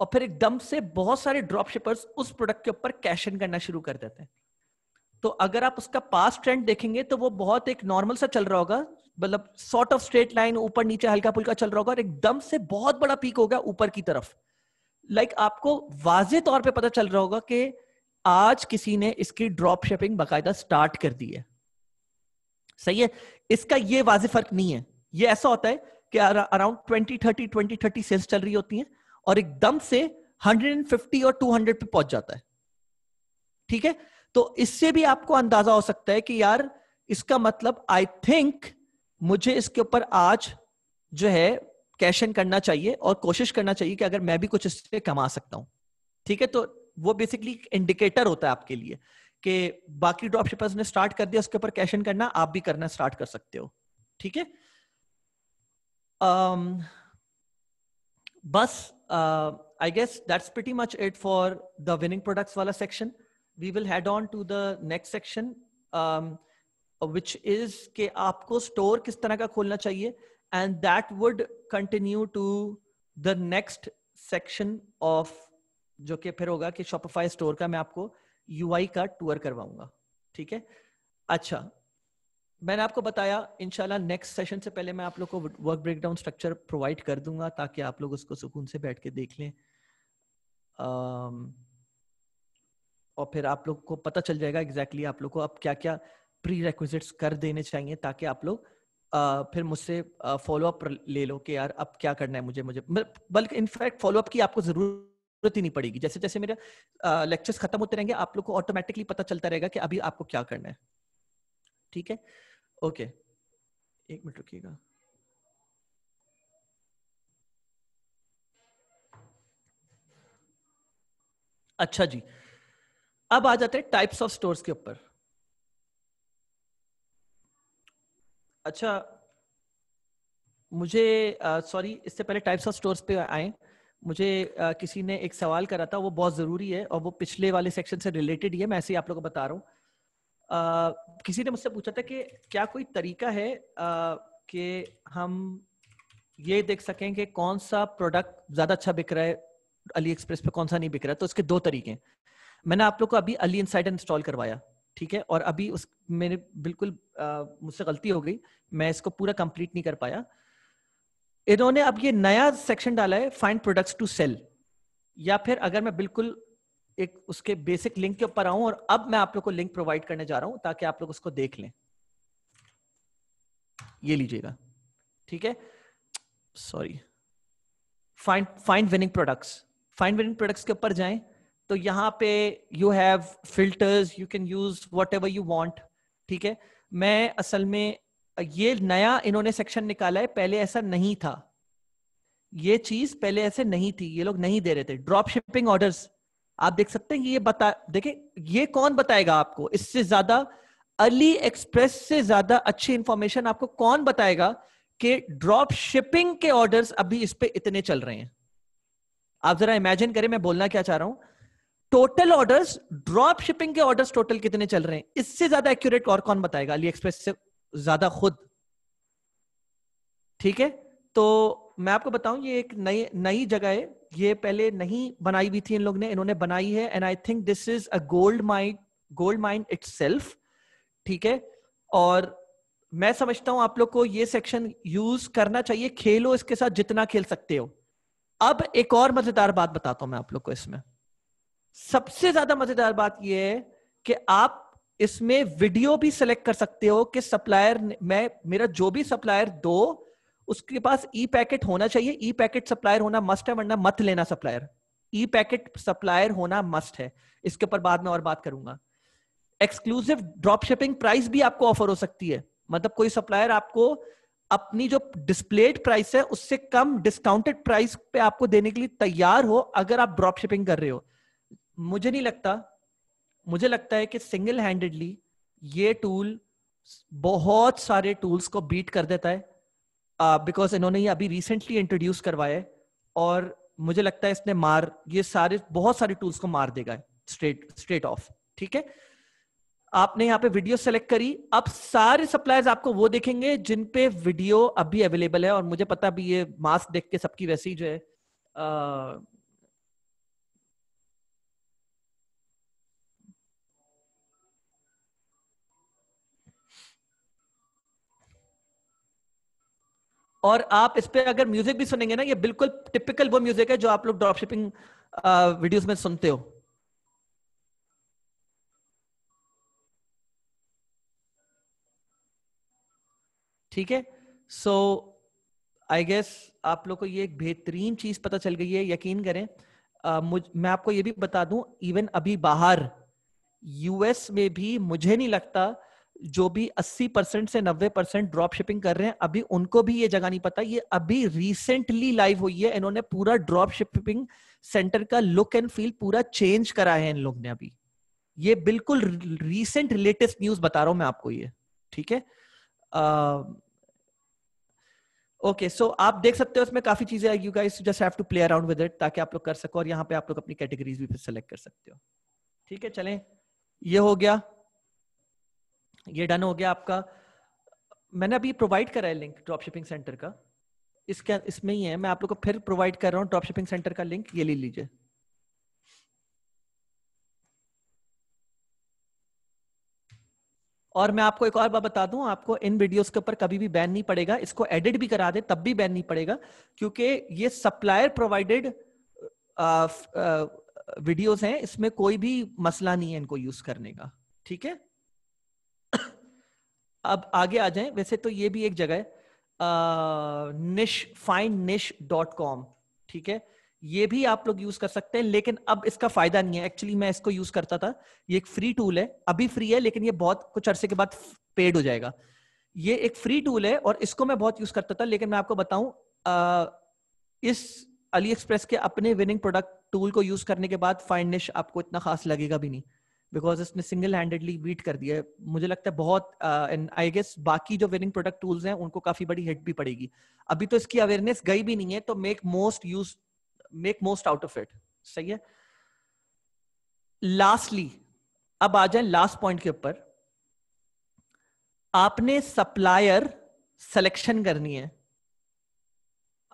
और फिर एकदम से बहुत सारे ड्रॉप शिपर्स उस प्रोडक्ट के ऊपर कैश इन करना शुरू कर देते हैं तो अगर आप उसका पास ट्रेंड देखेंगे तो वो बहुत एक नॉर्मल सा चल रहा होगा मतलब सॉर्ट ऑफ स्ट्रेट लाइन ऊपर नीचे हल्का फुल्का चल रहा होगा और एकदम से बहुत बड़ा पीक होगा ऊपर की तरफ लाइक like आपको वाजे तौर पे पता चल रहा होगा कि आज किसी ने इसकी ड्रॉप शिपिंग बाकायदा स्टार्ट कर दी है सही है इसका ये वाजे फर्क नहीं है ये ऐसा होता है कि around twenty thirty twenty thirty sales चल रही होती हैं और एकदम से 150 और 200 पे पहुंच जाता है ठीक है तो इससे भी आपको अंदाजा हो सकता है कि यार इसका मतलब आई थिंक मुझे इसके ऊपर आज जो है कैशन करना चाहिए और कोशिश करना चाहिए कि अगर मैं भी कुछ इससे कमा सकता हूं ठीक है तो वो बेसिकली इंडिकेटर होता है आपके लिए कि बाकी ड्रॉप शिपर्स ने स्टार्ट कर दिया उसके ऊपर कैश इन करना आप भी करना स्टार्ट कर सकते हो ठीक है um, बस I guess that's pretty much it for the winning products वाला section we will head on to the next section which is के आपको स्टोर किस तरह का खोलना चाहिए and that would continue to the next section of जो कि फिर होगा कि शॉपिफाई स्टोर का मैं आपको यूआई का टूर करवाऊंगा ठीक है अच्छा मैंने आपको बताया इनशाला नेक्स्ट सेशन से पहले मैं आप लोग को वर्क ब्रेकडाउन स्ट्रक्चर प्रोवाइड कर दूंगा ताकि आप लोग उसको सुकून से बैठ के देख लें और फिर आप लोग को पता चल जाएगा एग्जैक्टली exactly आप लोग को अब क्या क्या प्री रिक्विजिट्स कर देने चाहिए ताकि आप लोग फिर मुझसे फॉलो अप ले लो कि यार अब क्या करना है मुझे मुझे बल्कि इनफैक्ट फॉलो अप की आपको जरूर जरूरत ही नहीं पड़ेगी जैसे जैसे मेरे लेक्चर्स खत्म होते रहेंगे आप लोग को ऑटोमेटिकली पता चलता रहेगा कि अभी आपको क्या करना है ठीक है ओके एक मिनट रुकिएगा अच्छा जी अब आ जाते हैं टाइप्स ऑफ स्टोर्स के ऊपर अच्छा मुझे सॉरी इससे पहले टाइप्स ऑफ स्टोर्स पे आए मुझे आ, किसी ने एक सवाल करा था वो बहुत ज़रूरी है और वो पिछले वाले सेक्शन से रिलेटेड ही है मैं ऐसे ही आप लोगों को बता रहा हूँ किसी ने मुझसे पूछा था कि क्या कोई तरीका है कि हम ये देख सकें कि कौन सा प्रोडक्ट ज़्यादा अच्छा बिक रहा है अली एक्सप्रेस पे कौन सा नहीं बिक रहा है तो उसके दो तरीके हैं मैंने आप लोग को अभी अली इनसाइड इंस्टॉल करवाया ठीक है और अभी उस मेरे बिल्कुल मुझसे गलती हो गई मैं इसको पूरा कंप्लीट नहीं कर पाया इन्होंने अब ये नया सेक्शन डाला है फाइंड प्रोडक्ट्स टू सेल या फिर अगर मैं बिल्कुल एक उसके बेसिक लिंक के ऊपर आऊं और अब मैं आप लोग को लिंक प्रोवाइड करने जा रहा हूं ताकि आप लोग उसको देख लें ये लीजिएगा ठीक है sorry find find winning products find winning products के ऊपर जाएं तो यहां पे you have filters you can use whatever you want ठीक है मैं असल में ये नया इन्होंने सेक्शन निकाला है पहले ऐसा नहीं था ये चीज पहले ऐसे नहीं थी ये लोग नहीं दे रहे थे ड्रॉप शिपिंग ऑर्डर्स आप देख सकते हैं कि ये बता देखे ये कौन बताएगा आपको इससे ज्यादा अली एक्सप्रेस से ज्यादा अच्छी इंफॉर्मेशन आपको कौन बताएगा कि ड्रॉप शिपिंग के ऑर्डर्स अभी इस पर इतने चल रहे हैं आप जरा इमेजिन करें मैं बोलना क्या चाह रहा हूं टोटल ऑर्डर्स ड्रॉप शिपिंग के ऑर्डर्स टोटल कितने चल रहे हैं इससे ज्यादा एक्यूरेट और कौन बताएगा अली एक्सप्रेस से ज्यादा खुद ठीक है तो मैं आपको बताऊं ये एक नई नई जगह है ये पहले नहीं बनाई हुई थी इन लोग ने इन्होंने बनाई है and I think this is a gold mine gold mine it ठीक है और मैं समझता हूं आप लोग को ये सेक्शन यूज करना चाहिए खेलो इसके साथ जितना खेल सकते हो अब एक और मजेदार बात बताता हूं मैं आप लोग को इसमें सबसे ज्यादा मजेदार बात यह है कि आप इसमें वीडियो भी सिलेक्ट कर सकते हो कि सप्लायर मैं मेरा जो भी सप्लायर दो उसके पास ई पैकेट होना चाहिए ई पैकेट सप्लायर होना मस्ट है वरना मत लेना सप्लायर ई पैकेट सप्लायर होना मस्ट है इसके ऊपर बाद में और बात करूंगा एक्सक्लूसिव ड्रॉप शिपिंग प्राइस भी आपको ऑफर हो सकती है मतलब कोई सप्लायर आपको अपनी जो डिस्प्लेड प्राइस है उससे कम डिस्काउंटेड प्राइस पे आपको देने के लिए तैयार हो अगर आप ड्रॉप शिपिंग कर रहे हो मुझे नहीं लगता मुझे लगता है कि सिंगल हैंडेडली ये टूल बहुत सारे टूल्स को बीट कर देता है बिकॉज uh, इन्होंने ये अभी रिसेंटली इंट्रोड्यूस करवाया है और मुझे लगता है इसने मार ये सारे बहुत सारे टूल्स को मार देगा स्ट्रेट स्ट्रेट ऑफ ठीक है आपने यहाँ पे वीडियो सेलेक्ट करी अब सारे सप्लायर्स आपको वो देखेंगे जिन पे वीडियो अभी अवेलेबल है और मुझे पता भी ये मास्क देख के सबकी वैसे ही जो है और आप इस पे अगर म्यूजिक भी सुनेंगे ना ये बिल्कुल टिपिकल वो म्यूजिक है जो आप लोग ड्रॉप शिपिंग वीडियोस में सुनते हो ठीक है सो आई गेस आप लोग को ये एक बेहतरीन चीज पता चल गई है यकीन करें uh, मुझ मैं आपको ये भी बता दूं इवन अभी बाहर यूएस में भी मुझे नहीं लगता जो भी 80 परसेंट से 90 परसेंट ड्रॉप शिपिंग कर रहे हैं अभी उनको भी ये जगह नहीं पता ये अभी रिसेंटली लाइव हुई है इन्होंने पूरा ड्रॉप शिपिंग सेंटर का लुक एंड फील पूरा चेंज करा है इन लोग ने अभी ये बिल्कुल रिसेंट लेटेस्ट न्यूज बता रहा हूं मैं आपको ये ठीक है ओके सो आप देख सकते हो उसमें काफी चीजें you guys just have to play around with it ताकि आप लोग कर सको और यहाँ पे आप लोग अपनी कैटेगरीज भी फिर सेलेक्ट कर सकते हो ठीक है चलें ये हो गया ये डन हो गया आपका मैंने अभी प्रोवाइड करा है लिंक ड्रॉप शिपिंग सेंटर का इसके इसमें ही है मैं आप लोग को फिर प्रोवाइड कर रहा हूँ ड्रॉप शिपिंग सेंटर का लिंक ये ले लीजिए और मैं आपको एक और बात बता दूं आपको इन वीडियोस के ऊपर कभी भी बैन नहीं पड़ेगा इसको एडिट भी करा दे तब भी बैन नहीं पड़ेगा क्योंकि ये सप्लायर प्रोवाइडेड वीडियोस हैं इसमें कोई भी मसला नहीं है इनको यूज करने का ठीक है अब आगे आ जाएं वैसे तो ये भी एक जगह है निश फाइंड निश डॉट कॉम ठीक है ये भी आप लोग यूज कर सकते हैं लेकिन अब इसका फायदा नहीं है एक्चुअली मैं इसको यूज करता था ये एक फ्री टूल है अभी फ्री है लेकिन ये बहुत कुछ अरसे के बाद पेड हो जाएगा ये एक फ्री टूल है और इसको मैं बहुत यूज करता था लेकिन मैं आपको बताऊं इस अली एक्सप्रेस के अपने विनिंग प्रोडक्ट टूल को यूज करने के बाद फाइंड निश आपको इतना खास लगेगा भी नहीं बिकॉज इसने सिंगल हैंडेडली बीट कर दिया है मुझे लगता है बहुत आई uh, गेस बाकी जो विनिंग प्रोडक्ट टूल्स हैं उनको काफी बड़ी हिट भी पड़ेगी अभी तो इसकी अवेयरनेस गई भी नहीं है तो make most use make most out of it सही है लास्टली अब आ जाए लास्ट पॉइंट के ऊपर आपने सप्लायर सेलेक्शन करनी है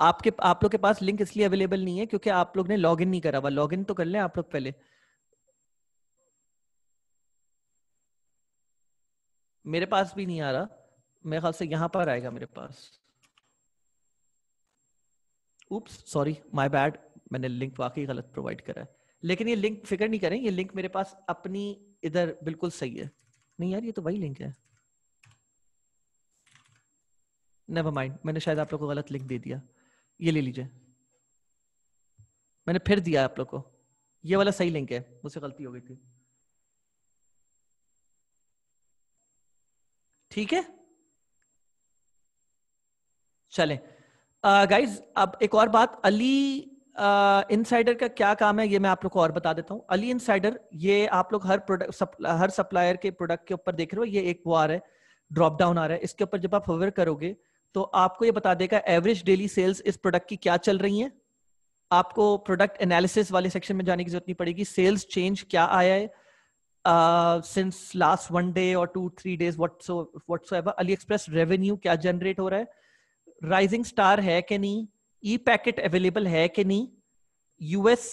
आपके आप लोग के पास लिंक इसलिए अवेलेबल नहीं है क्योंकि आप लोग ने लॉग इन नहीं करा हुआ लॉग इन तो कर लें आप लोग पहले मेरे पास भी नहीं आ रहा मेरे ख्याल से यहां पर आएगा मेरे पास उप्स सॉरी माय बैड मैंने लिंक वाकई गलत प्रोवाइड करा है लेकिन ये लिंक फिकर नहीं करें ये लिंक मेरे पास अपनी इधर बिल्कुल सही है नहीं यार ये तो वही लिंक है नेवर माइंड मैंने शायद आप लोग को गलत लिंक दे दिया ये ले लीजिए मैंने फिर दिया आप लोग को ये वाला सही लिंक है मुझसे गलती हो गई थी ठीक है चले गाइज अब एक और बात अली इनसाइडर uh, का क्या काम है ये मैं आप लोग को और बता देता हूँ अली इनसाइडर ये आप लोग हर प्रोडक्ट सप, हर सप्लायर के प्रोडक्ट के ऊपर देख रहे हो ये एक वो आ रहा है ड्रॉप डाउन आ रहा है इसके ऊपर जब आप हवर करोगे तो आपको ये बता देगा एवरेज डेली सेल्स इस प्रोडक्ट की क्या चल रही है आपको प्रोडक्ट एनालिसिस वाले सेक्शन में जाने की जरूरत नहीं पड़ेगी सेल्स चेंज क्या आया है सिंस लास्ट वन डे और two three days days what so whatsoever क्या जनरेट हो रहा है राइजिंग स्टार है कि नहीं ई पैकेट अवेलेबल है कि नहीं यूएस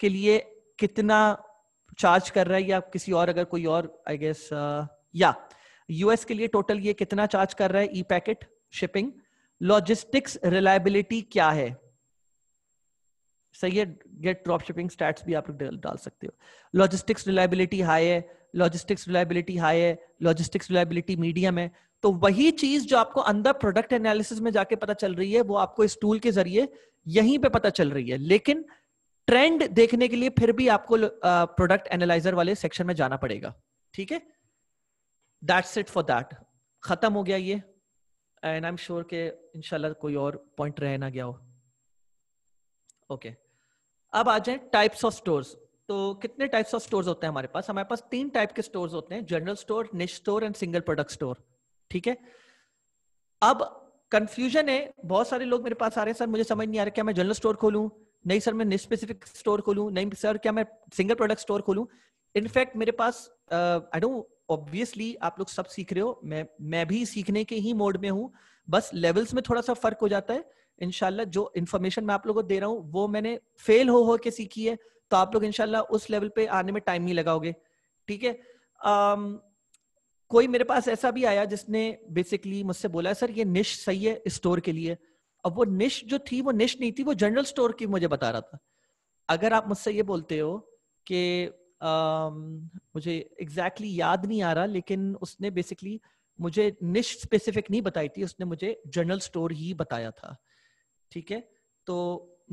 के लिए कितना चार्ज कर रहा है या किसी और अगर कोई और आई गेस uh, या यूएस के लिए टोटल ये कितना चार्ज कर रहा है e packet shipping logistics reliability क्या है सही है गेट ड्रॉप शिपिंग स्टैट्स भी आप लोग डाल सकते हो लॉजिस्टिक्स रिलायबिलिटी हाई है लॉजिस्टिक्स रिलायबिलिटी हाई है लॉजिस्टिक्स रिलायबिलिटी मीडियम है तो वही चीज जो आपको अंदर प्रोडक्ट एनालिसिस में जाके पता चल रही है वो आपको इस टूल के जरिए यहीं पे पता चल रही है लेकिन ट्रेंड देखने के लिए फिर भी आपको प्रोडक्ट एनालाइजर वाले सेक्शन में जाना पड़ेगा ठीक है दैट्स इट फॉर दैट खत्म हो गया ये एंड आई एम श्योर के इनशाला कोई और पॉइंट रह ना गया हो ओके अब आ जाए टाइप्स ऑफ स्टोर्स तो कितने टाइप्स ऑफ स्टोर्स होते हैं हमारे पास हमारे पास तीन टाइप के स्टोर्स होते हैं general store niche store and single product store ठीक है अब कंफ्यूजन है बहुत सारे लोग मेरे पास आ रहे हैं सर मुझे समझ नहीं आ रहा क्या मैं जनरल स्टोर खोलूं नहीं सर मैं स्पेसिफिक स्टोर खोलूं नहीं सर क्या मैं सिंगल प्रोडक्ट स्टोर खोलूं इनफैक्ट मेरे पास आई डोंट ऑब्वियसली आप लोग सब सीख रहे हो मैं मैं भी सीखने के ही मोड में हूँ बस लेवल्स में थोड़ा सा फर्क हो जाता है इनशाला जो इन्फॉर्मेशन मैं आप लोगों को दे रहा हूँ वो मैंने फेल हो हो के सीखी है तो आप लोग इनशाला उस लेवल पे आने में टाइम नहीं लगाओगे ठीक है um, कोई मेरे पास ऐसा भी आया जिसने बेसिकली मुझसे बोला सर ये निश सही है स्टोर के लिए अब वो निश जो थी वो निश नहीं थी वो जनरल स्टोर की मुझे बता रहा था अगर आप मुझसे ये बोलते हो कि मुझे एग्जैक्टली exactly याद नहीं आ रहा लेकिन उसने बेसिकली मुझे निश स्पेसिफिक नहीं बताई थी उसने मुझे जनरल स्टोर ही बताया था ठीक है तो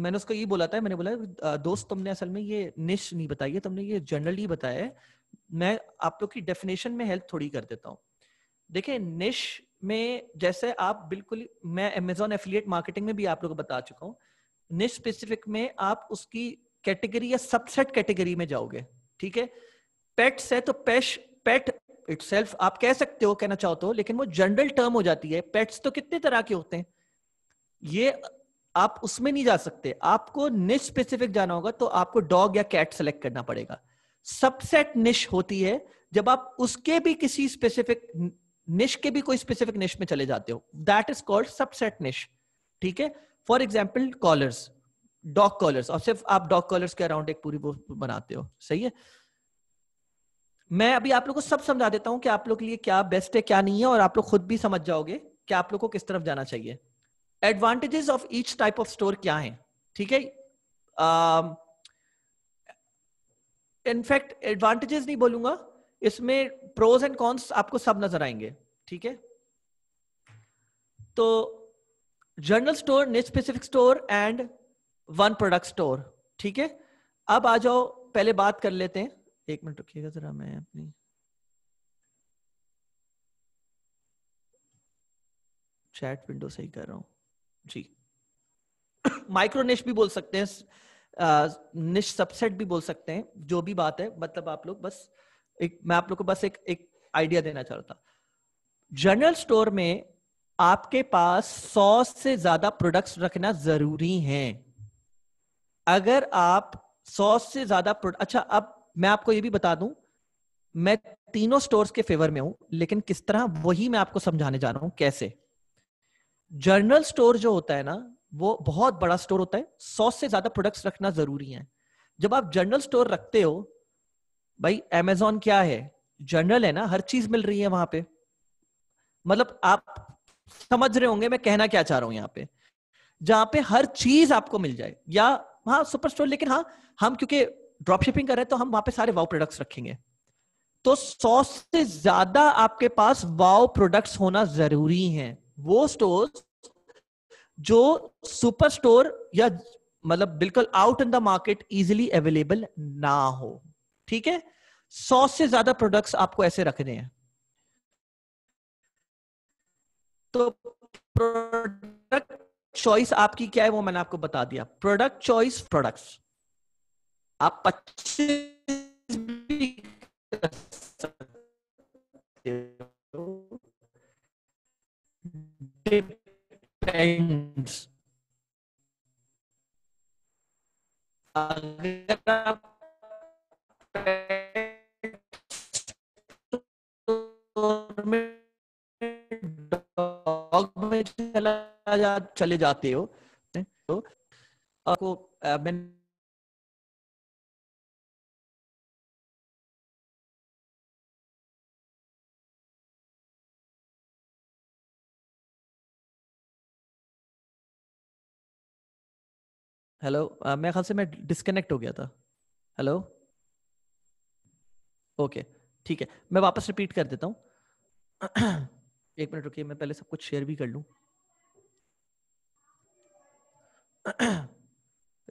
मैंने उसको ये बोला था मैंने बोला दोस्त तुमने असल में ये निश नहीं बताई है तुमने ये जनरली बताया है मैं आप लोग की डेफिनेशन में हेल्प थोड़ी कर देता हूँ देखिए निश में जैसे आप बिल्कुल मैं अमेजोन एफिलियट मार्केटिंग में भी आप लोग को बता चुका हूँ निश स्पेसिफिक में आप उसकी कैटेगरी या सबसेट कैटेगरी में जाओगे ठीक है पेट्स है तो पेश पेट इट आप कह सकते हो कहना चाहते हो तो, लेकिन वो जनरल टर्म हो जाती है पेट्स तो कितने तरह के होते हैं ये आप उसमें नहीं जा सकते आपको निश स्पेसिफिक जाना होगा तो आपको डॉग या कैट सेलेक्ट करना पड़ेगा सबसेट निश होती है जब आप उसके भी किसी स्पेसिफिक निश के भी कोई स्पेसिफिक निश में चले जाते हो that is called subset niche ठीक है for example collars dog collars और सिर्फ आप डॉग कॉलर्स के अराउंड एक पूरी वो बनाते हो सही है मैं अभी आप लोग को सब समझा देता हूं कि आप लोग के लिए क्या बेस्ट है क्या नहीं है और आप लोग खुद भी समझ जाओगे कि आप लोग को किस तरफ जाना चाहिए advantages of each type of store क्या है ठीक है इनफैक्ट um, एडवांटेजेस नहीं बोलूंगा इसमें प्रोज एंड कॉन्स आपको सब नजर आएंगे ठीक है तो general store niche specific store and one product store ठीक है अब आ जाओ पहले बात कर लेते हैं एक मिनट रुकिएगा जरा मैं अपनी चैट विंडो सही कर रहा हूं जी माइक्रोनिश भी बोल सकते हैं निश सबसेट भी बोल सकते हैं जो भी बात है मतलब आप लोग बस एक मैं आप लोग को बस एक एक आइडिया देना चाहता जनरल स्टोर में आपके पास सौ से ज्यादा प्रोडक्ट्स रखना जरूरी है अगर आप सौ से ज्यादा अच्छा अब मैं आपको ये भी बता दूं मैं तीनों स्टोर्स के फेवर में हूं लेकिन किस तरह वही मैं आपको समझाने जा रहा हूं कैसे जर्नल स्टोर जो होता है ना वो बहुत बड़ा स्टोर होता है सौ से ज्यादा प्रोडक्ट्स रखना जरूरी है जब आप जर्नल स्टोर रखते हो भाई एमेजोन क्या है जर्नल है ना हर चीज मिल रही है वहां पे मतलब आप समझ रहे होंगे मैं कहना क्या चाह रहा हूं यहाँ पे जहां पे हर चीज आपको मिल जाए या हाँ सुपर स्टोर लेकिन हाँ हम क्योंकि ड्रॉप शिपिंग कर रहे हैं तो हम वहां पे सारे वाव प्रोडक्ट्स रखेंगे तो सौ से ज्यादा आपके पास वाव प्रोडक्ट्स होना जरूरी है वो स्टोर्स जो सुपर स्टोर या मतलब बिल्कुल out in the market easily available ना हो ठीक है सौ से ज्यादा प्रोडक्ट्स आपको ऐसे रखने हैं तो प्रोडक्ट चॉइस आपकी क्या है वो मैंने आपको बता दिया प्रोडक्ट चॉइस प्रोडक्ट्स आप पच्चीस डिपेंड्स अगर डॉग में चला जा, चले जाते हो तो आपको uh, हेलो uh, मैं ख्याल से मैं डिस्कनेक्ट हो गया था हेलो ओके ठीक है मैं वापस रिपीट कर देता हूँ एक मिनट रुकिए मैं पहले सब कुछ शेयर भी कर लूँ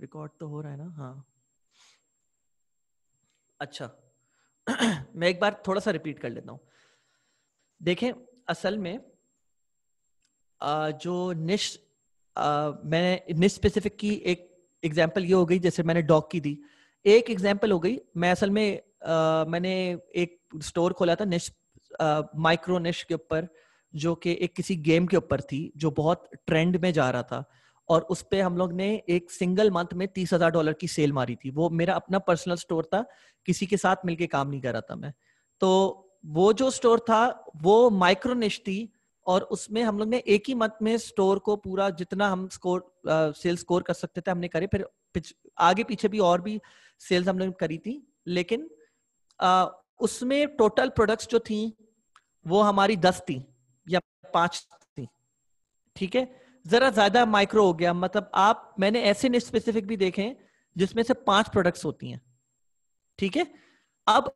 रिकॉर्ड तो हो रहा है ना हाँ अच्छा मैं एक बार थोड़ा सा रिपीट कर लेता हूँ देखें असल में आ, जो निश मैं निश स्पेसिफिक की एक एग्जाम्पल ये हो गई जैसे मैंने डॉग की दी एक एग्जाम्पल हो गई मैं असल में आ, मैंने एक स्टोर खोला था निश माइक्रो निश के ऊपर जो कि एक किसी गेम के ऊपर थी जो बहुत ट्रेंड में जा रहा था और उस पर हम लोग ने एक सिंगल मंथ में तीस हजार डॉलर की सेल मारी थी वो मेरा अपना पर्सनल स्टोर था किसी के साथ मिलके काम नहीं कर रहा था मैं तो वो जो स्टोर था वो माइक्रोनिश थी और उसमें हम लोग ने एक ही मंथ में स्टोर को पूरा जितना हम स्कोर सेल्स स्कोर कर सकते थे हमने करे फिर आगे पीछे भी और भी सेल्स हम लोग करी थी लेकिन आ, उसमें टोटल प्रोडक्ट्स जो थी वो हमारी दस थी या पांच थी ठीक है जरा ज्यादा माइक्रो हो गया मतलब आप मैंने ऐसे स्पेसिफिक भी देखे जिसमें से पांच प्रोडक्ट्स होती हैं ठीक है अब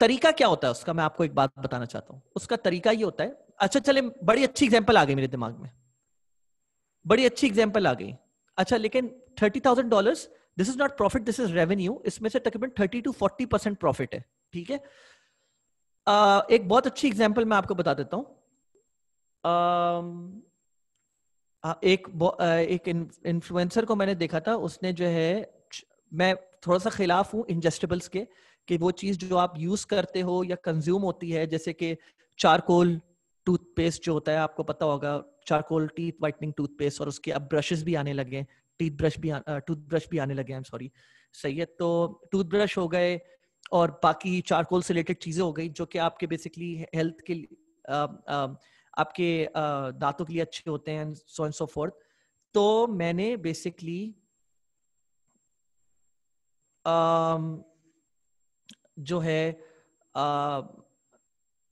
तरीका क्या होता है उसका मैं आपको एक बात बताना चाहता हूँ उसका तरीका ये होता है अच्छा चले बड़ी अच्छी एग्जाम्पल आ गई मेरे दिमाग में बड़ी अच्छी एग्जाम्पल आ गई अच्छा लेकिन thirty thousand dollar this is not profit this is revenue इसमें से तकरीबन thirty to forty percent profit है ठीक है uh, एक बहुत अच्छी एग्जाम्पल मैं आपको बता देता हूं uh, एक एक इन्फ्लुएंसर को मैंने देखा था उसने जो है मैं थोड़ा सा खिलाफ हूँ इंजेस्टेबल्स के कि वो चीज जो आप यूज करते हो या कंज्यूम होती है जैसे कि चारकोल टूथपेस्ट जो होता है आपको पता होगा चारकोल टीथ वाइटनिंग टूथपेस्ट और उसके अब ब्रशेस भी आने लगे टीथ ब्रश भी टूथब्रश भी आने लगे हैं सॉरी सही है तो टूथब्रश हो गए और बाकी चारकोल से रिलेटेड चीजें हो गई जो कि आपके बेसिकली हेल्थ के आ, आ, आपके दांतों के लिए अच्छे होते हैं सो एंड सो फोर्थ तो मैंने बेसिकली जो है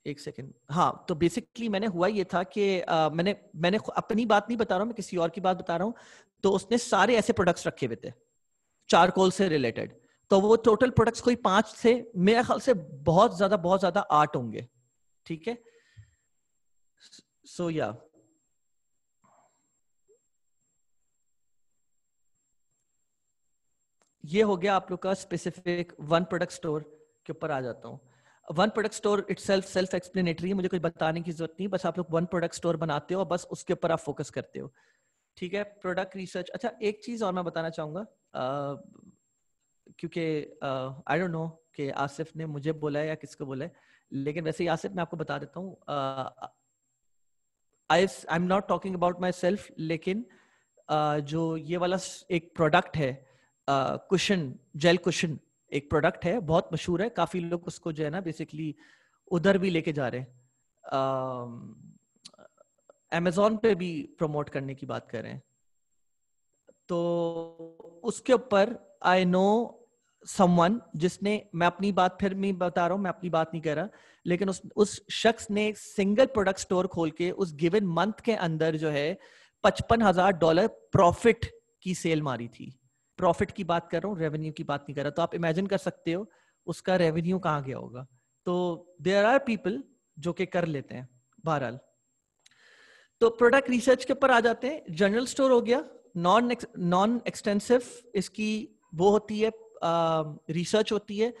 एक सेकेंड हाँ तो बेसिकली मैंने हुआ ये था कि आ, मैंने मैंने अपनी बात नहीं बता रहा हूँ मैं किसी और की बात बता रहा हूँ तो उसने सारे ऐसे प्रोडक्ट्स रखे हुए थे चारकोल से रिलेटेड तो वो टोटल प्रोडक्ट्स कोई पांच थे मेरे ख्याल से बहुत ज्यादा बहुत ज्यादा आठ होंगे ठीक है सो या ये हो गया आप लोग का स्पेसिफिक वन प्रोडक्ट स्टोर के ऊपर आ जाता हूं one product store itself self explanatory है मुझे कुछ बताने की जरूरत नहीं बस आप लोग वन प्रोडक्ट स्टोर बनाते हो और बस उसके ऊपर आप फोकस करते हो ठीक है प्रोडक्ट रिसर्च अच्छा एक चीज और मैं बताना चाहूंगा क्योंकि आई डोंट नो कि आसिफ ने मुझे बोला है या किसको बोला है लेकिन वैसे ही आसिफ मैं आपको बता देता हूँ I I am not talking about myself लेकिन uh, जो ये वाला एक प्रोडक्ट है कुशन जेल कुशन एक प्रोडक्ट है बहुत मशहूर है काफी लोग उसको जो है ना बेसिकली उधर भी लेके जा रहे हैं अमेजोन पे भी प्रमोट करने की बात कर रहे हैं तो उसके ऊपर आई नो समवन जिसने मैं अपनी बात फिर मैं बता रहा हूं मैं अपनी बात नहीं कह रहा लेकिन उस उस शख्स ने सिंगल प्रोडक्ट स्टोर खोल के उस गिवन मंथ के अंदर जो है पचपन हजार डॉलर प्रॉफिट की सेल मारी थी प्रॉफिट की बात कर रहा हूँ रेवेन्यू की बात नहीं कर रहा तो आप इमेजिन कर सकते हो उसका रेवेन्यू कहाँ गया होगा तो देर आर पीपल जो कि कर लेते हैं बहरहाल तो प्रोडक्ट रिसर्च के ऊपर आ जाते हैं जनरल स्टोर हो गया नॉन नॉन एक्सटेंसिव इसकी वो होती है रिसर्च होती है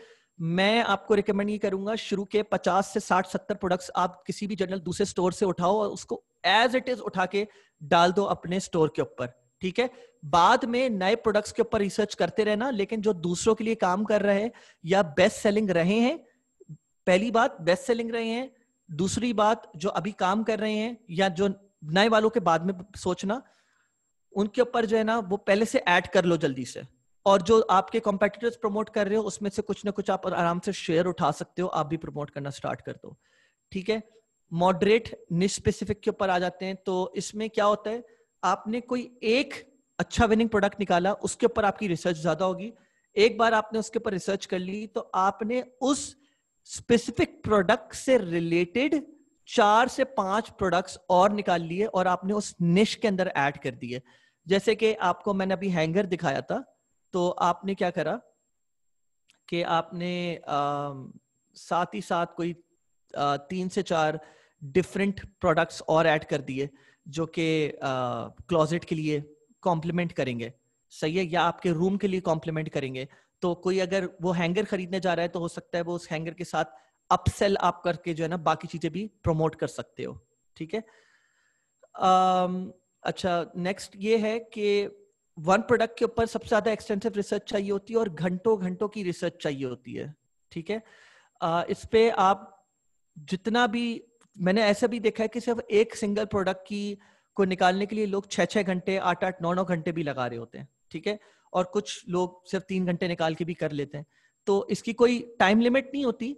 मैं आपको रिकमेंड ये करूंगा शुरू के 50 से 60 70 प्रोडक्ट्स आप किसी भी जनरल दूसरे स्टोर से उठाओ और उसको एज इट इज उठा के डाल दो अपने स्टोर के ऊपर ठीक है बाद में नए प्रोडक्ट्स के ऊपर रिसर्च करते रहना लेकिन जो दूसरों के लिए काम कर रहे हैं या बेस्ट सेलिंग रहे हैं पहली बात बेस्ट सेलिंग रहे हैं दूसरी बात जो अभी काम कर रहे हैं या जो नए वालों के बाद में सोचना उनके ऊपर जो है ना वो पहले से ऐड कर लो जल्दी से और जो आपके कॉम्पिटिटर्स प्रमोट कर रहे हो उसमें से कुछ ना कुछ आप आराम से शेयर उठा सकते हो आप भी प्रमोट करना स्टार्ट कर दो ठीक है मॉडरेट निस्पेसिफिक के ऊपर आ जाते हैं तो इसमें क्या होता है आपने कोई एक अच्छा विनिंग प्रोडक्ट निकाला उसके ऊपर आपकी रिसर्च ज्यादा होगी एक बार आपने उसके ऊपर रिसर्च कर ली तो आपने उस स्पेसिफिक प्रोडक्ट से रिलेटेड चार से पांच प्रोडक्ट्स और निकाल लिए और आपने उस निश के अंदर ऐड कर दिए जैसे कि आपको मैंने अभी हैंगर दिखाया था तो आपने क्या करा कि आपने आ, साथ ही साथ कोई आ, तीन से चार डिफरेंट प्रोडक्ट्स और ऐड कर दिए जो कि क्लोजेट के लिए कॉम्प्लीमेंट करेंगे सही है या आपके रूम के लिए कॉम्प्लीमेंट करेंगे तो कोई अगर वो हैंगर खरीदने जा रहा है तो हो सकता है वो उस हैंगर के साथ अपसेल आप करके जो है ना बाकी चीजें भी प्रमोट कर सकते हो ठीक है um, अच्छा नेक्स्ट ये है कि वन प्रोडक्ट के ऊपर सबसे ज्यादा एक्सटेंसिव रिसर्च चाहिए होती है और घंटों घंटों की रिसर्च चाहिए होती है ठीक है uh, इस पे आप जितना भी मैंने ऐसा भी देखा है कि सिर्फ एक सिंगल प्रोडक्ट की को निकालने के लिए लोग छह छह घंटे आठ आठ नौ नौ घंटे भी लगा रहे होते हैं ठीक है और कुछ लोग सिर्फ तीन घंटे निकाल के भी कर लेते हैं तो इसकी कोई टाइम लिमिट नहीं होती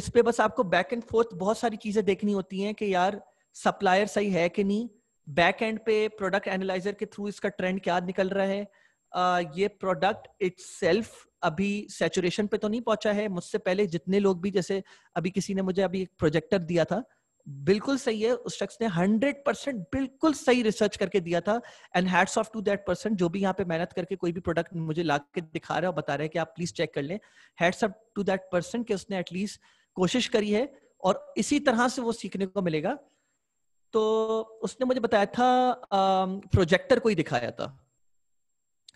इस पे बस आपको बैक एंड फोर्थ बहुत सारी चीजें देखनी होती हैं कि यार सप्लायर सही है कि नहीं बैक एंड पे प्रोडक्ट एनालाइजर के थ्रू इसका ट्रेंड क्या निकल रहा है आ, ये प्रोडक्ट इट्स अभी सेचुरेशन पे तो नहीं पहुंचा है मुझसे पहले जितने लोग भी जैसे अभी किसी ने मुझे अभी एक प्रोजेक्टर दिया था बिल्कुल सही है उस शख्स ने हंड्रेड परसेंट बिल्कुल सही रिसर्च करके दिया था and hats off to that person जो भी यहाँ पे मेहनत करके कोई भी प्रोडक्ट मुझे ला के दिखा रहा है बता रहा है कि आप प्लीज चेक कर लें hats off to that person कि उसने एटलीस्ट कोशिश करी है और इसी तरह से वो सीखने को मिलेगा तो उसने मुझे बताया था प्रोजेक्टर को ही दिखाया था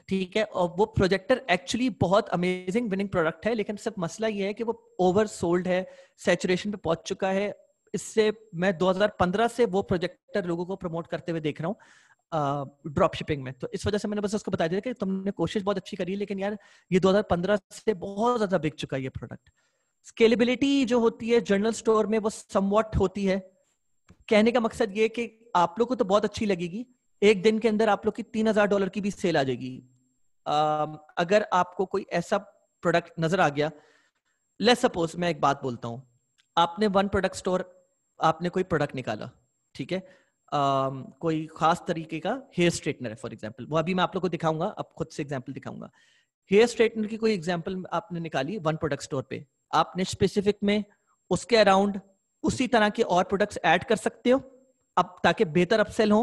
ठीक है और वो प्रोजेक्टर एक्चुअली बहुत अमेजिंग विनिंग प्रोडक्ट है लेकिन सिर्फ मसला ये है कि वो ओवर सोल्ड है सेचुरेशन पे पहुंच चुका है इससे मैं 2015 से वो प्रोजेक्टर लोगों को प्रमोट करते हुए देख रहा हूँ ड्रॉप शिपिंग में तो इस वजह से मैंने बस उसको बता दिया कि तुमने कोशिश बहुत अच्छी करी लेकिन यार ये 2015 से बहुत ज्यादा बिक चुका है ये प्रोडक्ट स्केलेबिलिटी जो होती है जनरल स्टोर में वो समवट होती है कहने का मकसद ये कि आप लोग को तो बहुत अच्छी लगेगी एक दिन के अंदर आप लोग की तीन हजार डॉलर की भी सेल आ जाएगी uh, अगर आपको कोई ऐसा प्रोडक्ट नजर आ गया लेट सपोज मैं एक बात बोलता हूँ आपने वन प्रोडक्ट स्टोर आपने कोई प्रोडक्ट निकाला ठीक है um, कोई खास तरीके का हेयर स्ट्रेटनर है फॉर एग्जाम्पल वो अभी मैं आप लोग को दिखाऊंगा आप खुद से एग्जाम्पल दिखाऊंगा हेयर स्ट्रेटनर की कोई एग्जाम्पल आपने निकाली वन प्रोडक्ट स्टोर पे आपने स्पेसिफिक में उसके अराउंड उसी तरह के और प्रोडक्ट्स ऐड कर सकते हो अब ताकि बेहतर अपसेल हो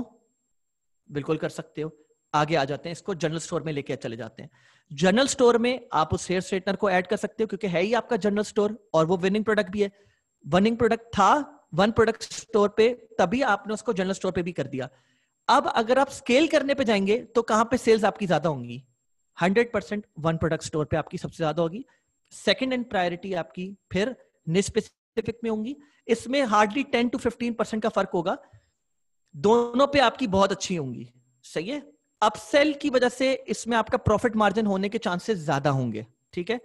बिल्कुल कर सकते हो आगे आ जाते हैं इसको जनरल स्टोर में लेके चले जाते हैं जनरल स्टोर में आप उस हेयर स्ट्रेटनर को ऐड कर सकते हो क्योंकि है ही आपका जनरल स्टोर और वो विनिंग प्रोडक्ट भी है विनिंग प्रोडक्ट था वन प्रोडक्ट स्टोर पे तभी आपने उसको जनरल स्टोर पे भी कर दिया अब अगर आप स्केल करने पे जाएंगे तो कहां पे सेल्स आपकी ज्यादा होंगी hundred percent one product store पे आपकी सबसे ज्यादा होगी सेकेंड एंड प्रायोरिटी आपकी फिर निस्पेसिफिक में होंगी इसमें hardly ten to fifteen percent का फर्क होगा दोनों पे आपकी बहुत अच्छी होंगी सही है अपसेल की वजह से इसमें आपका प्रॉफिट मार्जिन होने के चांसेस ज्यादा होंगे ठीक है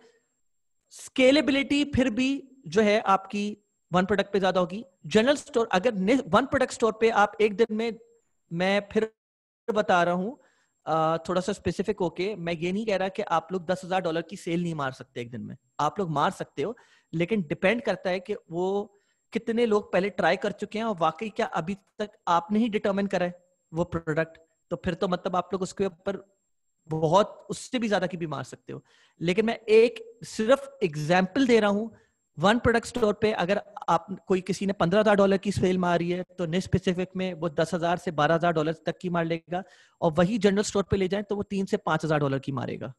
स्केलेबिलिटी फिर भी जो है आपकी वन प्रोडक्ट पे ज्यादा होगी जनरल स्टोर अगर वन प्रोडक्ट स्टोर पे आप एक दिन में मैं फिर बता रहा हूँ थोड़ा सा स्पेसिफिक होके मैं ये नहीं कह रहा कि आप लोग दस हजार डॉलर की सेल नहीं मार सकते एक दिन में आप लोग मार सकते हो लेकिन डिपेंड करता है कि वो कितने लोग पहले ट्राई कर चुके हैं और वाकई क्या अभी तक आपने ही डिटर्मिन करा है वो प्रोडक्ट तो फिर तो मतलब आप लोग उसके ऊपर बहुत उससे भी ज्यादा की भी मार सकते हो लेकिन मैं एक सिर्फ एग्जाम्पल दे रहा हूँ वन प्रोडक्ट स्टोर पे अगर आप कोई किसी ने पंद्रह हजार डॉलर की सेल मारी है तो निस्पेसिफिक में वो दस हजार से बारह हजार डॉलर तक की मार लेगा और वही जनरल स्टोर पे ले जाए तो वो तीन से पांच हजार डॉलर की मारेगा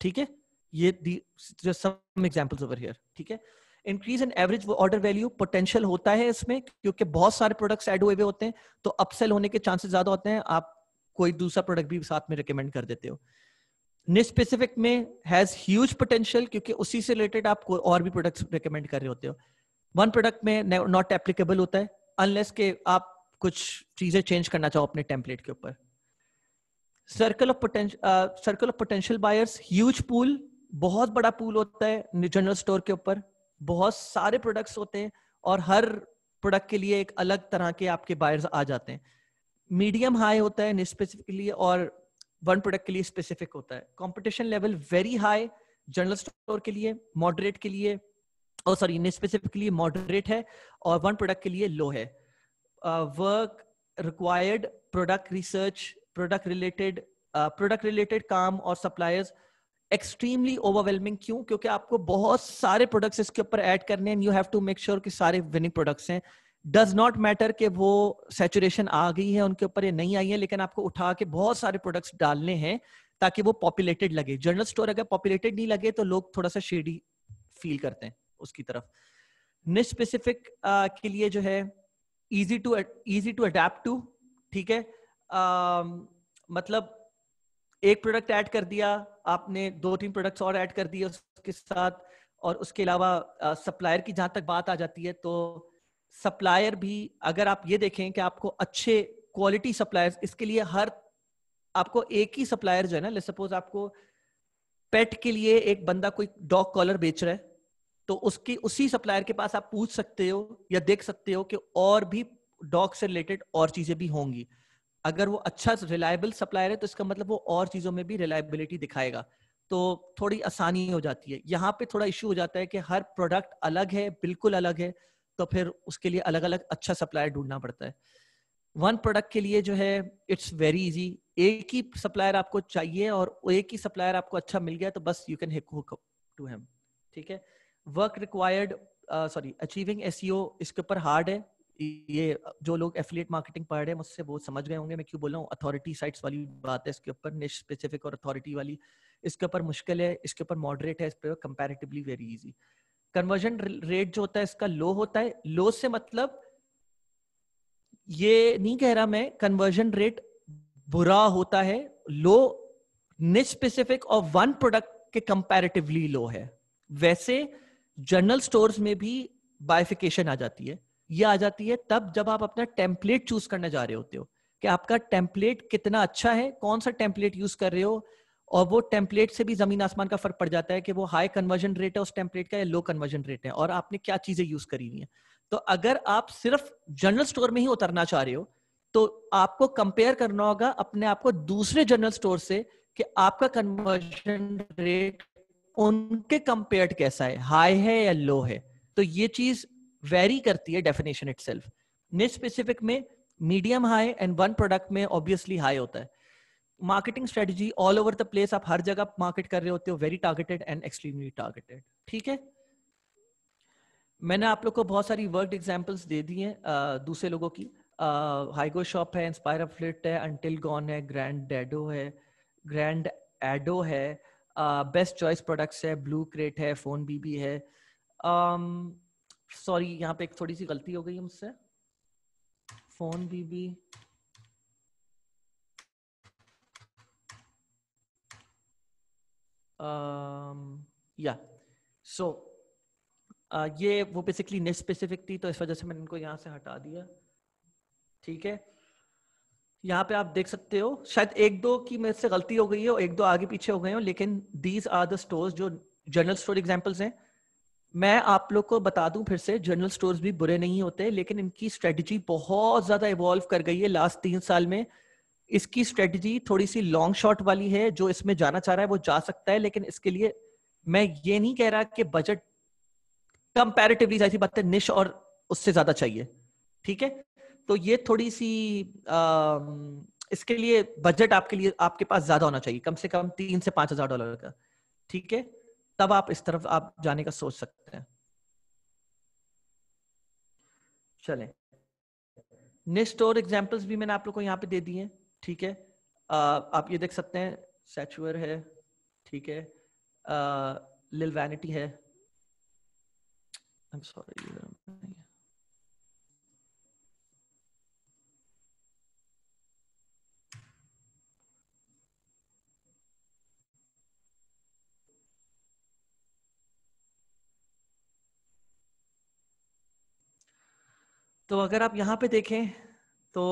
ठीक है ये सम एग्जांपल्स ओवर हियर ठीक है increase in average order value potential होता है इसमें क्योंकि बहुत सारे प्रोडक्ट्स ऐड हुए हुए होते हैं तो अपसेल होने के चांसेस ज्यादा होते हैं आप कोई दूसरा प्रोडक्ट भी साथ में रिकमेंड कर देते हो निस्पेसिफिक में हैज ह्यूज पोटेंशियल क्योंकि उसी से रिलेटेड आप और भी प्रोडक्ट्स रिकमेंड कर रहे होते हो वन प्रोडक्ट में नॉट एप्लीकेबल होता है अनलेस के आप कुछ चीजें चेंज करना चाहो अपने टेम्पलेट के ऊपर circle of potential circle of potential buyers huge pool बहुत बड़ा पूल होता है जनरल स्टोर के ऊपर बहुत सारे प्रोडक्ट्स होते हैं और हर प्रोडक्ट के लिए एक अलग तरह के आपके बायर्स आ जाते हैं मीडियम हाई होता है निस्पेसिफिकली और वन प्रोडक्ट के लिए स्पेसिफिक होता है competition level very high general store के लिए मॉडरेट के लिए और सॉरी इन स्पेसिफिक के लिए मॉडरेट है और वन प्रोडक्ट के लिए लो है work required product research product related product related काम और सप्लायर्स एक्सट्रीमली ओवरवेलमिंग क्यों क्योंकि आपको बहुत सारे प्रोडक्ट्स इसके ऊपर ऐड करने हैं you have to make sure कि सारे विनिंग प्रोडक्ट्स हैं डज नॉट मैटर कि वो सेचुरेशन आ गई है उनके ऊपर ये नहीं आई है लेकिन आपको उठा के बहुत सारे प्रोडक्ट्स डालने हैं ताकि वो पॉपुलेटेड लगे जनरल स्टोर अगर पॉपुलेटेड नहीं लगे तो लोग थोड़ा सा शेडी फील करते हैं उसकी तरफ निश स्पेसिफिक के लिए जो है easy to easy to adapt to ठीक है मतलब एक प्रोडक्ट ऐड कर दिया आपने दो तीन प्रोडक्ट्स और ऐड कर दिए उसके साथ और उसके अलावा सप्लायर की जहां तक बात आ जाती है तो सप्लायर भी अगर आप ये देखें कि आपको अच्छे क्वालिटी सप्लायर्स इसके लिए हर आपको एक ही सप्लायर जो है ना ले सपोज आपको पेट के लिए एक बंदा कोई डॉग कॉलर बेच रहा है तो उसकी उसी सप्लायर के पास आप पूछ सकते हो या देख सकते हो कि और भी डॉग से रिलेटेड और चीजें भी होंगी अगर वो अच्छा रिलायबल सप्लायर है तो इसका मतलब वो और चीजों में भी रिलायबिलिटी दिखाएगा तो थोड़ी आसानी हो जाती है यहाँ पे थोड़ा इश्यू हो जाता है कि हर प्रोडक्ट अलग है बिल्कुल अलग है तो फिर उसके लिए अलग अलग अच्छा सप्लायर ढूंढना पड़ता है वन प्रोडक्ट के लिए जो है इट्स वेरी इजी एक ही सप्लायर आपको चाहिए और एक ही सप्लायर आपको अच्छा मिल गया तो बस you can hook to him ठीक है work required sorry achieving as इसके ऊपर हार्ड है ये जो लोग एफिलिएट मार्केटिंग पढ़ रहे हैं मुझसे बहुत समझ गए होंगे मैं क्यों बोल रहा हूँ अथॉरिटी साइट्स वाली बात है इसके ऊपर निश स्पेसिफिक और अथॉरिटी वाली इसके ऊपर मुश्किल है इसके ऊपर मॉडरेट है इस पर comparatively very easy conversion rate जो होता है इसका लो होता है लो से मतलब ये नहीं कह रहा मैं कन्वर्जन रेट बुरा होता है लो निच स्पेसिफिक और वन प्रोडक्ट के कंपैरेटिवली लो है वैसे जनरल स्टोर्स में भी बायफिकेशन आ जाती है ये आ जाती है तब जब आप अपना टेम्पलेट चूज करने जा रहे होते हो कि आपका टेम्पलेट कितना अच्छा है कौन सा टेम्पलेट यूज कर रहे हो और वो टेम्पलेट से भी जमीन आसमान का फर्क पड़ जाता है कि वो हाई कन्वर्जन रेट है उस टेम्पलेट का या लो कन्वर्जन रेट है और आपने क्या चीजें यूज करी हुई है तो अगर आप सिर्फ जनरल स्टोर में ही उतरना चाह रहे हो तो आपको कंपेयर करना होगा अपने आप को दूसरे जनरल स्टोर से कि आपका कन्वर्जन रेट उनके कंपेयर कैसा है हाई है या लो है तो ये चीज वेरी करती है डेफिनेशन इट सेल्फ स्पेसिफिक में medium high and one product में ऑब्वियसली हाई होता है marketing strategy all over the place आप हर जगह मार्केट कर रहे होते हो very targeted and extremely targeted ठीक है मैंने आप लोग को बहुत सारी वर्क एग्जाम्पल्स दे दी हैं दूसरे लोगों की हाइगो शॉप है इंस्पायर फ्लिट है अनटिल गॉन है ग्रैंड डेडो है ग्रैंड एडो है बेस्ट चॉइस प्रोडक्ट्स है ब्लू क्रेट है फोन बीबी है सॉरी um, यहाँ पे एक थोड़ी सी गलती हो गई मुझसे फोन बीबी या um, सो uh, ये वो बेसिकली नेट स्पेसिफिक थी तो इस वजह से मैंने इनको यहाँ से हटा दिया ठीक है यहाँ पे आप देख सकते हो शायद एक दो की मेरे से गलती हो गई है और एक दो आगे पीछे हो गए हो लेकिन दीज आर द स्टोर्स जो जनरल स्टोर एग्जाम्पल्स हैं मैं आप लोग को बता दूं फिर से जनरल स्टोर्स भी बुरे नहीं होते लेकिन इनकी स्ट्रेटजी बहुत ज्यादा इवॉल्व कर गई है लास्ट तीन साल में इसकी स्ट्रेटजी थोड़ी सी लॉन्ग शॉट वाली है जो इसमें जाना चाह रहा है वो जा सकता है लेकिन इसके लिए मैं ये नहीं कह रहा कि बजट कंपेरेटिवली ऐसी बात है निश और उससे ज्यादा चाहिए ठीक है तो ये थोड़ी सी आ, इसके लिए बजट आपके लिए आपके पास ज्यादा होना चाहिए कम से कम तीन से पांच हजार डॉलर का ठीक है तब आप इस तरफ आप जाने का सोच सकते हैं चले निस्ट और एग्जाम्पल्स भी मैंने आप लोग को यहाँ पे दे दिए ठीक है आप ये देख सकते हैं सेचुअर है ठीक है लिलवैनिटी है I'm sorry. तो अगर आप यहां पे देखें तो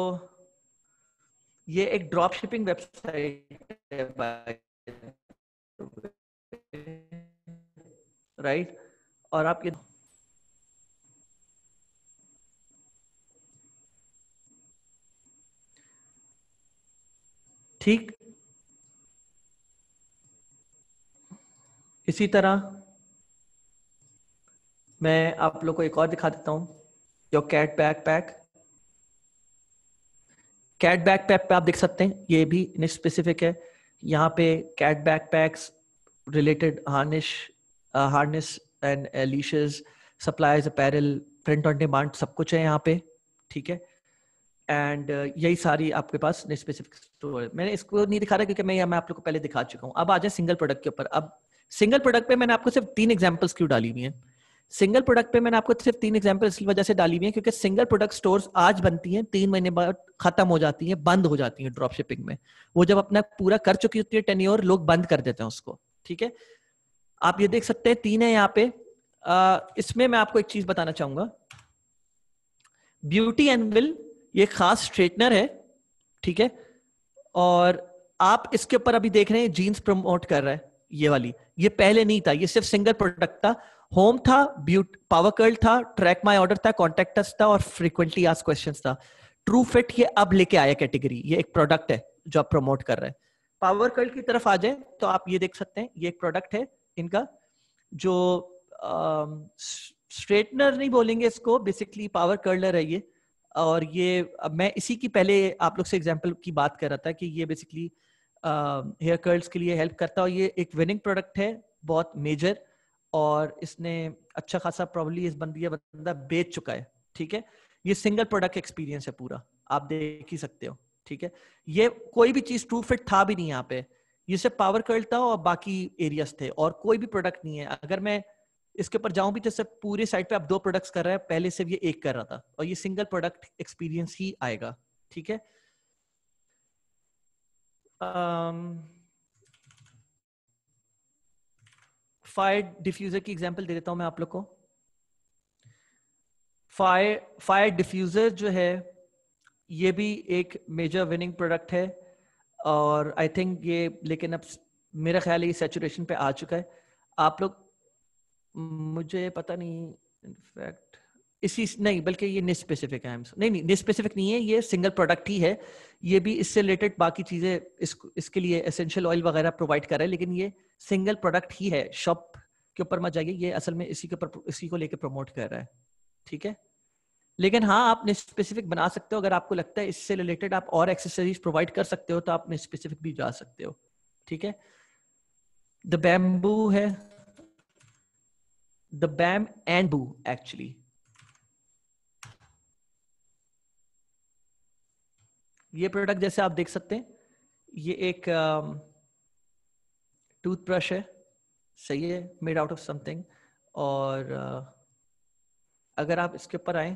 ये एक ड्रॉप शिपिंग वेबसाइट है राइट और आप ये ठीक इसी तरह मैं आप लोग को एक और दिखा देता हूं your cat backpack cat backpack पे आप देख सकते हैं ये भी स्पेसिफिक है यहाँ पे cat backpacks related harness harness and leashes supplies apparel print on demand सब कुछ है यहाँ पे ठीक है एंड uh, यही सारी आपके पास स्पेसिफिक स्टोर है मैंने इसको नहीं दिखा रहा क्योंकि मैं मैं आप लोग को पहले दिखा चुका हूँ अब आ जाए सिंगल प्रोडक्ट के ऊपर अब सिंगल प्रोडक्ट पे मैंने आपको सिर्फ तीन एग्जाम्पल्स क्यों डाली हुई है सिंगल प्रोडक्ट पे मैंने आपको सिर्फ तीन एग्जाम्पल इस वजह से डाली हुई है क्योंकि सिंगल प्रोडक्ट स्टोर्स आज बनती हैं तीन महीने बाद खत्म हो जाती हैं बंद हो जाती हैं ड्रॉप शिपिंग में वो जब अपना पूरा कर चुकी होती है टेन ईयर लोग बंद कर देते हैं उसको ठीक है आप ये देख सकते हैं तीन है यहाँ पे इसमें मैं आपको एक चीज बताना चाहूंगा ब्यूटी एनविल ये खास स्ट्रेटनर है ठीक है और आप इसके ऊपर अभी देख रहे हैं जीन्स प्रमोट कर रहे हैं ये वाली ये पहले नहीं था ये सिर्फ सिंगल प्रोडक्ट था होम था ब्यूट पावर कर्ल था ट्रैक माई ऑर्डर था कॉन्टेक्ट था और फ्रीक्वेंटली आज क्वेश्चन था ट्रू फिट ये अब लेके आया कैटेगरी ये एक प्रोडक्ट है जो आप प्रमोट कर रहे हैं पावर कर्ल की तरफ आ जाए तो आप ये देख सकते हैं ये एक प्रोडक्ट है इनका जो स्ट्रेटनर uh, नहीं बोलेंगे इसको बेसिकली पावर कर्लर है ये और ये मैं इसी की पहले आप लोग से एग्जांपल की बात कर रहा था कि ये बेसिकली हेयर कर्ल्स के लिए हेल्प करता है और ये एक विनिंग प्रोडक्ट है बहुत मेजर और इसने अच्छा खासा प्रॉब्ली इस बंदी बंदा बेच चुका है ठीक है ये सिंगल प्रोडक्ट एक्सपीरियंस है पूरा आप देख ही सकते हो ठीक है ये कोई भी चीज ट्रू फिट था भी नहीं यहाँ पे ये सिर्फ पावर कर्ल था और बाकी एरियाज थे और कोई भी प्रोडक्ट नहीं है अगर मैं इसके ऊपर जाऊं भी जैसे पूरे साइड पे आप दो प्रोडक्ट्स कर रहे हैं पहले सिर्फ ये एक कर रहा था और ये सिंगल प्रोडक्ट एक्सपीरियंस ही आएगा ठीक है um, फायर डिफ्यूजर की एग्जांपल दे देता हूं मैं आप लोग को फायर फायर डिफ्यूजर जो है ये भी एक मेजर विनिंग प्रोडक्ट है और आई थिंक ये लेकिन अब मेरा ख्याल है ये सेचुरेशन पे आ चुका है आप लोग मुझे पता नहीं इनफैक्ट इसी नहीं बल्कि ये निस्पेसिफिक है नहीं नहीं निस्पेसिफिक नहीं है ये सिंगल प्रोडक्ट ही है ये भी इससे रिलेटेड बाकी चीजें इस, इसके लिए एसेंशियल ऑयल वगैरह प्रोवाइड कर रहा है लेकिन ये सिंगल प्रोडक्ट ही है शॉप के ऊपर मत जाइए ये असल में इसी के ऊपर इसी को लेकर प्रमोट कर रहा है ठीक है लेकिन हाँ आप निस्पेसिफिक बना सकते हो अगर आपको लगता है इससे रिलेटेड आप और एक्सेसरीज प्रोवाइड कर सकते हो तो आप निस्पेसिफिक भी जा सकते हो ठीक है द बैम्बू है the bam and boo actually ये प्रोडक्ट जैसे आप देख सकते हैं ये एक टूथब्रश um, है सही है मेड आउट ऑफ समथिंग और uh, अगर आप इसके ऊपर आए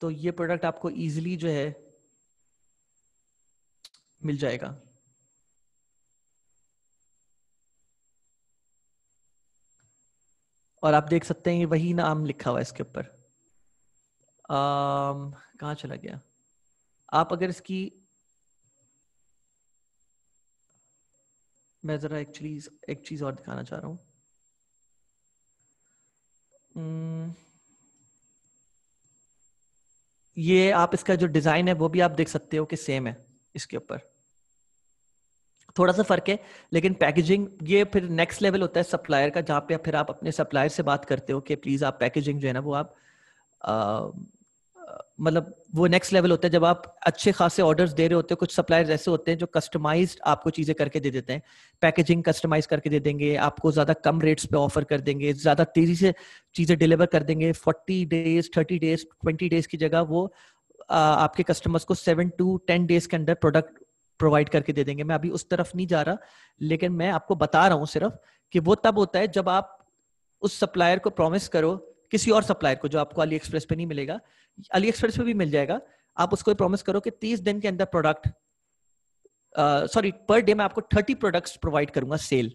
तो ये प्रोडक्ट आपको इजीली जो है मिल जाएगा और आप देख सकते हैं ये वही नाम लिखा हुआ है इसके ऊपर um, कहाँ चला गया आप अगर इसकी मैं जरा चीज एक चीज और दिखाना चाह रहा हूं हम्म, ये आप इसका जो डिजाइन है वो भी आप देख सकते हो कि सेम है इसके ऊपर थोड़ा सा फर्क है लेकिन पैकेजिंग ये फिर नेक्स्ट लेवल होता है सप्लायर का जहां पे फिर आप अपने सप्लायर से बात करते हो कि प्लीज आप पैकेजिंग जो है ना वो आप मतलब वो नेक्स्ट लेवल होता है जब आप अच्छे खासे ऑर्डर्स दे रहे होते हैं कुछ सप्लायर्स ऐसे होते हैं जो कस्टमाइज्ड आपको चीज़ें करके दे देते हैं पैकेजिंग कस्टमाइज करके दे देंगे आपको ज़्यादा कम रेट्स पे ऑफर कर देंगे ज़्यादा तेज़ी से चीज़ें डिलीवर कर देंगे forty days thirty days twenty days की जगह वो आ, आपके कस्टमर्स को सेवन टू टेन डेज के अंदर प्रोडक्ट प्रोवाइड करके दे देंगे मैं अभी उस तरफ नहीं जा रहा लेकिन मैं आपको बता रहा हूँ सिर्फ कि वो तब होता है जब आप उस सप्लायर को प्रॉमिस करो किसी और सप्लायर को जो आपको अली एक्सप्रेस पे नहीं मिलेगा अली एक्सप्रेस पे भी मिल जाएगा आप उसको प्रॉमिस करो कि तीस दिन के अंदर प्रोडक्ट सॉरी पर डे मैं आपको थर्टी प्रोडक्ट प्रोवाइड करूंगा सेल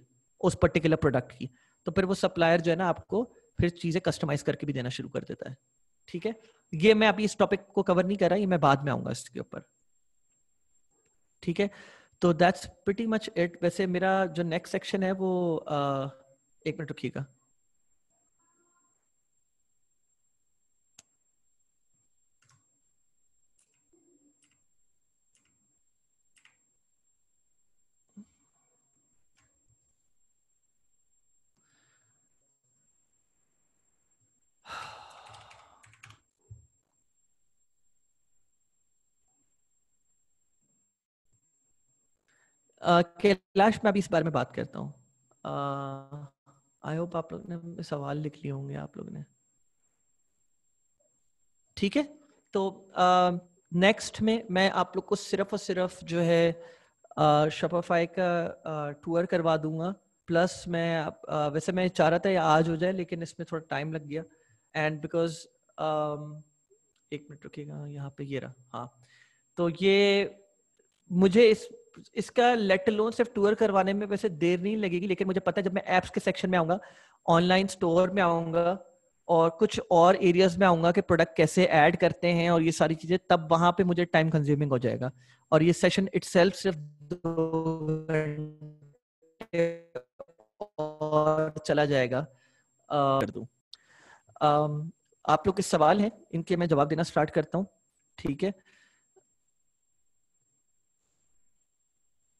उस पर्टिकुलर प्रोडक्ट की तो फिर वो सप्लायर जो है ना आपको फिर चीजें कस्टमाइज करके भी देना शुरू कर देता है ठीक है ये मैं अभी इस टॉपिक को कवर नहीं कर रहा ये मैं बाद में आऊंगा इसके ऊपर ठीक है तो दैट्स प्रिटी मच इट वैसे मेरा जो नेक्स्ट सेक्शन है वो आ, एक मिनट रुकिएगा कैलाश मैं अभी इस बारे में बात करता हूँ आई होप आप लोग ने सवाल लिख लिए होंगे आप लोग ने ठीक है तो नेक्स्ट uh, में मैं आप लोग को सिर्फ और सिर्फ जो है शपाफाई uh, का टूर करवा दूंगा प्लस मैं आप, uh, वैसे मैं चाह रहा था ये आज हो जाए लेकिन इसमें थोड़ा टाइम लग गया एंड बिकॉज um, एक मिनट रुकेगा यहाँ पे ये रहा हाँ तो ये मुझे इस इसका लेट लोन सिर्फ टूर करवाने में वैसे देर नहीं लगेगी लेकिन मुझे पता है जब मैं एप्स के सेक्शन में आऊंगा ऑनलाइन स्टोर में आऊंगा और कुछ और एरियाज में आऊंगा कि प्रोडक्ट कैसे ऐड करते हैं और ये सारी चीजें तब वहां पे मुझे टाइम कंज्यूमिंग हो जाएगा और ये सेशन इट सिर्फ और चला जाएगा कर दूं आप लोग के सवाल हैं इनके मैं जवाब देना स्टार्ट करता हूँ ठीक है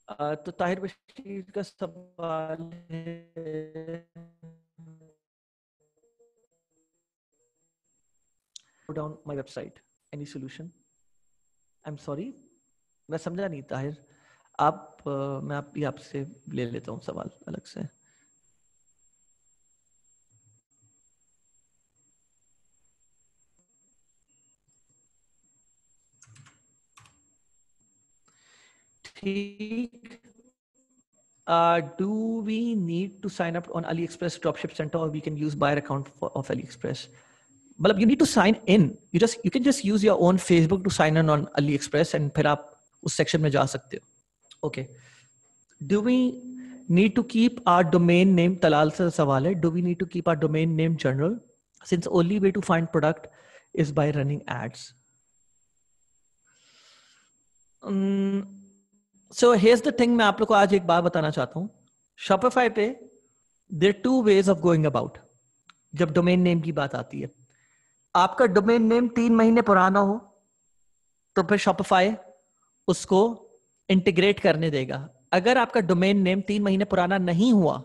तो ताहिर बशीर का सवाल है down my website any solution I am sorry मैं समझा नहीं ताहिर आप मैं आप ही आपसे ले लेता हूँ सवाल अलग से ठीक uh, do we need to sign up on AliExpress Dropship Center or we can use buyer account for, of AliExpress? But you need to sign in. You just you can just use your own Facebook to sign in on AliExpress and फिर आप उस section में जा सकते हो. Okay. Do we need to keep our domain name? Talal से सवाल है. Do we need to keep our domain name general? Since only way to find product is by running ads. Um, so has the thing मैं आप लोग को आज एक बार बताना चाहता हूं शॉपिफाई पे there two ways of going about जब डोमेन नेम की बात आती है आपका डोमेन नेम तीन महीने पुराना हो तो फिर शॉपिफाई उसको इंटीग्रेट करने देगा अगर आपका डोमेन नेम तीन महीने पुराना नहीं हुआ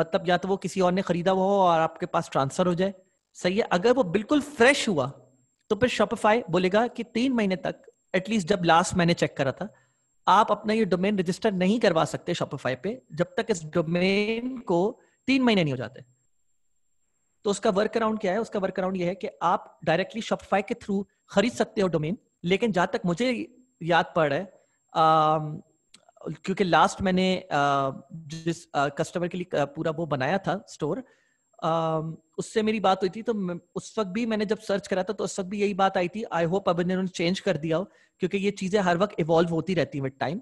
मतलब या तो वो किसी और ने खरीदा हुआ हो और आपके पास ट्रांसफर हो जाए सही है अगर वो बिल्कुल फ्रेश हुआ तो फिर शॉपिफाई बोलेगा कि तीन महीने तक एटलीस्ट जब लास्ट मैंने चेक करा था आप अपना ये डोमेन रजिस्टर नहीं करवा सकते शॉपिफाई पे जब तक इस डोमेन को तीन महीने नहीं हो जाते तो उसका वर्क अराउंड क्या है उसका वर्क अराउंड ये है कि आप डायरेक्टली शॉपिफाई के थ्रू खरीद सकते हो डोमेन लेकिन जहां तक मुझे याद पड़ रहा है क्योंकि लास्ट मैंने आ, जिस आ, कस्टमर के लिए पूरा वो बनाया था स्टोर उससे मेरी बात हुई थी तो उस वक्त भी मैंने जब सर्च करा था तो उस वक्त भी यही बात आई थी आई होप अब इन्होंने चेंज कर दिया हो क्योंकि ये चीजें हर वक्त इवॉल्व होती रहती है विद टाइम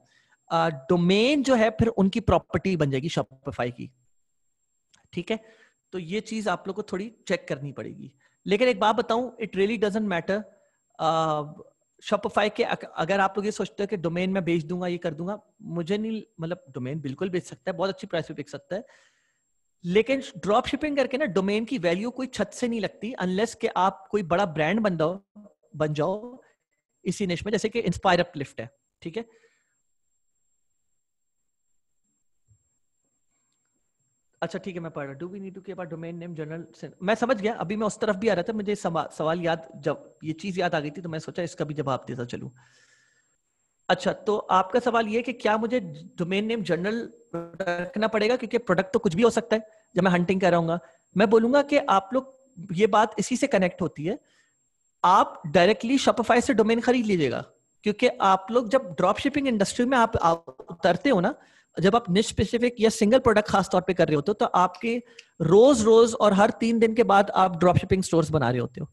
डोमेन जो है फिर उनकी प्रॉपर्टी बन जाएगी शॉपिफाई की ठीक है तो ये चीज आप लोग को थोड़ी चेक करनी पड़ेगी लेकिन एक बात बताऊं it really doesn't matter Shopify के अगर आप लोग ये सोचते हो कि डोमेन में बेच दूंगा ये कर दूंगा मुझे नहीं मतलब डोमेन बिल्कुल बेच सकता है बहुत अच्छी प्राइस पे बेच सकता है लेकिन ड्रॉप शिपिंग करके ना डोमेन की वैल्यू कोई छत से नहीं लगती अनलेस के आप कोई बड़ा ब्रांड बन जाओ बन जाओ इसी निश में जैसे कि इंस्पायर अपलिफ्ट है ठीक है अच्छा ठीक है मैं पढ़ रहा do we need to domain name general मैं समझ गया अभी मैं उस तरफ भी आ रहा था मुझे सवाल याद जब ये चीज याद आ गई थी तो मैं सोचा इसका भी जवाब देता चलू अच्छा तो आपका सवाल ये कि क्या मुझे डोमेन नेम जनरल रखना पड़ेगा क्योंकि प्रोडक्ट तो कुछ भी हो सकता है जब मैं हंटिंग कर रहा हूँ मैं बोलूंगा कि आप लोग ये बात इसी से कनेक्ट होती है आप डायरेक्टली शॉपिफाई से डोमेन खरीद लीजिएगा क्योंकि आप लोग जब ड्रॉप शिपिंग इंडस्ट्री में आप, उतरते हो ना जब आप निश स्पेसिफिक या सिंगल प्रोडक्ट खास तौर पे कर रहे होते हो तो आपके रोज रोज और हर तीन दिन के बाद आप ड्रॉप शिपिंग स्टोर बना रहे होते हो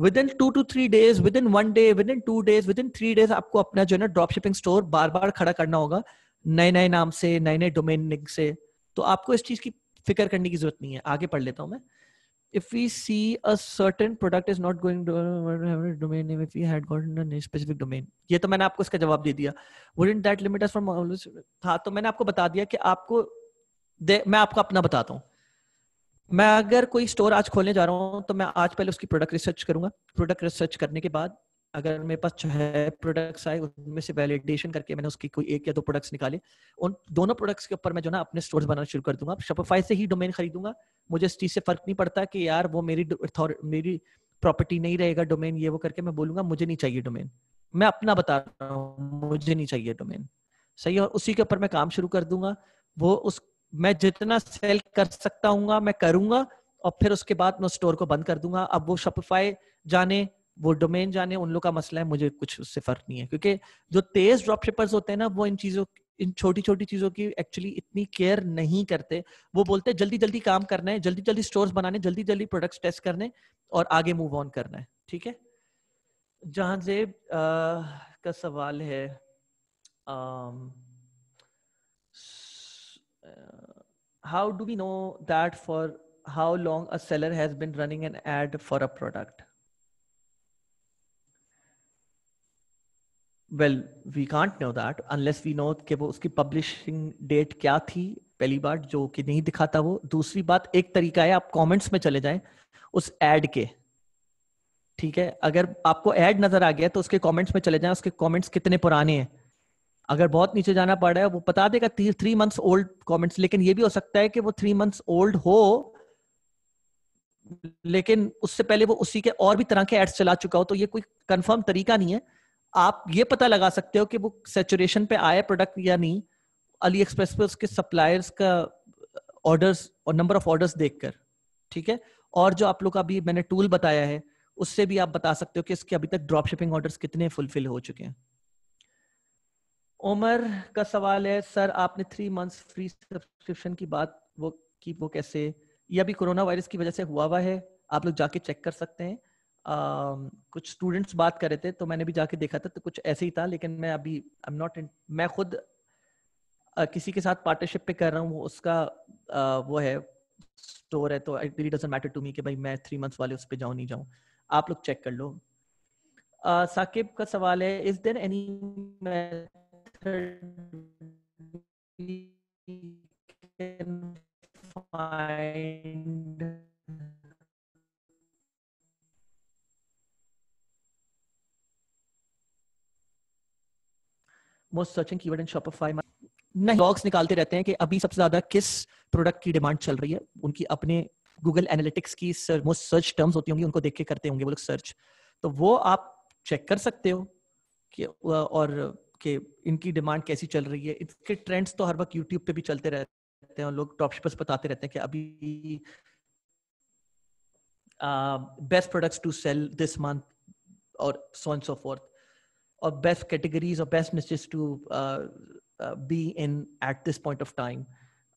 within two to three days within one day within two days within three days आपको अपना जो है ना ड्रॉप शिपिंग स्टोर बार बार खड़ा करना होगा नए नए नाम से नए नए डोमेन से तो आपको इस चीज की फिक्र करने की जरूरत नहीं है आगे पढ़ लेता हूं मैं if we see a certain product is not going to have a domain name if we had gotten a specific domain ये तो मैंने आपको इसका जवाब दे दिया wouldn't that limit us from always था तो मैंने आपको बता दिया कि आपको दे, मैं आपको अपना बताता हूँ मैं अगर कोई स्टोर आज खोलने जा रहा हूँ तो मैं आज पहले उसकी प्रोडक्ट रिसर्च करूंगा प्रोडक्ट रिसर्च करने के बाद अगर मेरे पास छह प्रोडक्ट्स आए उनमें से वैलिडेशन करके मैंने उसकी कोई एक या दो प्रोडक्ट्स निकाले उन दोनों प्रोडक्ट्स के ऊपर मैं जो ना अपने स्टोर्स बनाना शुरू कर दूंगा शपोफाई से ही डोमेन खरीदूंगा मुझे इस चीज़ से फर्क नहीं पड़ता कि यार वो मेरी मेरी प्रॉपर्टी नहीं रहेगा डोमेन ये वो करके मैं बोलूंगा मुझे नहीं चाहिए डोमेन मैं अपना बता रहा हूँ मुझे नहीं चाहिए डोमेन सही और उसी के ऊपर मैं काम शुरू कर दूंगा वो उस मैं जितना सेल कर सकता हूँ मैं करूंगा और फिर उसके बाद मैं स्टोर को बंद कर दूंगा अब वो शॉपिफाई जाने वो डोमेन जाने उन लोग का मसला है मुझे कुछ उससे फर्क नहीं है क्योंकि जो तेज ड्रॉप शिपर्स होते हैं ना वो इन चीजों इन छोटी छोटी चीजों की एक्चुअली इतनी केयर नहीं करते वो बोलते हैं जल्दी जल्दी काम करना है जल्दी जल्दी स्टोर्स बनाने जल्दी जल्दी प्रोडक्ट्स टेस्ट करने और आगे मूव ऑन करना है ठीक है जहां से का सवाल है how do we know that for how long a seller has been running an ad for a product well we can't know that unless we know कि वो उसकी पब्लिशिंग डेट क्या थी पहली बार जो कि नहीं दिखाता वो दूसरी बात एक तरीका है आप कमेंट्स में चले जाएं उस एड के ठीक है अगर आपको एड नजर आ गया तो उसके कमेंट्स में चले जाएं उसके कमेंट्स कितने पुराने हैं अगर बहुत नीचे जाना पड़ रहा है वो बता देगा थ्री मंथ्स ओल्ड कमेंट्स लेकिन ये भी हो सकता है कि वो थ्री मंथ्स ओल्ड हो लेकिन उससे पहले वो उसी के और भी तरह के एड्स चला चुका हो तो ये कोई कंफर्म तरीका नहीं है आप ये पता लगा सकते हो कि वो सेचुरेशन पे आया प्रोडक्ट या नहीं अली एक्सप्रेस पे उसके सप्लायर्स का ऑर्डर्स और नंबर ऑफ ऑर्डर्स देखकर ठीक है और जो आप लोग का अभी मैंने टूल बताया है उससे भी आप बता सकते हो कि इसके अभी तक ड्रॉप शिपिंग ऑर्डर कितने फुलफिल हो चुके हैं उमर का सवाल है सर आपने थ्री मंथ्स फ्री सब्सक्रिप्शन की बात वो की वो कैसे ये अभी कोरोना वायरस की वजह से हुआ हुआ है आप लोग जाके चेक कर सकते हैं कुछ स्टूडेंट्स बात कर रहे थे तो मैंने भी जाके देखा था तो कुछ ऐसे ही था लेकिन मैं अभी आई एम नॉट मैं खुद uh, किसी के साथ पार्टनरशिप पे कर रहा हूँ उसका uh, वो है स्टोर है तो it really doesn't matter to me कि भाई मैं थ्री मंथ्स वाले उस पर जाऊँ नहीं जाऊँ आप लोग चेक कर लो साकिब का सवाल है is there any find most searching keyword in Shopify नहीं ब्लॉग्स निकालते रहते हैं कि अभी सबसे ज्यादा किस प्रोडक्ट की डिमांड चल रही है उनकी अपने गूगल एनालिटिक्स की मोस्ट सर्च टर्म्स होती होंगी उनको देख के करते होंगे वो लोग सर्च तो वो आप चेक कर सकते हो कि और कि इनकी डिमांड कैसी चल रही है इसके ट्रेंड्स तो हर वक्त यूट्यूब पे भी चलते रहते हैं और लोग टॉप पर बताते रहते हैं कि अभी best products to sell this month और so and so forth or best categories or best niches to uh, uh, be in at this point of time.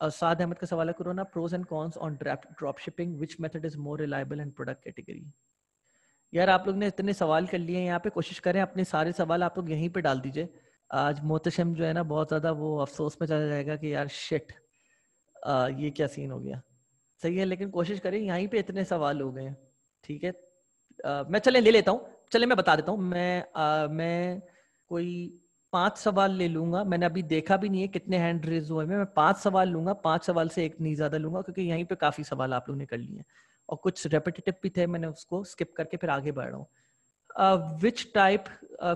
Uh, Saad Ahmed ka sawal hai corona pros and cons on drop, drop shipping which method is more reliable and product category. यार आप लोग ने इतने सवाल कर लिए यहाँ पे कोशिश करें अपने सारे सवाल आप लोग यहीं पे डाल दीजिए आज मोहतम जो है ना बहुत ज्यादा वो अफसोस में चला जाएगा कि यार शिट आ, ये क्या सीन हो गया सही है लेकिन कोशिश करें यहीं पे इतने सवाल हो गए ठीक है आ, मैं चले ले लेता हूँ चले मैं बता देता हूँ मैं आ, मैं कोई पांच सवाल ले लूंगा मैंने अभी देखा भी नहीं है कितने हैंड रेज हुए मैं पांच सवाल लूंगा पांच सवाल से एक नहीं ज्यादा लूंगा क्योंकि यहीं पे काफी सवाल आप लोगों ने कर लिए और कुछ रेपिटेटिव भी थे मैंने उसको स्किप करके फिर आगे बढ़ रहा हूँ which type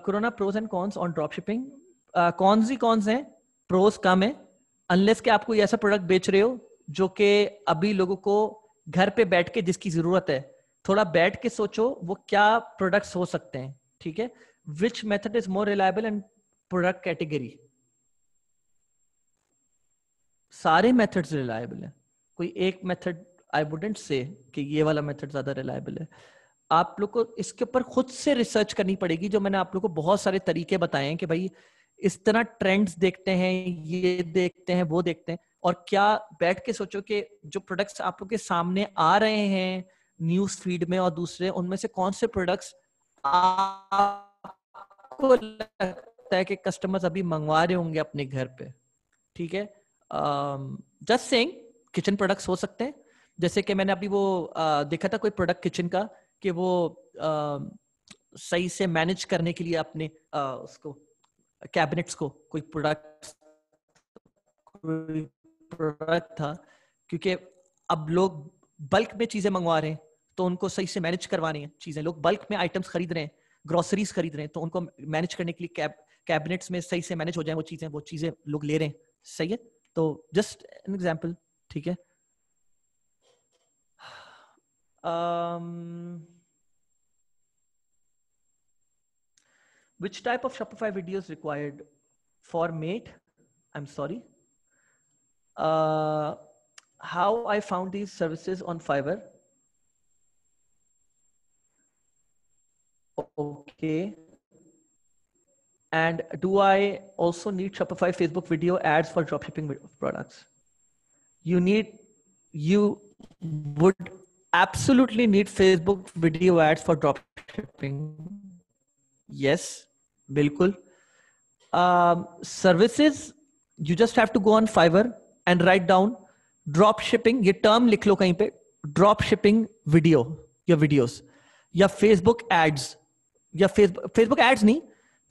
corona pros and cons on drop shipping कौन ही कॉन्स है प्रोज कम है अनलेस के आप कोई ऐसा प्रोडक्ट बेच रहे हो जो कि अभी लोगों को घर पे बैठ के जिसकी जरूरत है थोड़ा बैठ के सोचो वो क्या प्रोडक्ट्स हो सकते हैं ठीक है which method is more reliable and product category सारे मेथड्स रिलायबल हैं कोई एक मेथड आई वुडेंट से कि ये वाला मेथड ज्यादा रिलायबल है आप लोग को इसके ऊपर खुद से रिसर्च करनी पड़ेगी जो मैंने आप लोग को बहुत सारे तरीके बताए हैं कि भाई इस तरह ट्रेंड्स देखते हैं ये देखते हैं वो देखते हैं और क्या बैठ के सोचो कि जो प्रोडक्ट्स आप लोग के सामने आ रहे हैं न्यूज फीड में और दूसरे उनमें से कौन से प्रोडक्ट्स आपको लगता है कि कस्टमर्स अभी मंगवा रहे होंगे अपने घर पे ठीक है जस्ट सेइंग किचन प्रोडक्ट्स हो सकते हैं जैसे कि मैंने अभी वो uh, देखा था कोई प्रोडक्ट किचन का कि वो uh, सही से मैनेज करने के लिए अपने uh, उसको कैबिनेट्स को कोई प्रोडक्ट प्रोडक्ट था क्योंकि अब लोग बल्क में चीजें मंगवा रहे हैं तो उनको सही से मैनेज करवानी है चीजें लोग बल्क में आइटम्स खरीद रहे हैं ग्रोसरीज खरीद रहे हैं तो उनको मैनेज करने के लिए कैब कैबिनेट्स में सही से मैनेज हो जाए वो चीजें वो चीजें लोग ले रहे हैं सही है तो जस्ट एन एग्जाम्पल ठीक है um, which type of shopify videos required for mate i'm sorry uh, how i found these services on fiverr Okay. And do I also need Shopify Facebook video ads for dropshipping products? You need, you would absolutely need Facebook video ads for dropshipping. Yes, bilkul. Um, services, you just have to go on Fiverr and write down dropshipping. your ये term लिख लो कहीं पे Dropshipping video, your videos, your Facebook ads. या Facebook Facebook ads नहीं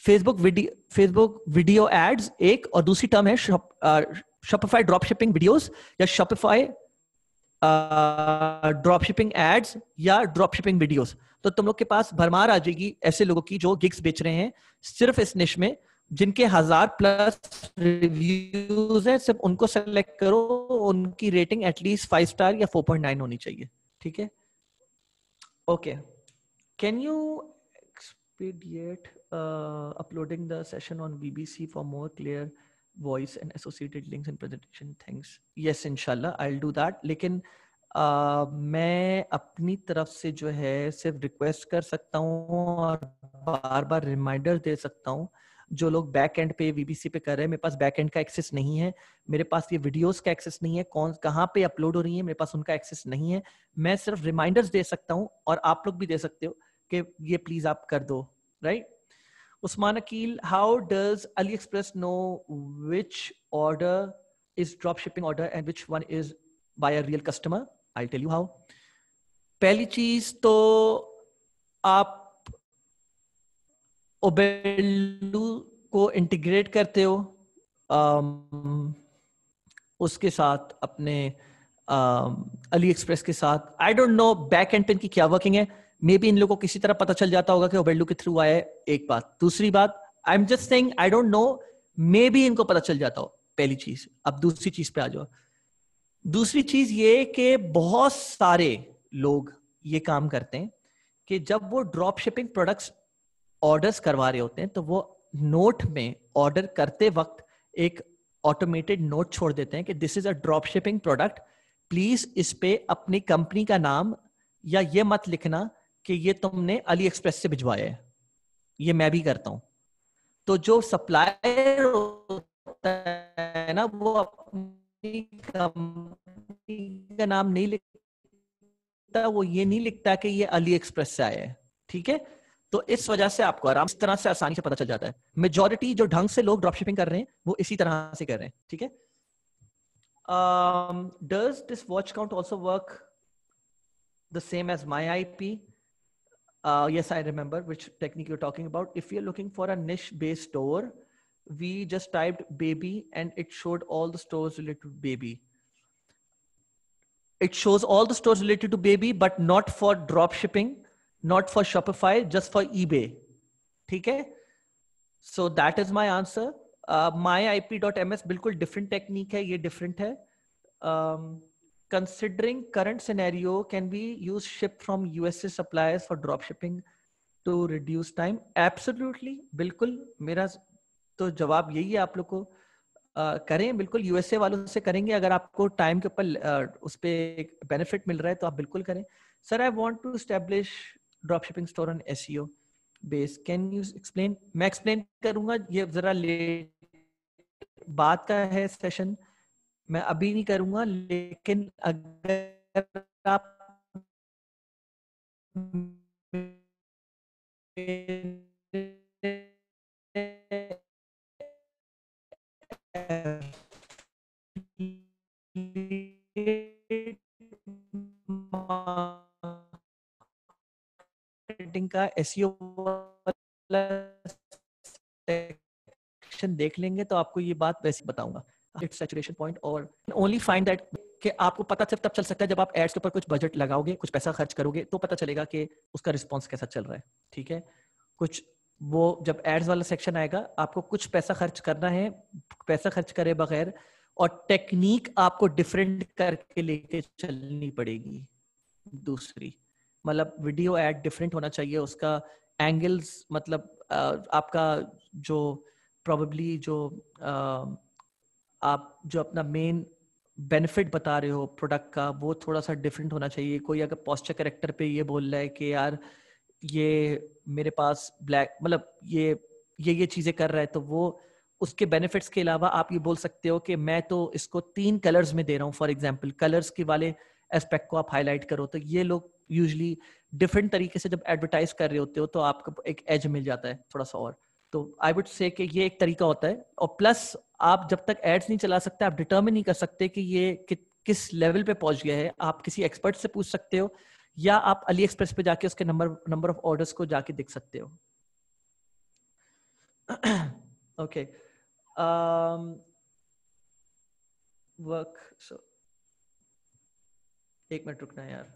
Facebook video Facebook video ads एक और दूसरी term है शॉपिफाई ड्रॉप शिपिंग वीडियोस या शॉपिफाई ड्रॉप शिपिंग एड्स या ड्रॉप शिपिंग वीडियोस तो तुम लोग के पास भरमार आ जाएगी ऐसे लोगों की जो गिग्स बेच रहे हैं सिर्फ इस निश में जिनके हजार प्लस रिव्यूज हैं सिर्फ उनको सेलेक्ट करो उनकी रेटिंग एटलीस्ट फाइव स्टार या फोर पॉइंट नाइन होनी चाहिए ठीक है okay can you expedite uh, uploading the session on BBC for more clear voice and associated links and presentation things. Yes, inshallah, I'll do that. लेकिन uh, मैं अपनी तरफ से जो है सिर्फ रिक्वेस्ट कर सकता हूँ और बार बार रिमाइंडर दे सकता हूँ जो लोग बैक एंड पे बीबीसी पे कर रहे हैं मेरे पास बैक एंड का एक्सेस नहीं है मेरे पास ये वीडियोस का एक्सेस नहीं है कौन कहाँ पे अपलोड हो रही है मेरे पास उनका एक्सेस नहीं है मैं सिर्फ रिमाइंडर्स दे सकता हूँ और आप लोग भी दे सकते हो कि ये प्लीज आप कर दो right Usman Aqeel how does AliExpress know which order is drop shipping order and which one is by real customer I tell you how पहली चीज तो आप ओबेलू को इंटीग्रेट करते हो um, उसके साथ अपने अली um, एक्सप्रेस के साथ I don't know back end pin की क्या वर्किंग है मे बी इन लोगों को किसी तरह पता चल जाता होगा कि ओबेल्डू के थ्रू आया है एक बात दूसरी बात I am just saying I don't know maybe इनको पता चल जाता हो पहली चीज अब दूसरी चीज पे आ जाओ दूसरी चीज ये कि बहुत सारे लोग ये काम करते हैं कि जब वो ड्रॉप शिपिंग प्रोडक्ट्स ऑर्डर्स करवा रहे होते हैं तो वो नोट में ऑर्डर करते वक्त एक ऑटोमेटेड नोट छोड़ देते हैं कि this is a drop shipping product please इस पे अपनी कंपनी का नाम या ये मत लिखना कि ये तुमने अली एक्सप्रेस से भिजवाया है ये मैं भी करता हूं तो जो सप्लायर होता है ना वो अपनी कंपनी का नाम नहीं लिखता वो ये नहीं लिखता कि ये अली एक्सप्रेस से आया है ठीक है तो इस वजह से आपको आराम इस तरह से आसानी से पता चल जाता है मेजोरिटी जो ढंग से लोग ड्रॉपशिपिंग कर रहे हैं वो इसी तरह से कर रहे हैं ठीक है does this watch count also work the same as my IP Uh, yes, I remember which technique you're talking about. If you're looking for a niche based store, we just typed baby and it showed all the stores related to baby. It shows all the stores related to baby, but not for drop shipping, not for Shopify, just for eBay. Okay. So that is my answer. Uh, my IP.ms different technique Ye different hai. um, considering current scenario, can we use ship from USA suppliers for drop shipping to reduce time? Absolutely, बिल्कुल मेरा तो जवाब यही है आप लोग को Uh, करें बिल्कुल यूएसए वालों से करेंगे अगर आपको टाइम के ऊपर उस पर बेनिफिट मिल रहा है तो आप बिल्कुल करें sir I want to establish drop shipping store on as base can you explain मैं एक्सप्लेन करूंगा ये जरा लेट बात का है सेशन मैं अभी नहीं करूंगा लेकिन अगर आप का एसईओ सेक्शन e देख लेंगे तो आपको ये बात वैसे बताऊंगा its saturation point or only find that कि आपको पता सिर्फ तब चल सकता है जब आप एड्स के ऊपर कुछ बजट लगाओगे कुछ पैसा खर्च करोगे तो पता चलेगा कि उसका रिस्पॉन्स कैसा चल रहा है ठीक है कुछ वो जब एड्स वाला सेक्शन आएगा आपको कुछ पैसा खर्च करना है पैसा खर्च करे बगैर और टेक्निक आपको डिफरेंट करके लेके चलनी पड़ेगी दूसरी मतलब वीडियो एड डिफरेंट होना चाहिए उसका एंगल्स मतलब आपका जो प्रॉब्ली जो आप जो अपना मेन बेनिफिट बता रहे हो प्रोडक्ट का वो थोड़ा सा डिफरेंट होना चाहिए कोई अगर पॉस्चर करेक्टर पे ये बोल रहा है कि यार ये मेरे पास ब्लैक मतलब ये ये ये चीजें कर रहा है तो वो उसके बेनिफिट्स के अलावा आप ये बोल सकते हो कि मैं तो इसको तीन कलर्स में दे रहा हूँ फॉर एग्जाम्पल कलर्स के वाले एस्पेक्ट को आप हाईलाइट करो तो ये लोग यूजली डिफरेंट तरीके से जब एडवर्टाइज कर रहे होते हो तो आपको एक एज मिल जाता है थोड़ा सा और तो आई वुड से कि ये एक तरीका होता है और प्लस आप जब तक एड्स नहीं चला सकते आप डिटर्मिन नहीं कर सकते कि ये कि, किस लेवल पे पहुंच गया है आप किसी एक्सपर्ट से पूछ सकते हो या आप अली एक्सप्रेस पे जाके उसके नंबर नंबर ऑफ ऑर्डर्स को जाके देख सकते हो ओके वर्क सो एक मिनट रुकना यार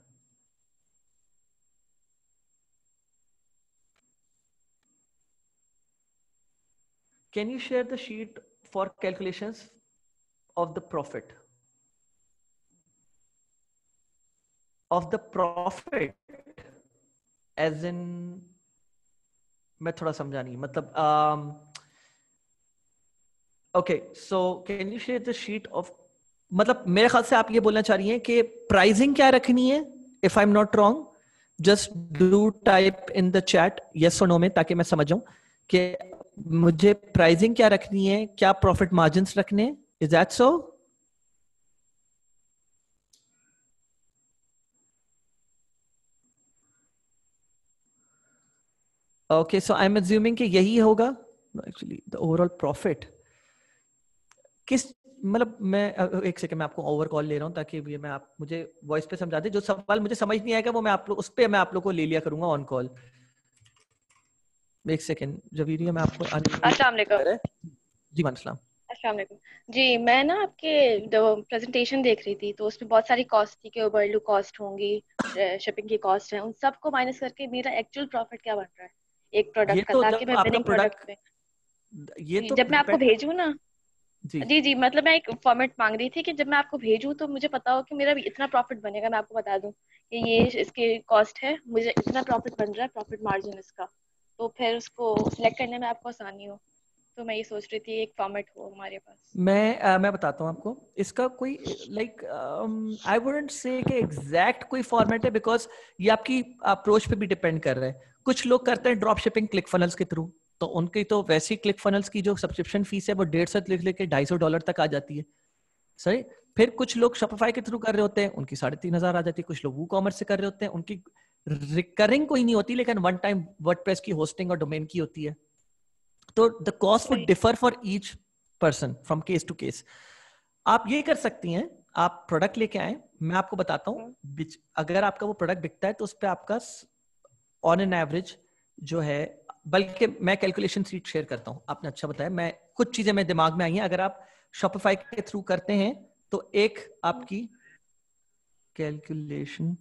can you share the sheet for calculations of the profit. Of the profit, as in मैं थोड़ा समझा नहीं मतलब okay so can you share the sheet of मतलब मेरे ख्याल से आप ये बोलना चाह रही हैं कि प्राइसिंग क्या रखनी है if I am not wrong just do type in the chat yes और नो में ताकि मैं समझ जाऊं कि मुझे प्राइसिंग क्या रखनी है क्या प्रॉफिट मार्जिन रखने is that so okay so I am assuming कि यही होगा एक्चुअली द ओवरऑल प्रॉफिट किस मतलब मैं एक सेकंड मैं आपको ओवर कॉल ले रहा हूँ ताकि ये मैं आप मुझे वॉइस पे समझा दे जो सवाल मुझे समझ नहीं आएगा वो मैं आप लोग उस पर मैं आप लोग को ले लिया करूंगा ऑन कॉल एक सेकेंड जबीरिया मैं आपको अस्सलाम वालेकुम जी वालेकुम अस्सलाम वालेकुम जी मैं ना आपके प्रेजेंटेशन देख रही थी तो उसमें बहुत सारी कॉस्ट थी कि ओवरलू कॉस्ट होंगी शिपिंग की कॉस्ट है उन सब को माइनस करके मेरा एक्चुअल प्रॉफिट क्या बन रहा है एक प्रोडक्ट का तो ताकि मैं विनिंग प्रोडक्ट पे ये तो जब मैं आपको भेजू ना जी जी मतलब मैं एक फॉर्मेट मांग रही थी कि जब मैं आपको भेजू तो मुझे पता हो कि मेरा भी इतना प्रॉफिट बनेगा मैं आपको बता दूं कि ये इसकी कॉस्ट है मुझे इतना प्रॉफिट बन रहा है प्रॉफिट मार्जिन इसका तो फिर उसको सिलेक्ट करने में आपको आसानी हो तो मैं ये सोच रही थी एक फॉर्मेट हो हमारे पास मैं आ, मैं बताता हूँ आपको इसका कोई लाइक आई वुडंट से कि एग्जैक्ट कोई फॉर्मेट है बिकॉज ये आपकी अप्रोच पे भी डिपेंड कर रहा है कुछ लोग करते हैं ड्रॉप शिपिंग क्लिक फनल्स के थ्रू तो उनकी तो वैसे ही क्लिक फनल्स की जो सब्सक्रिप्शन फीस है वो डेढ़ सौ लिख लेके ढाई सौ डॉलर तक आ जाती है सही फिर कुछ लोग शॉपिफाई के थ्रू कर रहे होते हैं उनकी साढ़े तीन हजार आ जाती है कुछ लोग वो कॉमर्स से कर रहे होते हैं उनकी रिकरिंग कोई नहीं होती लेकिन वन टाइम वर्डप्रेस की होस्टिंग और डोमेन की होती है तो the cost would differ for each person from case to case आप ये कर सकती हैं आप प्रोडक्ट लेके आए मैं आपको बताता हूँ अगर आपका वो प्रोडक्ट बिकता है तो उस पर आपका ऑन एन एवरेज जो है बल्कि मैं कैलकुलेशन सीट शेयर करता हूँ आपने अच्छा बताया मैं कुछ चीजें मेरे दिमाग में आई हैं अगर आप शॉपिफाई के थ्रू करते हैं तो एक आपकी कैलकुलेशन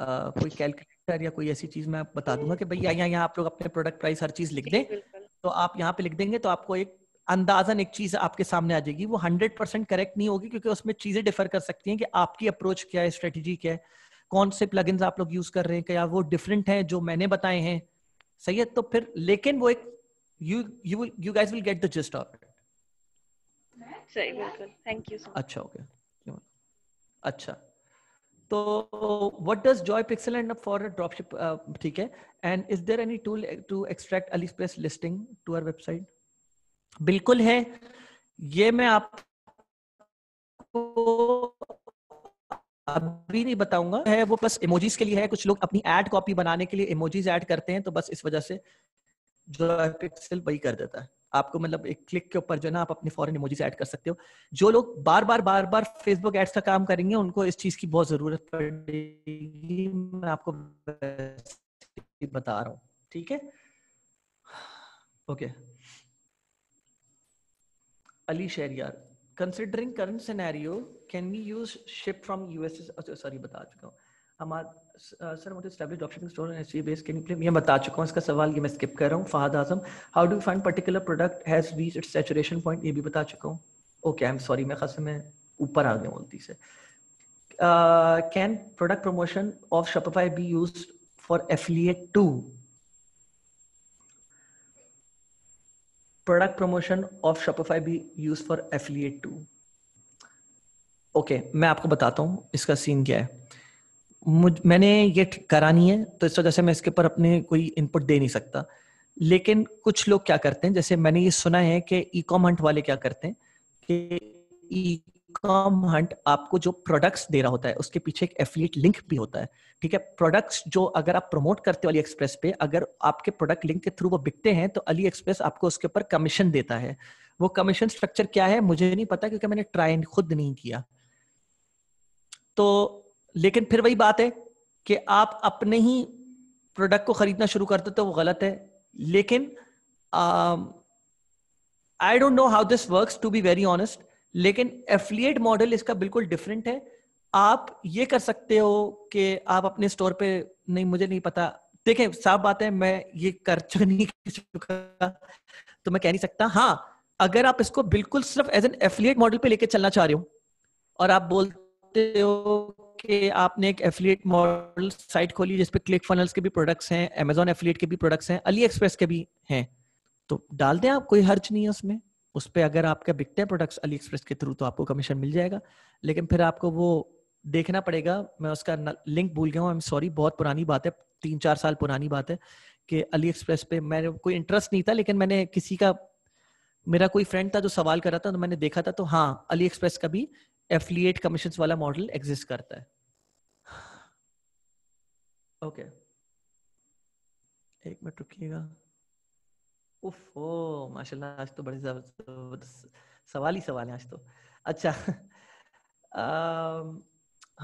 कोई कैलकुलेटर या कोई ऐसी चीज मैं बता दूंगा कि भैया यहाँ यहाँ आप लोग अपने प्रोडक्ट प्राइस हर चीज लिख दें तो आप यहाँ पे लिख देंगे तो आपको एक अंदाजन एक चीज आपके सामने आ जाएगी वो हंड्रेड परसेंट करेक्ट नहीं होगी क्योंकि उसमें चीजें डिफर कर सकती हैं कि आपकी अप्रोच क्या है स्ट्रेटेजी क्या है कौन से प्लग आप लोग यूज कर रहे हैं क्या वो डिफरेंट हैं जो मैंने बताए हैं सही है तो फिर लेकिन वो एक you you you guys will get the gist of it सही बिल्कुल थैंक यू अच्छा ओके okay. अच्छा तो what does joy pixel and for dropship ठीक है and is there any tool to extract AliExpress listing to our website बिल्कुल है ये मैं आपको अभी नहीं बताऊंगा है वो बस इमोजीज के लिए है कुछ लोग अपनी एड कॉपी बनाने के लिए इमोजीज ऐड करते हैं तो बस इस वजह से जो पिक्सल वही कर देता है आपको मतलब एक क्लिक के ऊपर जो है ना आप अपने फॉरन इमोजीज ऐड कर सकते हो जो लोग बार बार बार बार फेसबुक एड्स का काम करेंगे उनको इस चीज की बहुत जरूरत पड़ेगी मैं आपको बता रहा हूँ ठीक है ओके अली यार considering current scenario can we use ship from USA sorry बता चुका हूँ सर मुझे स्टैब्लिश एस्टैब्लिश्ड स्टोर एंड मैं बता चुका हूँ इसका सवाल ये मैं स्किप कर रहा हूँ Fahad Azam how do find particular product has reach its saturation point ये भी बता चुका हूँ ओके आई एम सॉरी मैं खास में ऊपर आ गया गलती से can product promotion of Shopify be used for affiliate too product promotion of Shopify be used for affiliate too? Okay okay, मैं आपको बताता हूँ इसका सीन क्या है मुझ मैंने ये करानी है तो इस वजह से मैं इसके ऊपर अपने कोई इनपुट दे नहीं सकता लेकिन कुछ लोग क्या करते हैं जैसे मैंने ये सुना है कि ई कॉम हंट वाले क्या करते हैं कि ई कॉम हंट आपको जो प्रोडक्ट्स दे रहा होता है उसके पीछे एक एफिलिएट लिंक भी होता है ठीक है प्रोडक्ट्स जो अगर आप प्रमोट करते हो अली एक्सप्रेस पे अगर आपके प्रोडक्ट लिंक के थ्रू वो बिकते हैं तो अली एक्सप्रेस आपको उसके ऊपर कमीशन देता है वो कमीशन स्ट्रक्चर क्या है मुझे नहीं पता क्योंकि मैंने ट्राई खुद नहीं किया तो लेकिन फिर वही बात है कि आप अपने ही प्रोडक्ट को खरीदना शुरू करते तो वो गलत है लेकिन I don't know how this works to be very honest लेकिन एफिलिएट मॉडल इसका बिल्कुल डिफरेंट है आप ये कर सकते हो कि आप अपने स्टोर पे नहीं मुझे नहीं पता देखें साफ बात है मैं ये कर चुका तो मैं कह नहीं सकता हाँ अगर आप इसको बिल्कुल सिर्फ एज एन एफिलिएट मॉडल पे लेके चलना चाह रहे हो और आप बोलते हो कि आपने एक एफिलिएट मॉडल साइट खोली जिसपे क्लिक फनल्स के भी प्रोडक्ट्स हैं अमेजोन एफिलिएट के भी प्रोडक्ट्स हैं अली एक्सप्रेस के भी हैं तो डाल दें आप कोई हर्च नहीं है उसमें उस पर अगर आपके बिकते हैं प्रोडक्ट्स अली एक्सप्रेस के थ्रू तो आपको कमीशन मिल जाएगा लेकिन फिर आपको वो देखना पड़ेगा मैं उसका लिंक भूल गया हूँ आई एम सॉरी बहुत पुरानी बात है तीन चार साल पुरानी बात है कि अली एक्सप्रेस पे मैंने कोई इंटरेस्ट नहीं था लेकिन मैंने किसी का मेरा कोई फ्रेंड था जो सवाल कर रहा था तो मैंने देखा था तो हाँ अली एक्सप्रेस का भी एफिलिएट कमीशन वाला मॉडल एग्जिस्ट करता है ओके एक मिनट रुकिएगा ओफो माशाल्लाह आज तो बड़े जबरदस्त सवाल ही सवाल है आज तो अच्छा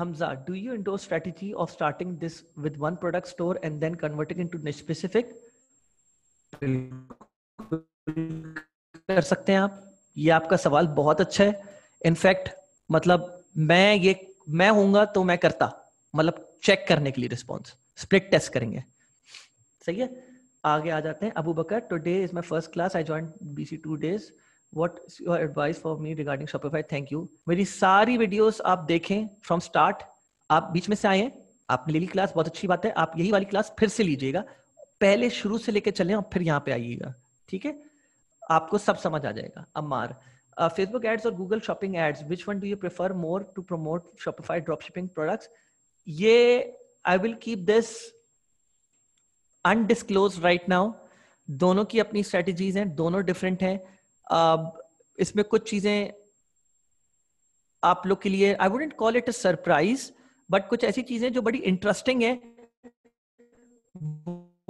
Hamza do you endorse strategy of starting this with one product store and then converting into specific कर सकते हैं आप ये आपका सवाल बहुत अच्छा है इनफैक्ट मतलब मैं ये मैं हूंगा तो मैं करता मतलब चेक करने के लिए रिस्पॉन्स स्प्लिट टेस्ट करेंगे सही है आगे आ जाते हैं Abu Bakar today is my first class I join see two days what your advice for me regarding Shopify thank you मेरी सारी वीडियोज आप देखें फ्रॉम स्टार्ट आप बीच में से आए आपने ले ली क्लास बहुत अच्छी बात है आप यही वाली क्लास फिर से लीजिएगा पहले शुरू से लेकर चले और फिर यहाँ पे आइएगा ठीक है आपको सब समझ आ जाएगा अमार uh, Facebook ads or Google shopping ads, which one do you prefer more to promote Shopify dropshipping products? Yeah, I will keep this undisclosed right now दोनों की अपनी स्ट्रेटजीज हैं दोनों डिफरेंट हैं uh, इसमें कुछ चीजें आप लोग के लिए I wouldn't call it a surprise but कुछ ऐसी चीजें जो बड़ी इंटरेस्टिंग है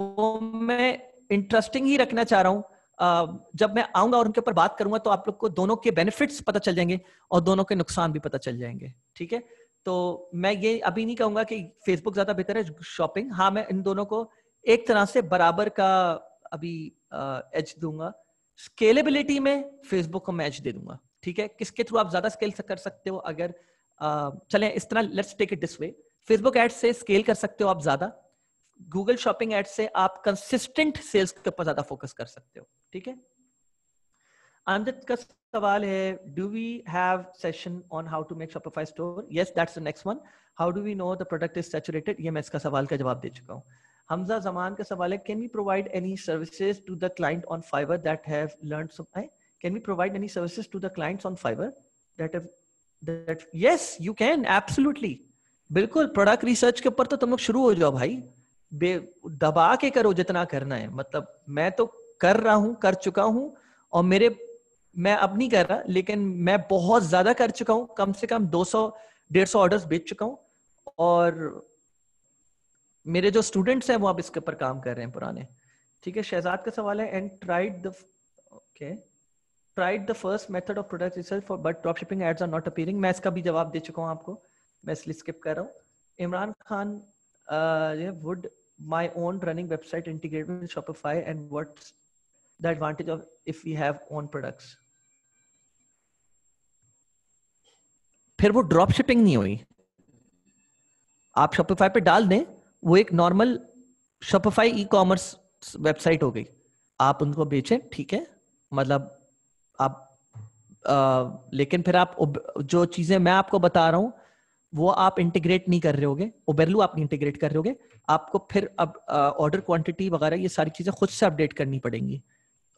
वो मैं इंटरेस्टिंग ही रखना चाह रहा हूं जब मैं आऊंगा और उनके ऊपर बात करूंगा तो आप लोग को दोनों के बेनिफिट्स पता चल जाएंगे और दोनों के नुकसान भी पता चल जाएंगे ठीक है तो मैं ये अभी नहीं कहूंगा कि फेसबुक ज्यादा बेहतर है शॉपिंग हाँ मैं इन दोनों को एक तरह से बराबर का अभी एज दूंगा स्केलेबिलिटी में फेसबुक को मैं एज दे दूंगा ठीक है किसके थ्रू आप ज्यादा स्केल कर सकते हो अगर चले इस तरह let's take it this way Facebook ad से स्केल कर सकते हो आप ज्यादा गूगल शॉपिंग एड से आप कंसिस्टेंट सेल्स के ऊपर ज्यादा फोकस कर सकते हो ठीक है अमजद का सवाल है do we have session on how to make Shopify store yes that's the next one how do we know the product is saturated ये मैं इसका सवाल का जवाब दे चुका हूँ हमजा जमान का सवाल है can we provide any services to the client on Fiverr that have learn can we provide any services to the clients on Fiverr that have that yes you can absolutely बिल्कुल प्रोडक्ट रिसर्च के ऊपर तो तुम लोग शुरू हो जाओ भाई दबा के करो जितना करना है मतलब मैं तो कर रहा हूं कर चुका हूं और मेरे मैं अब नहीं कर रहा लेकिन मैं बहुत ज्यादा कर चुका हूँ कम से कम 200 सौ ऑर्डर बेच चुका हूँ और मेरे जो स्टूडेंट्स हैं वो अब इसके ऊपर काम कर रहे हैं पुराने ठीक है शहजाद का सवाल है and tried the okay tried the first method of product research for but drop shipping ads are not appearing मैं इसका भी जवाब दे चुका हूँ आपको मैं इसलिए स्किप कर रहा हूँ Imran Khan would my own running website integrated with Shopify and what's the advantage of if we have own products फिर वो ड्रॉप शिपिंग नहीं हुई आप शॉपिफाई पे डाल दें वो एक normal Shopify ecommerce website हो गई आप उनको बेचें ठीक है मतलब आप आ, लेकिन फिर आप जो चीजें मैं आपको बता रहा हूं वो आप इंटीग्रेट नहीं कर रहे होगे ओबेरलू आप नहीं इंटीग्रेट कर रहे होगे आपको फिर अब ऑर्डर क्वांटिटी वगैरह ये सारी चीजें खुद से अपडेट करनी पड़ेंगी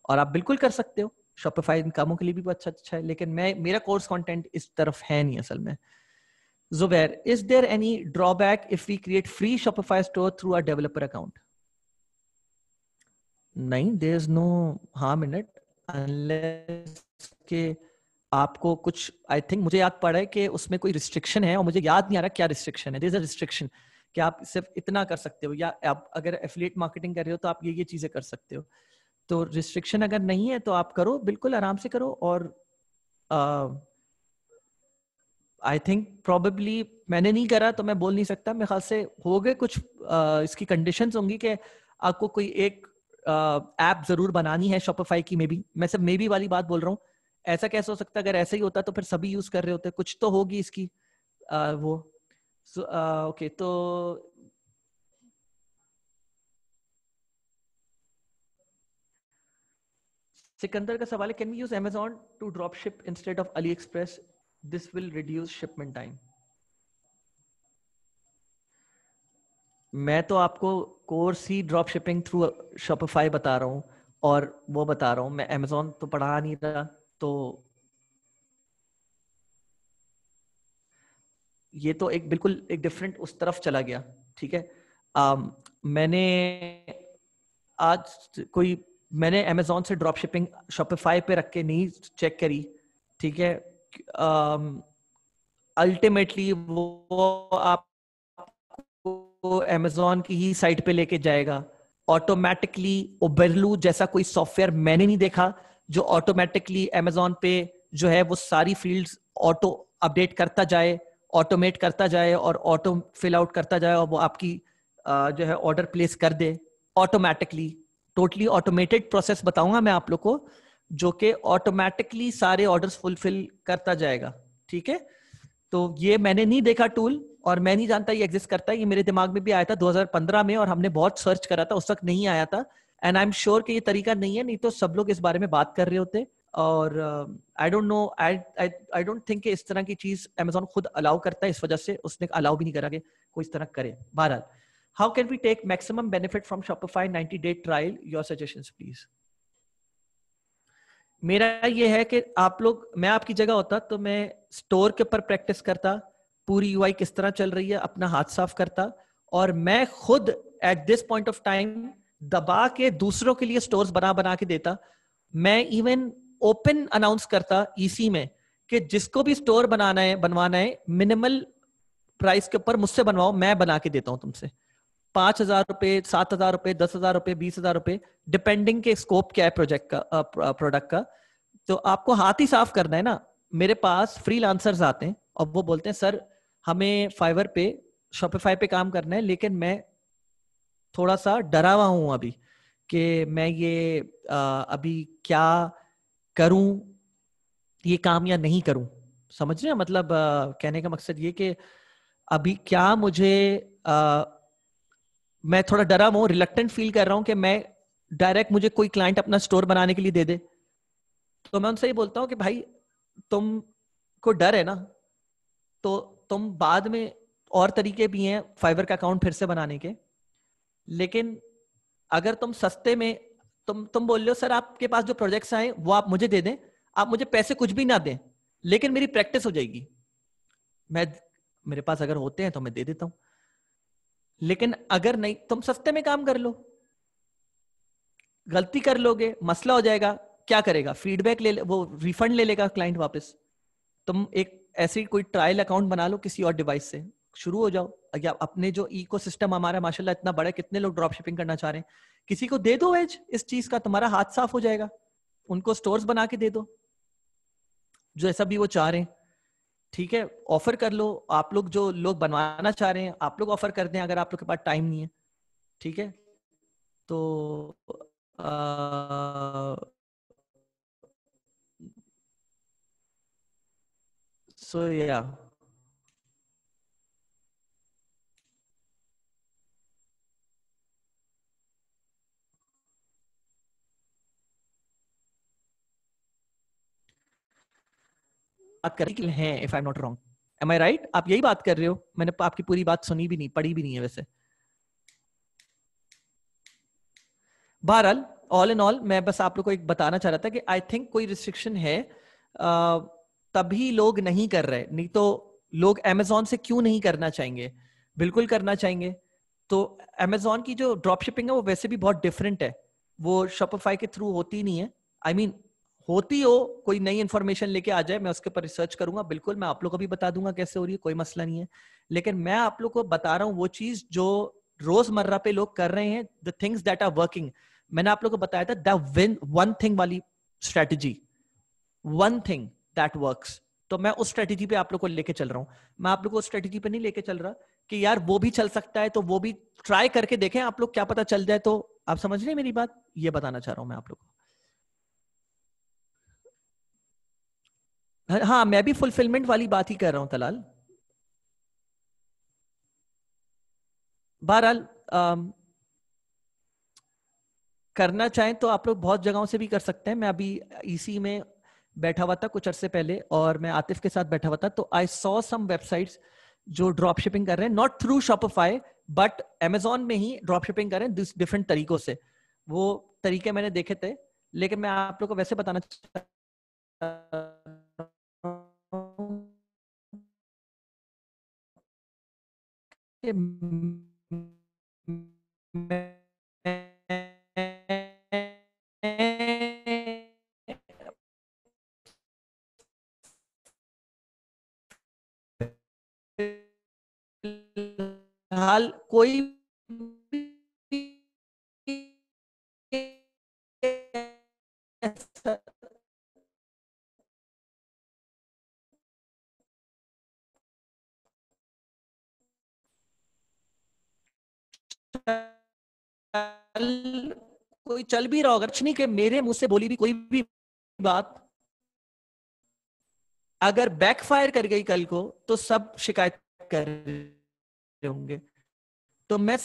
और आप बिल्कुल कर सकते हो शॉपिफाई इन कामों के लिए भी अच्छा अच्छा है लेकिन मैं मेरा कोर्स कंटेंट इस तरफ है नहीं असल में Zubair, is there any drawback if we create free Shopify store through our developer account? नहीं देर इज नो हा मिनट के आपको कुछ आई थिंक मुझे याद पड़ा है कि उसमें कोई रिस्ट्रिक्शन है और मुझे याद नहीं आ रहा क्या रिस्ट्रिक्शन है रिस्ट्रिक्शन कि आप सिर्फ इतना कर सकते हो या आप अगर एफिलेट मार्केटिंग कर रहे हो तो आप ये ये चीजें कर सकते हो तो रिस्ट्रिक्शन अगर नहीं है तो आप करो बिल्कुल आराम से करो और आई थिंक प्रॉबेबली मैंने नहीं करा तो मैं बोल नहीं सकता मेरे ख्याल से हो गए कुछ uh, इसकी कंडीशंस होंगी कि आपको कोई एक ऐप uh, जरूर बनानी है शॉपिफाई की मे बी मैं सब मे बी वाली बात बोल रहा हूँ ऐसा कैसे हो सकता अगर ऐसा ही होता तो फिर सभी यूज कर रहे होते कुछ तो होगी इसकी uh, वो ओके so, uh, okay, तो सिकंदर का सवाल है can we use Amazon to drop ship instead of AliExpress this will reduce shipment time मैं तो आपको कोर्स ही ड्रॉप शिपिंग थ्रू शॉपिफाई बता रहा हूँ और वो बता रहा हूँ मैं अमेजोन तो पढ़ा नहीं रहा तो ये तो एक बिल्कुल एक डिफरेंट उस तरफ चला गया ठीक है आ, um, मैंने आज कोई मैंने अमेजोन से ड्रॉप शिपिंग शॉपिफाई पे रख के नहीं चेक करी ठीक है अल्टीमेटली um, वो आपको अमेजोन की ही साइट पे लेके जाएगा ऑटोमेटिकली ओबरलू जैसा कोई सॉफ्टवेयर मैंने नहीं देखा जो ऑटोमेटिकली अमेजोन पे जो है वो सारी फील्ड्स ऑटो अपडेट करता जाए ऑटोमेट करता जाए और ऑटो फिल आउट करता जाए और वो आपकी uh, जो है ऑर्डर प्लेस कर दे ऑटोमेटिकली टोटली ऑटोमेटेड प्रोसेस बताऊंगा मैं आप लोग को जो कि ऑटोमेटिकली सारे ऑर्डर फुलफिल करता जाएगा ठीक है तो ये मैंने नहीं देखा टूल और मैं नहीं जानता ये एग्जिस्ट करता है ये मेरे दिमाग में भी आया था 2015 में और हमने बहुत सर्च करा था उस वक्त नहीं आया था एंड आई एम श्योर कि ये तरीका नहीं है नहीं तो सब लोग इस बारे में बात कर रहे होते और I don't know I I don't think इस तरह की चीज अमेजोन खुद अलाउ करता है इस वजह से उसने अलाउ भी नहीं करा कि कोई इस तरह करे बहरहाल how can we take maximum benefit from Shopify 90 day trial? Your suggestions, please. मेरा ये है कि आप लोग मैं आपकी जगह होता तो मैं स्टोर के ऊपर प्रैक्टिस करता पूरी यूआई किस तरह चल रही है अपना हाथ साफ करता और मैं खुद at this point of time दबा के दूसरों के लिए स्टोर्स बना बना के देता मैं इवन ओपन अनाउंस करता ईसी e में कि जिसको भी स्टोर बनाना है बनवाना है मिनिमल प्राइस के ऊपर मुझसे बनवाओ मैं बना के देता हूं तुमसे पांच हजार रुपए सात हजार रुपए दस हजार रुपए बीस हजार रुपए डिपेंडिंग के स्कोप क्या है प्रोजेक्ट का प्रोडक्ट का तो आपको हाथ ही साफ करना है ना मेरे पास फ्री आते हैं और वो बोलते हैं सर हमें फाइवर पे शॉपिफाई पे काम करना है लेकिन मैं थोड़ा सा डरा हुआ हूं अभी कि मैं ये आ, अभी क्या करूं ये काम या नहीं करूं समझ रहे हैं मतलब आ, कहने का मकसद ये कि अभी क्या मुझे आ, मैं थोड़ा डरा हुआ रिलेक्टेंट फील कर रहा हूँ कि मैं डायरेक्ट मुझे कोई क्लाइंट अपना स्टोर बनाने के लिए दे दे तो मैं उनसे ही बोलता हूँ कि भाई तुम को डर है ना तो तुम बाद में और तरीके भी हैं फाइबर का अकाउंट फिर से बनाने के लेकिन अगर तुम सस्ते में तुम तुम बोल रहे हो सर आपके पास जो प्रोजेक्ट्स आए वो आप मुझे दे दें आप मुझे पैसे कुछ भी ना दें लेकिन मेरी प्रैक्टिस हो जाएगी मैं मेरे पास अगर होते हैं तो मैं दे देता हूँ लेकिन अगर नहीं तुम सस्ते में काम कर लो गलती कर लोगे मसला हो जाएगा क्या करेगा फीडबैक ले, ले वो रिफंड ले लेगा क्लाइंट वापस तुम एक ऐसी कोई ट्रायल अकाउंट बना लो किसी और डिवाइस से शुरू हो जाओ या अपने जो सिस्टम हमारा माशाल्लाह इतना बड़ा है कितने लोग ड्रॉप शिपिंग करना चाह रहे हैं किसी को दे दो एज इस चीज का तुम्हारा हाथ साफ हो जाएगा उनको स्टोर्स बना के दे दो जो ऐसा भी वो चाह रहे हैं ठीक है ऑफर कर लो आप लोग जो लोग बनवाना चाह रहे हैं आप लोग ऑफर कर दें अगर आप लोग के पास टाइम नहीं है ठीक है तो सो so, या yeah. बात कर रही हैं if I am not wrong am I right आप यही बात कर रहे हो मैंने आपकी पूरी बात सुनी भी नहीं पढ़ी भी नहीं है वैसे बहरहाल ऑल इन ऑल मैं बस आप लोग को एक बताना चाह रहा था कि आई थिंक कोई रिस्ट्रिक्शन है तभी लोग नहीं कर रहे नहीं तो लोग अमेजोन से क्यों नहीं करना चाहेंगे बिल्कुल करना चाहेंगे तो अमेजोन की जो ड्रॉप शिपिंग है वो वैसे भी बहुत डिफरेंट है वो शॉपिफाई के थ्रू होती नहीं है आई I मीन mean, होती हो कोई नई इन्फॉर्मेशन लेके आ जाए मैं उसके ऊपर रिसर्च करूंगा बिल्कुल मैं आप लोग को भी बता दूंगा कैसे हो रही है कोई मसला नहीं है लेकिन मैं आप लोग को बता रहा हूँ वो चीज जो रोजमर्रा पे लोग कर रहे हैं the things that are working मैंने आप लोग को बताया था द वन थिंग वाली strategy one thing that work तो मैं उस स्ट्रेटेजी पे आप लोग को लेके चल रहा हूँ मैं आप लोग को उस स्ट्रेटेजी पे नहीं लेके चल रहा कि यार वो भी चल सकता है तो वो भी ट्राई करके देखें आप लोग क्या पता चल जाए तो आप समझ रहे मेरी बात ये बताना चाह रहा हूँ मैं आप लोग को हाँ मैं भी फुलफिलमेंट वाली बात ही कर रहा हूं तलाल बहरहाल करना चाहें तो आप लोग बहुत जगहों से भी कर सकते हैं मैं अभी इसी में बैठा हुआ था कुछ अरसे पहले और मैं आतिफ के साथ बैठा हुआ था तो आई सॉ सम वेबसाइट्स जो ड्रॉप शिपिंग कर रहे हैं not through Shopify but Amazon में ही ड्रॉप शिपिंग कर रहे हैं डिफरेंट तरीकों से वो तरीके मैंने देखे थे लेकिन मैं आप लोग को वैसे बताना चाहता हाल कोई कोई चल भी रहा होगा कुछ नहीं कि मेरे मुंह से बोली भी कोई भी बात अगर बैकफायर कर गई कल को तो सब शिकायत कर होंगे तो मैं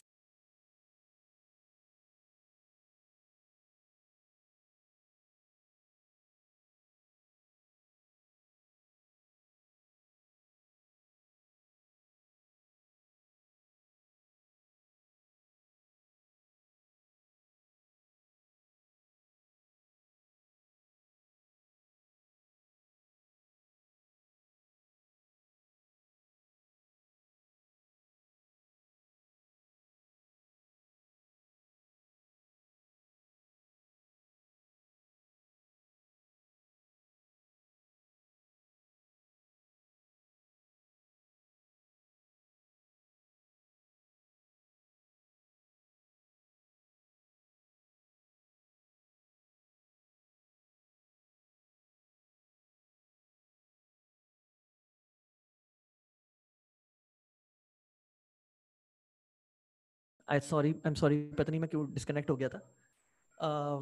I sorry I am sorry पता नहीं मैं क्यों डिस्कनेक्ट हो गया था uh,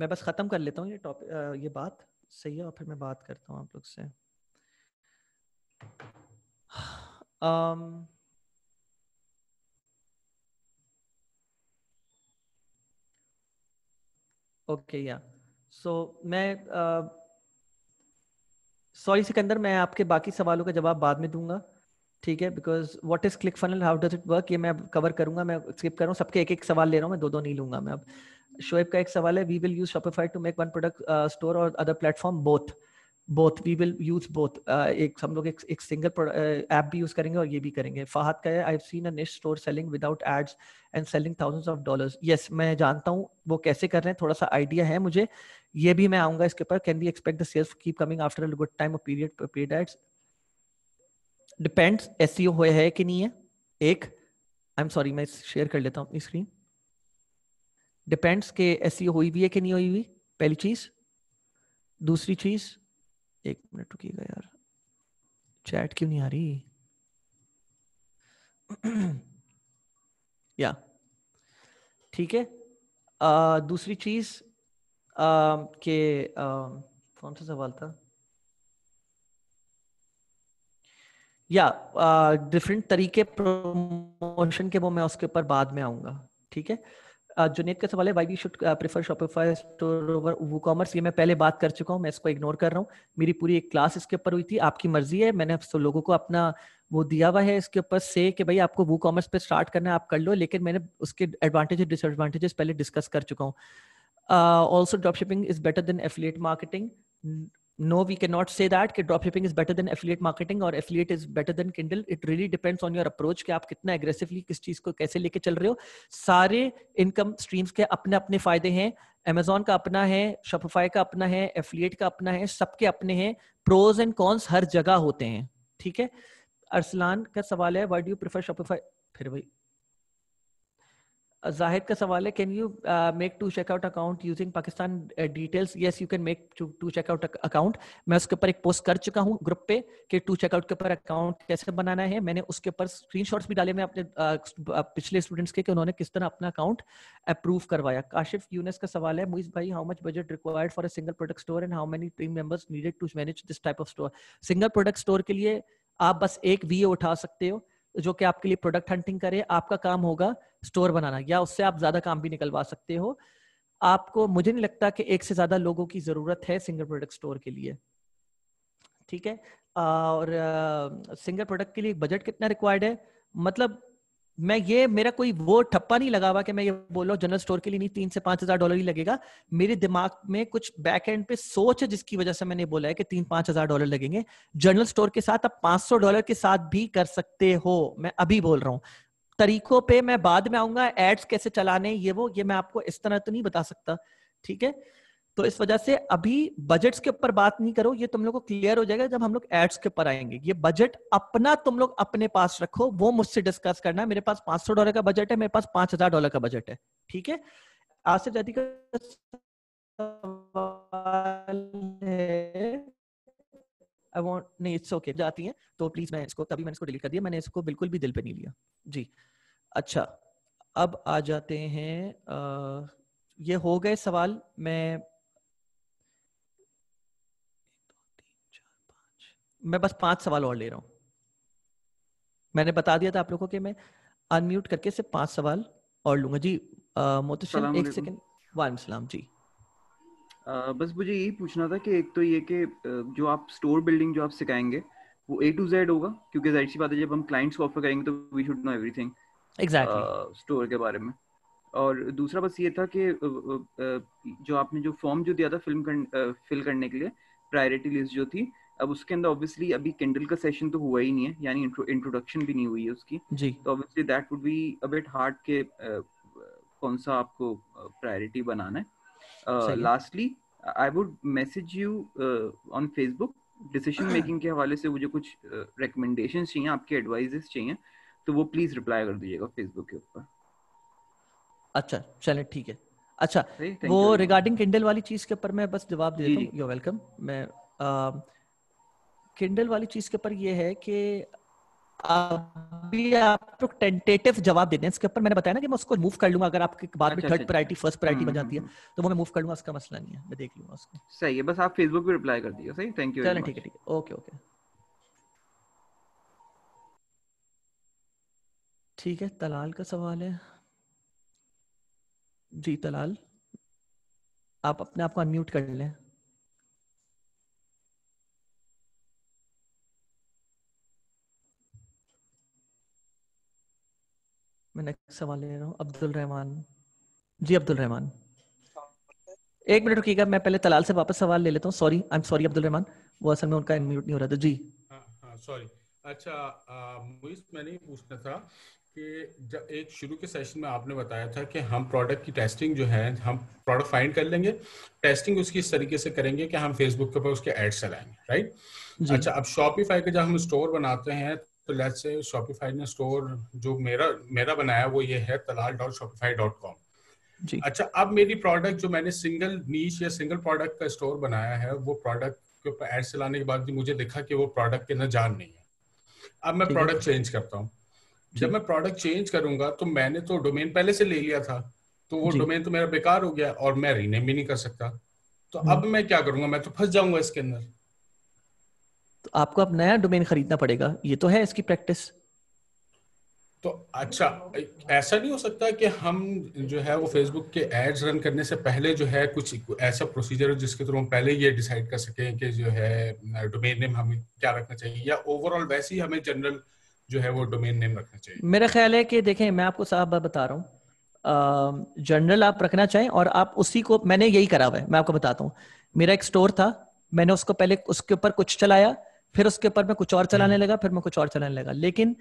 मैं बस ख़त्म कर लेता हूँ ये टॉपिक uh, ये बात सही है और फिर मैं बात करता हूँ आप लोग से um, ओके या सो मैं सॉरी uh, सिकंदर मैं आपके बाकी सवालों का जवाब बाद में दूंगा ठीक है because what is click funnel how does it work ये मैं अब कवर करूंगा मैं स्किप कर रहा हूँ सबके एक एक सवाल ले रहा हूँ मैं दो दो नहीं लूंगा मैं अब शोएब का एक सवाल है we will use Shopify to make one product store और other platform both both we will use both एक हम लोग एक, एक सिंगल ऐप uh, भी यूज करेंगे और ये भी करेंगे फाहद का है I have seen a niche store selling without ads and selling thousands of dollars yes मैं जानता हूँ वो कैसे कर रहे हैं थोड़ा सा आइडिया है मुझे ये भी मैं आऊंगा इसके ऊपर can we expect the sales keep coming after a good time period paid ads depends एस हुए है कि नहीं है एक आई एम सॉरी मैं शेयर कर लेता हूँ अपनी स्क्रीन डिपेंड्स के एस हुई भी है कि नहीं हुई हुई पहली चीज दूसरी चीज एक मिनट रुकिएगा यार चैट क्यों नहीं आ रही या ठीक है दूसरी चीज के आ, कौन सा सवाल था या डिफरेंट तरीके प्रमोशन के वो मैं उसके ऊपर बाद में आऊंगा ठीक है जुनेद का सवाल है why we should prefer Shopify store over WooCommerce ये मैं पहले बात कर चुका हूँ मैं इसको इग्नोर कर रहा हूँ मेरी पूरी एक क्लास इसके ऊपर हुई थी आपकी मर्जी है मैंने सब लोगों को अपना वो दिया हुआ है इसके ऊपर से कि भाई आपको वो कॉमर्स पे स्टार्ट करना है आप कर लो लेकिन मैंने उसके एडवांटेज डिसएडवांटेजेस पहले डिस्कस कर चुका हूँ also drop shipping is better than affiliate marketing no we cannot say that कि dropshipping is better than affiliate marketing or affiliate is better than kindle it really depends on your approach कि आप कितना aggressively किस चीज को कैसे लेके चल रहे हो सारे income streams के अपने अपने फायदे हैं अमेजोन का अपना है शॉपिफाई का अपना है एफिलिएट का अपना है सबके अपने हैं प्रोज एंड कॉन्स हर जगह होते हैं ठीक है अरसलान का सवाल है वाई डू प्रेफर शॉपिफाई फिर भाई जाहिद का सवाल है can you make two two checkout account using Pakistan uh, details? Yes, you can make two, two checkout मैं उसके ऊपर एक पोस्ट कर चुका हूँ ग्रुप पे कि टू चेकआउट के ऊपर अकाउंट कैसे बनाना है मैंने उसके ऊपर स्क्रीन भी डाले मैं अपने uh, uh पिछले स्टूडेंट्स के कि उन्होंने किस तरह अपना अकाउंट अप्रूव करवाया काशिफ यूनस का सवाल है मुइज भाई how much budget required for a single product store and how many team members needed to manage this type of store single product store के लिए आप बस एक वी उठा सकते हो जो कि आपके लिए प्रोडक्ट हंटिंग करे आपका काम होगा स्टोर बनाना या उससे आप ज्यादा काम भी निकलवा सकते हो आपको मुझे नहीं लगता कि एक से ज्यादा लोगों की जरूरत है सिंगल प्रोडक्ट स्टोर के लिए ठीक है और सिंगल प्रोडक्ट के लिए बजट कितना रिक्वायर्ड है मतलब मैं ये मेरा कोई वो ठप्पा नहीं लगा हुआ कि मैं ये बोल रहा हूँ जनरल स्टोर के लिए नहीं तीन से पांच हजार डॉलर ही लगेगा मेरे दिमाग में कुछ बैक एंड पे सोच है जिसकी वजह से मैंने बोला है कि तीन पांच हजार डॉलर लगेंगे जनरल स्टोर के साथ आप पांच सौ डॉलर के साथ भी कर सकते हो मैं अभी बोल रहा हूँ तरीकों पे मैं बाद में आऊंगा एड्स कैसे चलाने ये वो ये मैं आपको इस तरह तो नहीं बता सकता ठीक है तो इस वजह से अभी बजट्स के ऊपर बात नहीं करो ये तुम लोग को क्लियर हो जाएगा जब हम लोग एड्स के ऊपर आएंगे ये बजट अपना तुम लोग अपने पास रखो वो मुझसे डिस्कस करना है मेरे पास पांच सौ डॉलर का बजट है मेरे पास पांच हजार डॉलर का बजट है ठीक है आसिफ जदी आई नहीं इट्स ओके okay. जाती है तो प्लीज मैं इसको तभी मैंने इसको डिलीट कर दिया मैंने इसको बिल्कुल भी दिल पे नहीं लिया जी अच्छा अब आ जाते हैं आ, ये हो गए सवाल मैं मैं बस पांच सवाल और ले रहा हूं मैंने बता दिया था आप लोगों को कि मैं अनम्यूट करके सिर्फ पांच सवाल और लूंगा जी मोहतरम एक सेकंड वालेकुम सलाम जी Uh, बस मुझे यही पूछना था कि एक तो ये कि जो आप स्टोर बिल्डिंग जो आप सिखाएंगे वो ए टू जेड होगा क्योंकि जाहिर सी बात है जब हम क्लाइंट्स को ऑफर करेंगे तो we should know everything exactly store के बारे में और दूसरा बस ये था कि जो आपने जो फॉर्म जो दिया था फिल्म कर, फिल करने के लिए प्रायोरिटी लिस्ट जो थी अब उसके अंदर ऑब्वियसली अभी किंडल का सेशन तो हुआ ही नहीं है यानी इंट्रोडक्शन भी नहीं हुई है उसकी जी तो obviously that would be a bit hard के uh, कौन सा आपको प्रायोरिटी बनाना है lastly I would message you on Facebook decision making के हवाले से मुझे कुछ रिकमेंडेशन uh, चाहिए आपके एडवाइजेस चाहिए तो वो प्लीज रिप्लाई कर दीजिएगा फेसबुक के ऊपर अच्छा चले ठीक है अच्छा वो रिगार्डिंग किंडल वाली चीज के ऊपर मैं बस जवाब दे देता हूँ यू वेलकम मैं uh, किंडल वाली चीज के ऊपर ये है कि अभी आपको टेंटेटिव जवाब देने इसके ऊपर मैंने बताया ना कि मैं उसको मूव कर लूंगा अगर आपके बाद में थर्ड प्रायोरिटी फर्स्ट प्रायोरिटी बन जाती है हम्म, हम्म। तो वो मैं मूव कर लूंगा उसका मसला नहीं है मैं देख लूंगा उसको सही है बस आप फेसबुक पे रिप्लाई कर दीजिए सही थैंक यू चलो ठीक है ठीक है ओके ओके ठीक है तलाल का सवाल है जी तलाल आप अपने आप को अनम्यूट कर लें मैं नेक्स्ट सवाल ले रहा हूँ अब्दुल रहमान जी अब्दुल रहमान एक मिनट रुकिएगा मैं पहले तलाल से वापस सवाल ले लेता हूँ sorry I am sorry Abdul Rahman वो असल में उनका इनम्यूट नहीं हो रहा था जी सॉरी हाँ, हाँ, अच्छा मुइस मैंने ये पूछना था कि जब एक शुरू के सेशन में आपने बताया था कि हम प्रोडक्ट की टेस्टिंग जो है हम प्रोडक्ट फाइंड कर लेंगे टेस्टिंग उसकी इस तरीके से करेंगे कि हम फेसबुक के ऊपर उसके एड्स चलाएंगे राइट अच्छा अब शॉपिफाई का जब हम स्टोर बनाते हैं तो लेट्स से शॉपिफाई ने स्टोर जो मेरा मेरा बनाया वो ये है Talal dot Shopify dot com अच्छा अब मेरी प्रोडक्ट जो मैंने सिंगल नीच या सिंगल प्रोडक्ट का स्टोर बनाया है वो प्रोडक्ट के ऊपर एड चलाने के बाद भी मुझे दिखा कि वो प्रोडक्ट के ना जान नहीं है अब मैं प्रोडक्ट चेंज करता हूँ जब मैं प्रोडक्ट चेंज करूंगा तो मैंने तो डोमेन पहले से ले लिया था तो वो डोमेन तो मेरा बेकार हो गया और मैं रीनेम भी नहीं कर सकता तो हम्म। अब मैं क्या करूंगा मैं तो फंस जाऊंगा इसके अंदर तो आपको अब नया डोमेन खरीदना पड़ेगा ये तो है इसकी प्रैक्टिस तो अच्छा ऐसा नहीं हो सकता कि हम जो है वो फेसबुक के एड्स रन करने से पहले जो है कुछ ऐसा प्रोसीजर जिसके थ्रू हम पहले ये डिसाइड कर सकें कि जो है डोमेन नेम हमें क्या रखना चाहिए या ओवरऑल वैसे ही हमें जनरल जो है वो डोमेन नेम रखना चाहिए मेरा ख्याल है कि देखें मैं आपको साफ बात बता रहा हूँ जनरल आप रखना चाहें और आप उसी को मैंने यही करा हुआ है मैं आपको बताता हूँ मेरा एक स्टोर था मैंने उसको पहले उसके ऊपर कुछ चलाया फिर उसके ऊपर मैं कुछ और चलाने हम्म। लगा फिर मैं कुछ और चलाने लगा लेकिन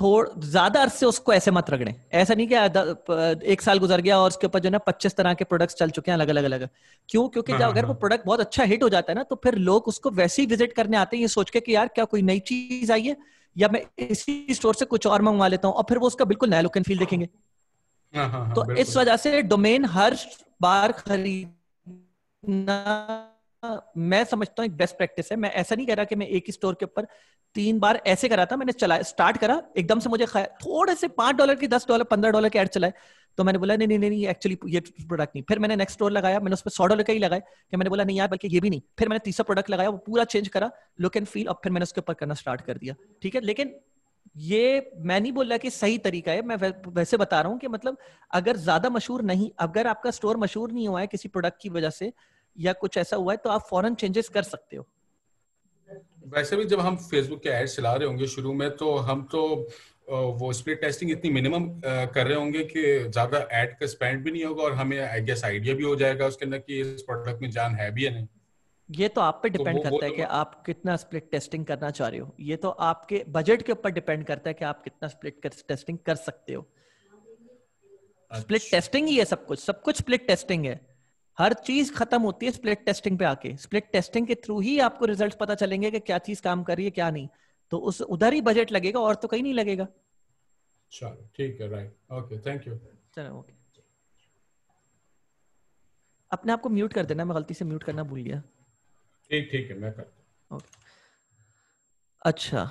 थोड़ा ज्यादा अर्से उसको ऐसे मत रगड़े ऐसा नहीं कि एक साल गुजर गया और उसके ऊपर जो है पच्चीस तरह के प्रोडक्ट्स चल चुके हैं अलग अलग अलग क्यों क्योंकि हाँ, जब हाँ, अगर वो प्रोडक्ट हाँ। बहुत अच्छा हिट हो जाता है ना तो फिर लोग उसको वैसे ही विजिट करने आते हैं ये सोच के कि यार क्या कोई नई चीज आई है या मैं इसी स्टोर से कुछ और मंगवा लेता हूँ और फिर वो उसका बिल्कुल नया लुक एंड फील देखेंगे तो इस वजह से डोमेन हर बार खरीदना मैं समझता हूँ एक बेस्ट प्रैक्टिस है मैं ऐसा नहीं कह रहा कि मैं एक ही स्टोर के ऊपर तीन बार ऐसे करा था मैंने चला स्टार्ट करा एकदम से मुझे थोड़े से पांच डॉलर के दस डॉलर पंद्रह डॉलर के ऐड चलाए तो मैंने बोला नहीं नहीं नहीं एक्चुअली ये प्रोडक्ट नहीं फिर मैंने नेक्स्ट स्टोर लगाया मैंने उस पर सौ डॉलर का ही लगाए कि मैंने बोला नहीं यार बल्कि ये भी नहीं फिर मैंने तीसरा प्रोडक्ट लगाया वो पूरा चेंज करा लुक एंड फील और फिर मैंने उसके ऊपर करना स्टार्ट कर दिया ठीक है लेकिन ये मैं नहीं बोल रहा कि सही तरीका है मैं वैसे बता रहा हूँ कि मतलब अगर ज्यादा मशहूर नहीं अगर आपका स्टोर मशहूर नहीं हुआ है किसी प्रोडक्ट की वजह से या कुछ ऐसा हुआ है तो आप फॉरन चेंजेस कर सकते हो वैसे भी जब हम फेसबुक के एड्स चला रहे होंगे शुरू में तो हम तो वो स्प्लिट टेस्टिंग इतनी मिनिमम कर रहे होंगे कि ज्यादा एड का स्पेंड भी नहीं होगा और हमें आई गेस आइडिया भी हो जाएगा उसके अंदर कि इस प्रोडक्ट में जान है भी या नहीं ये तो आप पे डिपेंड तो करता तो वो है कि आप कितना स्प्लिट टेस्टिंग करना चाह रहे हो ये तो आपके बजट के ऊपर डिपेंड करता है कि आप कितना स्प्लिट कर, टेस्टिंग कर सकते हो स्प्लिट अच्छा। टेस्टिंग ही है सब कुछ सब कुछ स्प्लिट टेस्टिंग है हर चीज खत्म होती है स्प्लिट टेस्टिंग पे आके स्प्लिट टेस्टिंग के थ्रू ही आपको रिजल्ट्स पता चलेंगे कि क्या चीज काम कर रही है क्या नहीं तो उस उधर ही बजट लगेगा और तो कहीं नहीं लगेगा चलो ठीक है राइट ओके थैंक यू चलो ओके अपने आप को म्यूट कर देना मैं गलती से म्यूट करना भूल गया ठीक ठीक है मैं करता ओके अच्छा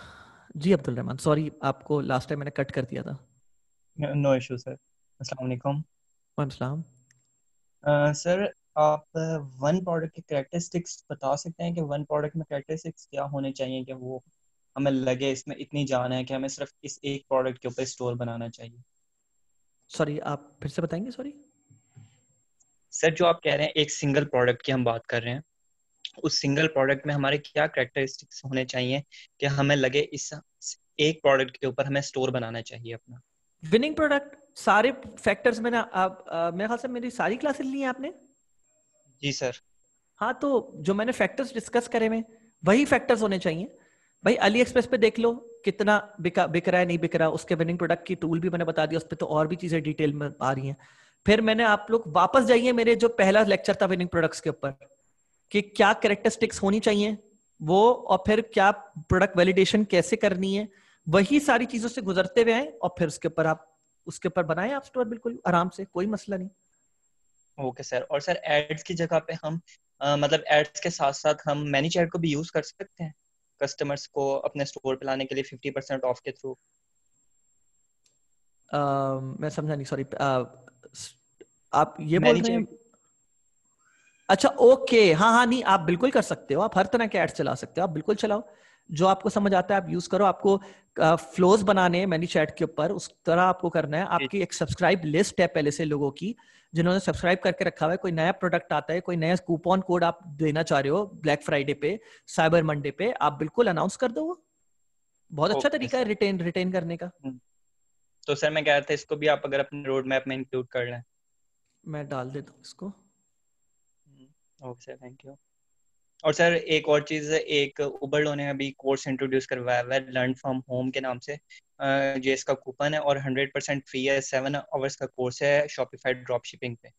जी अब्दुल रहमान सॉरी आपको लास्ट टाइम मैंने कट कर दिया था नो इश्यू सर अस्सलाम वालेकुम वालेकुम अस्सलाम सर आप वन प्रोडक्ट के करेक्टरिस्टिक्स बता सकते हैं कि वन प्रोडक्ट में करेक्टरिस्टिक्स क्या होने चाहिए कि वो हमें लगे इसमें इतनी जान है कि हमें सिर्फ इस एक प्रोडक्ट के ऊपर स्टोर बनाना चाहिए सॉरी आप फिर से बताएंगे सॉरी सर जो आप कह रहे हैं एक सिंगल प्रोडक्ट की हम बात कर रहे हैं उस सिंगल प्रोडक्ट में हमारे क्या करेक्टरिस्टिक्स होने चाहिए कि हमें लगे इस एक प्रोडक्ट के ऊपर हमें स्टोर बनाना चाहिए अपना विनिंग प्रोडक्ट सारे फैक्टर्स में ना आप मेरे ख्याल से मेरी सारी क्लासेस ली हैं आपने जी सर हाँ तो जो मैंने फैक्टर्स डिस्कस करे में वही फैक्टर्स होने चाहिए भाई अली एक्सप्रेस पे देख लो कितना बिका बिक रहा है नहीं बिक रहा उसके विनिंग प्रोडक्ट की टूल भी मैंने बता दिया उस पर तो और भी चीजें डिटेल में आ रही हैं फिर मैंने आप लोग वापस जाइए मेरे जो पहला लेक्चर था विनिंग प्रोडक्ट्स के ऊपर कि क्या करेक्टरिस्टिक्स होनी चाहिए वो और फिर क्या प्रोडक्ट वैलिडेशन कैसे करनी है वही सारी चीजों से गुजरते हुए आए और फिर उसके ऊपर आप उसके ऊपर बनाए आप स्टोर बिल्कुल आराम से कोई मसला नहीं ओके okay, सर और सर एड्स की जगह पे हम आ, मतलब एड्स के साथ साथ हम मैनी चैट को भी यूज कर सकते हैं कस्टमर्स को अपने स्टोर पे लाने के लिए फिफ्टी परसेंट ऑफ के थ्रू uh, मैं समझा नहीं सॉरी uh, आप ये बोल रहे हैं अच्छा ओके okay, हाँ हाँ नहीं आप बिल्कुल कर सकते हो आप हर तरह के एड्स चला सकते हो आप बिल्कुल चलाओ uh, जो आपको समझ आता है आप यूज करो आपको फ्लोज uh, बनाने हैं मैनी चैट के ऊपर उस तरह आपको करना है आपकी एक सब्सक्राइब लिस्ट है पहले से लोगों की जिन्होंने सब्सक्राइब करके रखा हुआ है कोई नया प्रोडक्ट आता है कोई नया कूपन कोड आप देना चाह रहे हो ब्लैक फ्राइडे पे साइबर मंडे पे आप बिल्कुल अनाउंस कर दो वो बहुत अच्छा तरीका है रिटेन रिटेन करने का हम्म। तो सर मैं कह रहा था इसको भी आप अगर अपने रोड मैप में इंक्लूड कर लें मैं डाल देता हूँ इसको ओके सर थैंक यू और सर एक और चीज एक उबर लोने अभी कोर्स इंट्रोड्यूस करवाया हुआ है लर्न फ्रॉम होम के नाम से जो इसका कूपन है और हंड्रेड परसेंट फ्री है सेवन आवर्स का कोर्स है शॉपिफाइड ड्रॉप शिपिंग पे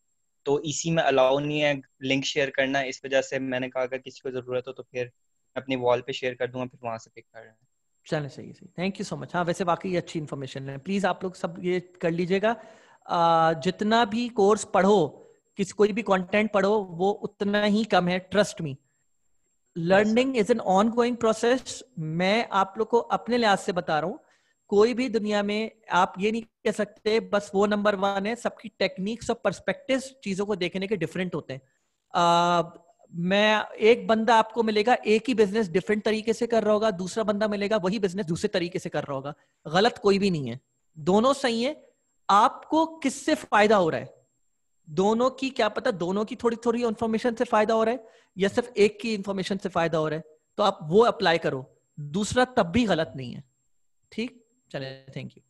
तो इसी में अलाउ नहीं है लिंक शेयर करना इस वजह से मैंने कहा अगर किसी को जरूरत हो तो फिर अपनी वॉल पे शेयर कर दूंगा फिर वहां से पिक कर रहे हैं चलें सही सही थैंक यू सो मच हाँ वैसे वाकई अच्छी इन्फॉर्मेशन है प्लीज आप लोग सब ये कर लीजिएगा जितना भी कोर्स पढ़ो किस कोई भी कंटेंट पढ़ो वो उतना ही कम है trust me learning is an ongoing process मैं आप लोग को अपने लिहाज से बता रहा हूँ कोई भी दुनिया में आप ये नहीं कह सकते बस वो नंबर वन है सबकी टेक्निक्स और परस्पेक्टिव चीजों को देखने के डिफरेंट होते हैं uh, मैं एक बंदा आपको मिलेगा एक ही बिजनेस डिफरेंट तरीके से कर रहा होगा दूसरा बंदा मिलेगा वही बिजनेस दूसरे तरीके से कर रहा होगा गलत कोई भी नहीं है दोनों सही है आपको किससे फायदा हो रहा है दोनों की क्या पता दोनों की थोड़ी थोड़ी इन्फॉर्मेशन से फायदा हो रहा है या सिर्फ एक की इन्फॉर्मेशन से फायदा हो रहा है तो आप वो अप्लाई करो दूसरा तब भी गलत नहीं है ठीक चले थैंक यू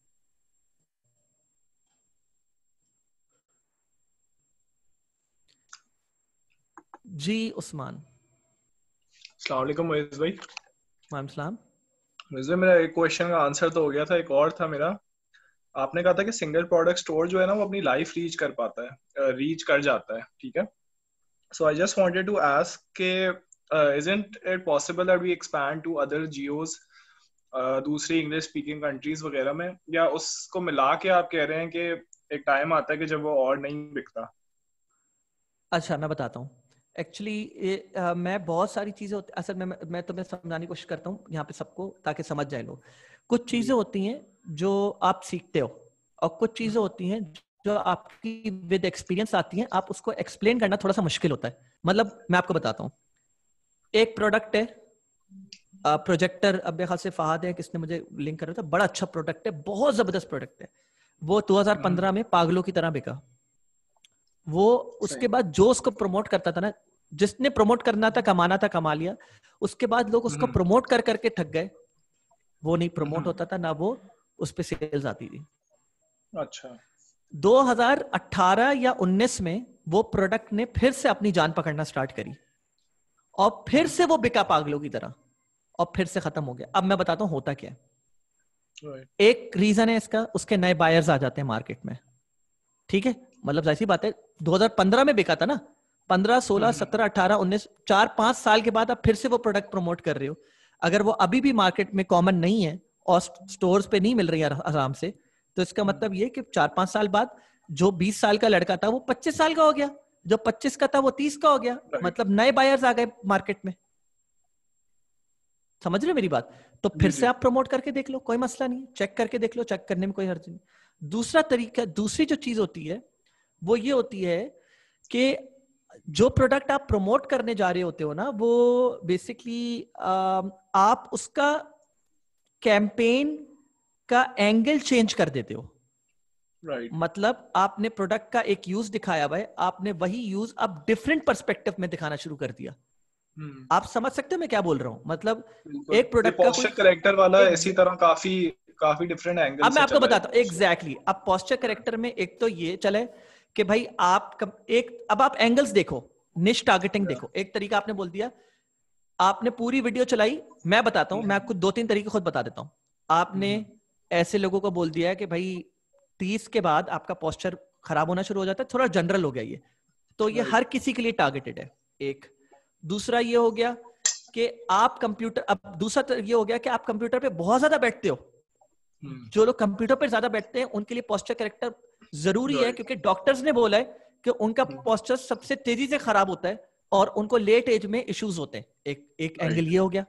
जी उस्मान अस्सलाम भाई वाले मेरा एक क्वेश्चन का आंसर तो हो गया था एक और था मेरा आपने कहा था कि सिंगल प्रोडक्ट स्टोर जो है ना वो अपनी लाइफ रीच कर पाता है रीच कर जाता है ठीक है so I just wanted to ask के isn't it possible that we expand to other geos दूसरी इंग्लिश स्पीकिंग कंट्रीज वगैरह में या उसको मिला के आप कह रहे हैं कि एक टाइम आता है कि जब वो और नहीं बिकता अच्छा मैं बताता हूँ एक्चुअली मैं बहुत सारी चीज़ें असल मैं मैं तुम्हें समझाने की कोशिश करता हूँ यहाँ पे सबको ताकि समझ जाए लोग कुछ चीज़ें होती हैं जो आप सीखते हो और कुछ चीजें होती हैं जो आपकी विद एक्सपीरियंस आती हैं आप उसको एक्सप्लेन करना थोड़ा सा मुश्किल होता है मतलब मैं आपको बताता हूँ एक प्रोडक्ट है प्रोजेक्टर अब मेरे ख्याल से फहाद है किसने मुझे लिंक कर रहा था बड़ा अच्छा प्रोडक्ट है बहुत जबरदस्त प्रोडक्ट है वो 2015 में पागलों की तरह बिका वो उसके बाद जो उसको प्रमोट करता था ना जिसने प्रमोट करना था कमाना था कमा लिया उसके बाद लोग उसको प्रमोट हम्म। कर करके थक गए वो नहीं प्रमोट हम्म। होता था ना वो उस पर सेल्स आती थी अच्छा 2018 या 19 में वो प्रोडक्ट ने फिर से अपनी जान पकड़ना स्टार्ट करी और फिर से वो बिका पागलों की तरह और फिर से खत्म हो गया अब मैं बताता हूँ होता क्या है right. एक रीजन है इसका उसके नए बायर्स आ जाते हैं मार्केट में ठीक है मतलब ऐसी बात है 2015 में बिका था ना 15 16 17 18 19 चार पांच साल के बाद आप फिर से वो प्रोडक्ट प्रमोट कर रहे हो अगर वो अभी भी मार्केट में कॉमन नहीं है और स्टोर्स पे नहीं मिल रही आराम से तो इसका हम्म। मतलब ये कि चार पांच साल बाद जो बीस साल का लड़का था वो पच्चीस साल का हो गया जो पच्चीस का था वो तीस का हो गया मतलब नए बायर्स आ गए मार्केट में समझ रहे मेरी बात तो फिर से आप प्रमोट करके देख लो कोई मसला नहीं चेक करके देख लो चेक करने में कोई हर्ज नहीं दूसरा तरीका दूसरी जो चीज होती है वो ये होती है कि जो प्रोडक्ट आप प्रमोट करने जा रहे होते हो ना वो बेसिकली आप उसका कैंपेन का एंगल चेंज कर देते हो Right. मतलब आपने प्रोडक्ट का एक यूज दिखाया भाई आपने वही यूज अब डिफरेंट परस्पेक्टिव में दिखाना शुरू कर दिया hmm. आप समझ सकते हो मैं क्या बोल रहा हूँ मतलब एक प्रोडक्ट का करेक्टर वाला इसी तरह काफी काफी डिफरेंट एंगल अब मैं आपको बताता हूँ एग्जैक्टली अब पॉस्चर करेक्टर में एक तो ये चले कि भाई आप एक अब आप एंगल्स देखो निश टारगेटिंग देखो एक तरीका आपने बोल दिया आपने पूरी वीडियो चलाई मैं बताता हूँ मैं आपको दो तीन तरीके खुद बता देता हूँ आपने हम्म। ऐसे लोगों को बोल दिया है कि भाई तीस के बाद आपका पॉस्चर खराब होना शुरू हो जाता है थोड़ा जनरल हो गया ये तो ये हर किसी के लिए टारगेटेड है एक दूसरा ये हो गया कि आप कंप्यूटर अब दूसरा ये हो गया कि आप कंप्यूटर पे बहुत ज्यादा बैठते हो हम्म। जो लोग कंप्यूटर पर ज्यादा बैठते हैं उनके लिए पॉस्चर करेक्टर जरूरी है क्योंकि डॉक्टर्स ने बोला है कि उनका पॉस्चर हम्म। सबसे तेजी से खराब होता है और उनको लेट एज में इश्यूज होते हैं एक एक एंगल ये हो गया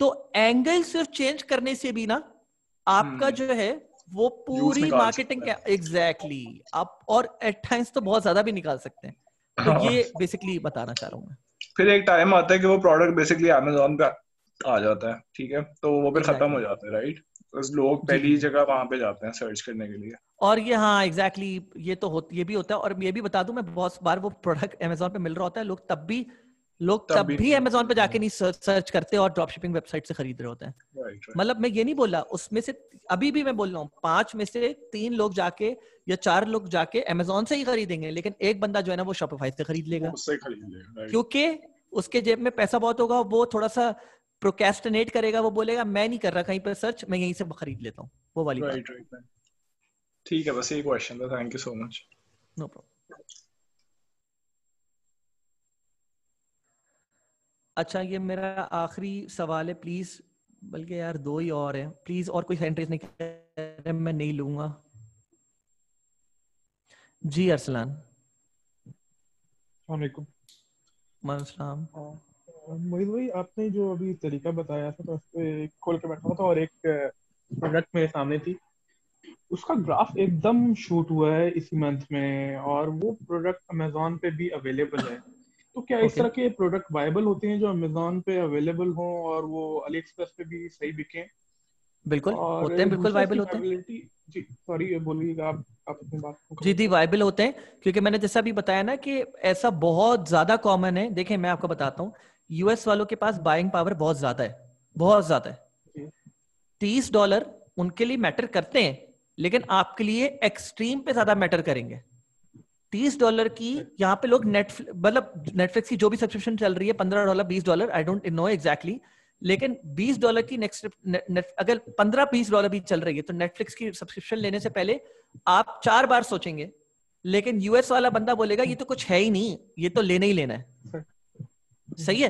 तो एंगल सिर्फ चेंज करने से भी ना आपका hmm. जो है वो पूरी मार्केटिंग एग्जैक्टली exactly. आप और एट टाइम्स तो बहुत ज्यादा भी निकाल सकते हैं तो हाँ। ये बेसिकली बताना चाह रहा हूँ फिर एक टाइम आता है कि वो प्रोडक्ट बेसिकली अमेजोन का आ जाता है ठीक है तो वो फिर खत्म हो जाता है राइट लोग पहली जगह वहां पे जाते हैं सर्च करने के लिए और ये हाँ एग्जैक्टली exactly, ये तो हो, ये भी होता है और ये भी बता दूं मैं बहुत बार वो प्रोडक्ट अमेजोन पे मिल रहा होता है लोग तब भी लोग तब, तब भी अमेजोन पे जाके नहीं सर्च, सर्च करते और ड्रॉप शिपिंग वेबसाइट से खरीद रहे होते हैं मतलब मैं ये नहीं बोला उसमें से अभी भी मैं बोल रहा हूँ पांच में से तीन लोग जाके या चार लोग जाके अमेजोन से ही खरीदेंगे लेकिन एक बंदा जो है ना वो शॉपिफाई से खरीद लेगा उससे खरीद लेगा क्योंकि उसके जेब में पैसा बहुत होगा वो थोड़ा सा प्रोकेस्टिनेट करेगा वो बोलेगा मैं नहीं कर रहा कहीं पर सर्च मैं यहीं से खरीद लेता हूँ वो वाली right, right, ठीक है बस ये क्वेश्चन था thank you so much no problem अच्छा ये मेरा आखिरी सवाल है प्लीज बल्कि यार दो ही और हैं प्लीज और कोई हैंड रेज नहीं कर मैं नहीं लूंगा जी अरसलान वालेकुम अस्सलाम हाँ। मोहित भाई आपने जो अभी तरीका बताया था मैं तो उस पर खोल के बैठा था तो और एक प्रोडक्ट मेरे सामने थी उसका ग्राफ एकदम शूट हुआ है इसी मंथ में और वो प्रोडक्ट अमेजोन पे भी अवेलेबल है तो क्या okay. इस तरह के प्रोडक्ट वायबल होते हैं जो अमेजोन पे अवेलेबल हो और वो अली एक्सप्रेस पे भी सही बिके बिल्कुल होते हैं बिल्कुल वायबल होते हैं जी सॉरी बोलिएगा आप आप अपनी बात जी जी वायबल होते हैं क्योंकि मैंने जैसा भी बताया ना कि ऐसा बहुत ज्यादा कॉमन है देखें मैं आपको बताता हूँ यूएस वालों के पास बाइंग पावर बहुत ज्यादा है बहुत ज्यादा है तीस डॉलर उनके लिए मैटर करते हैं लेकिन आपके लिए एक्सट्रीम पे ज्यादा मैटर करेंगे तीस डॉलर की यहाँ पे लोग मतलब नेटफ्लिक्स की जो भी सब्सक्रिप्शन चल रही है पंद्रह डॉलर बीस dollar I don't know exactly लेकिन बीस डॉलर की नेक्स्ट ने, ने, अगर पंद्रह बीस डॉलर भी चल रही है तो नेटफ्लिक्स की सब्सक्रिप्शन लेने से पहले आप चार बार सोचेंगे लेकिन यूएस वाला बंदा बोलेगा ये तो कुछ है ही नहीं ये तो लेना ही लेना है सही है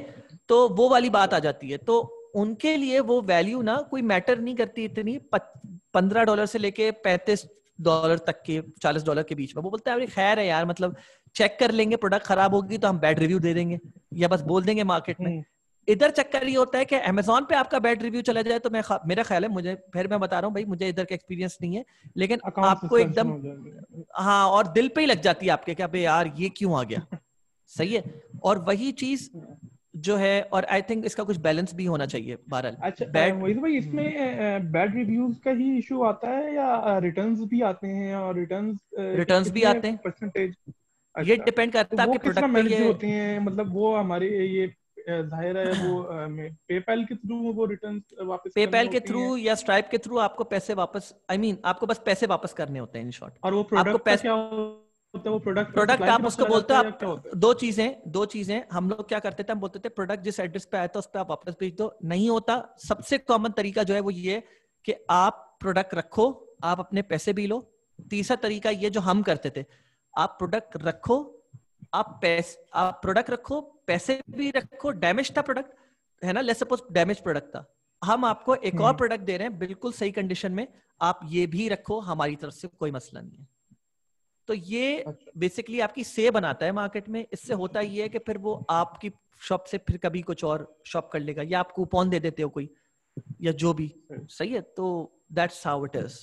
तो वो वाली बात आ जाती है तो उनके लिए वो वैल्यू ना कोई मैटर नहीं करती इतनी पंद्रह डॉलर से लेके पैंतीस डॉलर तक के चालीस डॉलर के बीच में वो बोलते हैं अरे खैर है यार मतलब चेक कर लेंगे प्रोडक्ट खराब होगी तो हम बैड रिव्यू दे देंगे या बस बोल देंगे मार्केट में हम्म। इधर चक्कर ये होता है कि अमेजोन पे आपका बैड रिव्यू चला जाए तो मैं मेरा ख्याल है मुझे फिर मैं बता रहा हूँ भाई मुझे इधर का एक्सपीरियंस नहीं है लेकिन आपको एकदम हाँ और दिल पे ही लग जाती है आपके क्या भाई यार ये क्यों आ गया सही है और वही चीज जो है और आई थिंक इसका कुछ बैलेंस भी होना चाहिए बहरहाल अच्छा बैड वही तो भाई इसमें बैड हम्म। रिव्यूज का ही इशू आता है या रिटर्न्स भी आते हैं और रिटर्न्स रिटर्न्स भी आते हैं परसेंटेज ये डिपेंड अच्छा, करता है तो आपके प्रोडक्ट पे ये होते हैं मतलब वो हमारे ये जाहिर है वो पेपैल के थ्रू वो रिटर्न वापस पेपैल के थ्रू या स्ट्राइप के थ्रू आपको पैसे वापस आई I मीन mean, आपको बस पैसे वापस करने होते हैं इन शॉर्ट और वो प्रोडक्ट क्या प्रोडक्ट प्रोडक्ट आप उसको बोलते हो आप दो चीजें दो चीजें हम लोग क्या करते थे हम बोलते थे प्रोडक्ट जिस एड्रेस पे आया था उस पर आप वापस भेज दो नहीं होता सबसे कॉमन तरीका जो है वो ये कि आप प्रोडक्ट रखो आप अपने पैसे भी लो तीसरा तरीका ये जो हम करते थे आप प्रोडक्ट रखो आप पैसे आप प्रोडक्ट रखो पैसे भी रखो डैमेज था प्रोडक्ट है ना लेट सपोज डैमेज प्रोडक्ट था हम आपको एक और प्रोडक्ट हम्म। दे रहे हैं बिल्कुल सही कंडीशन में आप ये भी रखो हमारी तरफ से कोई मसला नहीं है तो ये बेसिकली अच्छा। आपकी से बनाता है मार्केट में इससे होता ही है कि फिर वो आपकी शॉप से फिर कभी कुछ और शॉप कर लेगा या आप कूपन दे देते हो कोई या जो भी सही है तो that's how it is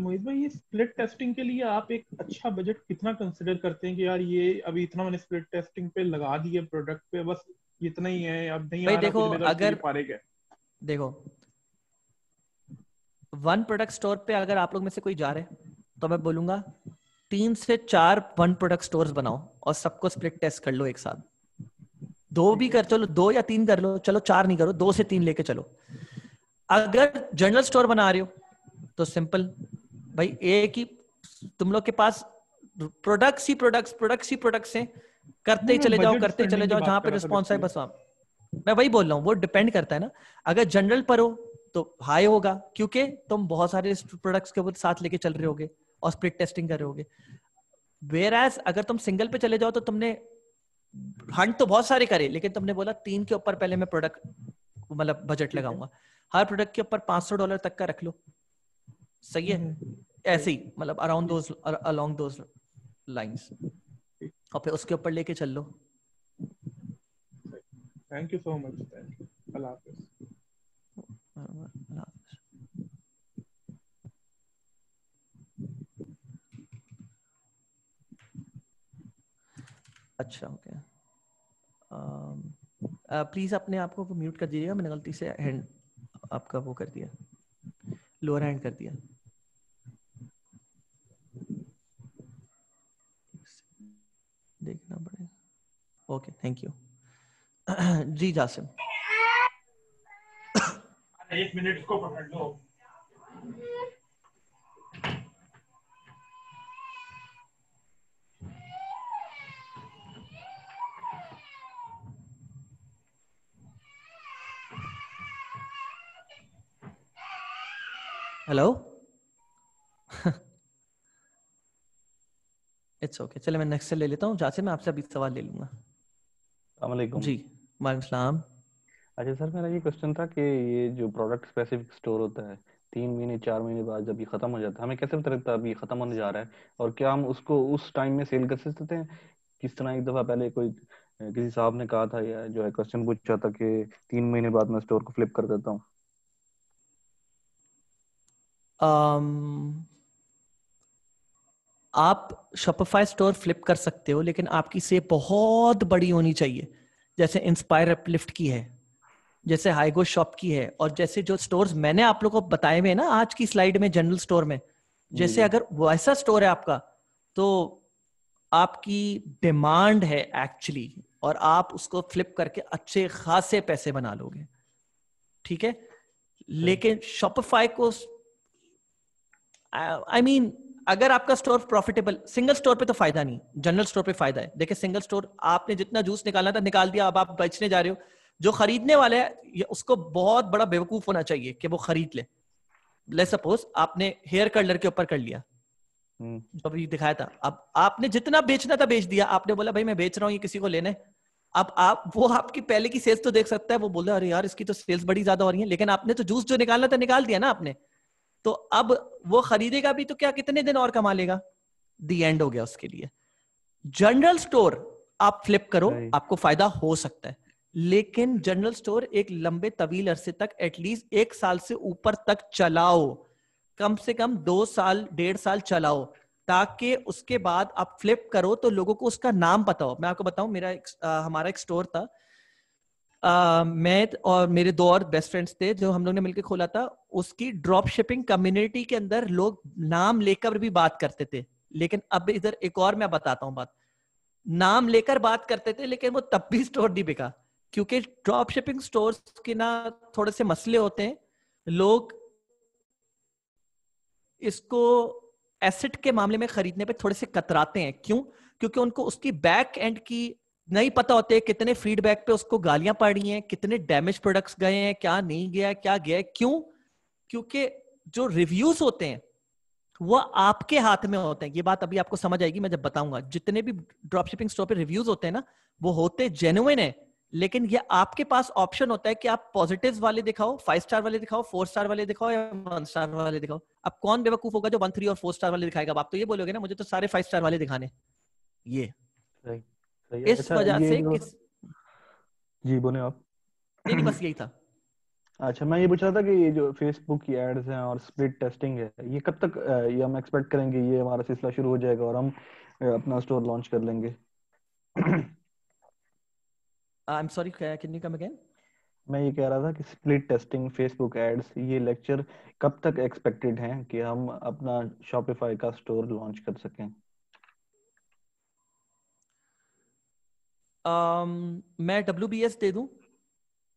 Mohit भाई ये स्प्लिट टेस्टिंग के लिए आप एक अच्छा बजट कितना कंसीडर करते हैं कि यार ये अभी इतना मैंने स्प्लिट टेस्टिंग पे लगा दिया प्रोडक्ट पे बस इतना ही है अब नहीं भाई देखो अगर देखो वन प्रोडक्ट स्टोर पे अगर आप लोग में से कोई जा रहे हैं तो मैं बोलूंगा तीन से चार वन प्रोडक्ट स्टोर्स बनाओ और सबको स्प्लिट टेस्ट कर लो एक साथ दो भी कर चलो दो या तीन कर लो चलो चार नहीं करो दो से तीन लेके चलो अगर जनरल स्टोर बना रहे हो तो सिंपल भाई एक ही तुम लोग के पास प्रोडक्ट्स ही प्रोडक्ट्स प्रोडक्ट्स ही प्रोडक्ट्स हैं करते ही चले जाओ करते चले जाओ जहां पर रिस्पॉन्स आए बस वहां मैं वही बोल रहा हूँ वो डिपेंड करता है ना अगर जनरल पर हो तो हाई होगा क्योंकि तुम बहुत सारे प्रोडक्ट्स के साथ लेके चल रहे होगे और स्प्लिट टेस्टिंग कर रहे होगे वेयर एज अगर तुम सिंगल पे चले जाओ तो तुमने हंट तो बहुत सारे करे लेकिन तुमने बोला तीन के ऊपर पहले मैं प्रोडक्ट मतलब बजट लगाऊंगा हर प्रोडक्ट के ऊपर 500 डॉलर तक का रख लो सही है हम्म। ऐसे ही मतलब around those along those lines और फिर उसके ऊपर लेके चल लो thank you so much thank you अल्लाह हाफिज़ अच्छा ओके प्लीज um, uh, अपने आप को म्यूट कर दीजिएगा मैंने गलती से हैंड आपका वो कर दिया लोअर हैंड कर दिया देखना पड़ेगा ओके थैंक यू जी जासिम एक मिनट को पकड़ लो हेलो इट्स ओके चले मैं नेक्स्ट से ले लेता हूँ जासिर मैं आपसे अभी सवाल ले लूंगा जी वाले सलाम अच्छा सर मेरा ये क्वेश्चन था कि ये जो प्रोडक्ट स्पेसिफिक स्टोर होता है तीन महीने चार महीने बाद जब ये खत्म हो जाता है हमें कैसे पता लगता है अब खत्म होने जा रहा है और क्या हम उसको उस टाइम में सेल कर सकते हैं किस तरह एक दफा पहले कोई किसी साहब ने कहा था या जो है क्वेश्चन पूछा था कि तीन महीने बाद मैं स्टोर को फ्लिप कर देता हूँ Um, आप शॉपिफाई स्टोर फ्लिप कर सकते हो लेकिन आपकी सेप बहुत बड़ी होनी चाहिए जैसे इंस्पायर अपलिफ्ट की है जैसे हाईगो शॉप की है और जैसे जो स्टोर्स मैंने आप लोगों को बताए हुए ना आज की स्लाइड में जनरल स्टोर में जैसे अगर वैसा स्टोर है आपका तो आपकी डिमांड है एक्चुअली और आप उसको फ्लिप करके अच्छे खासे पैसे बना लोगे ठीक है लेकिन शॉपिफाई को आई मीन अगर आपका स्टोर प्रॉफिटेबल सिंगल स्टोर पे तो फायदा नहीं जनरल स्टोर पे फायदा है देखिए सिंगल स्टोर आपने जितना जूस निकालना था निकाल दिया अब आप बेचने जा रहे हो जो खरीदने वाले हैं उसको बहुत बड़ा बेवकूफ होना चाहिए कि वो खरीद ले सपोज आपने हेयर कलर के ऊपर कर लिया हम्म। जो अभी दिखाया था अब आपने जितना बेचना था बेच दिया आपने बोला भाई मैं बेच रहा हूँ ये किसी को लेने अब आप वो आपकी पहले की सेल्स तो देख सकता है वो बोला अरे यार इसकी तो सेल्स बड़ी ज्यादा हो रही है लेकिन आपने तो जूस जो निकालना था निकाल दिया ना आपने तो अब वो खरीदेगा भी तो क्या कितने दिन और कमा लेगा दी एंड हो गया उसके लिए जनरल स्टोर आप फ्लिप करो आपको फायदा हो सकता है लेकिन जनरल स्टोर एक लंबे तवील अरसे तक एटलीस्ट एक साल से ऊपर तक चलाओ कम से कम दो साल डेढ़ साल चलाओ ताकि उसके बाद आप फ्लिप करो तो लोगों को उसका नाम हो मैं आपको बताऊं मेरा एक, आ, हमारा एक स्टोर था मैं और मेरे दो और बेस्ट फ्रेंड्स थे जो हम लोग ने मिलकर खोला था उसकी ड्रॉप शिपिंग कम्युनिटी के अंदर लोग नाम लेकर भी बात करते थे लेकिन अब इधर एक और मैं बताता हूँ बात नाम लेकर बात करते थे लेकिन वो तब भी स्टोर नहीं बिका क्योंकि ड्रॉप शिपिंग स्टोर के ना थोड़े से मसले होते हैं लोग इसको एसेट के मामले में खरीदने पे थोड़े से कतराते हैं क्यों क्योंकि उनको उसकी बैक एंड की नहीं पता होते कितने फीडबैक पे उसको गालियां पड़ी हैं कितने डैमेज प्रोडक्ट्स गए हैं क्या नहीं गया क्या गया क्यों क्योंकि जो रिव्यूज होते हैं वह आपके हाथ में होते हैं ये बात अभी आपको समझ आएगी मैं जब बताऊंगा जितने भी ड्रॉप शिपिंग स्टोर पे रिव्यूज होते हैं ना वो होते जेनुइन है लेकिन ये आपके पास ऑप्शन होता है कि आप पॉजिटिव वाले दिखाओ फाइव स्टार वाले दिखाओ फोर स्टार वाले दिखाओ या वन स्टार वाले दिखाओ अब कौन बेवकूफ होगा जो वन थ्री और फोर स्टार वाले दिखाएगा आप तो ये बोलोगे ना मुझे तो सारे फाइव स्टार वाले दिखाने ये इस अच्छा, वजह से किस जी बोले आप नहीं बस यही था अच्छा मैं ये पूछ रहा था कि ये जो फेसबुक की एड्स हैं और स्प्लिट टेस्टिंग है ये कब तक ये हम एक्सपेक्ट करेंगे ये हमारा सिलसिला शुरू हो जाएगा और हम अपना स्टोर लॉन्च कर लेंगे I am sorry can you come again मैं ये कह रहा था कि स्प्लिट टेस्टिंग फेसबुक एड्स ये लेक्चर कब तक एक्सपेक्टेड हैं कि हम अपना शॉपिफाई का स्टोर लॉन्च कर सकें मैं डब्ल्यू दे दूं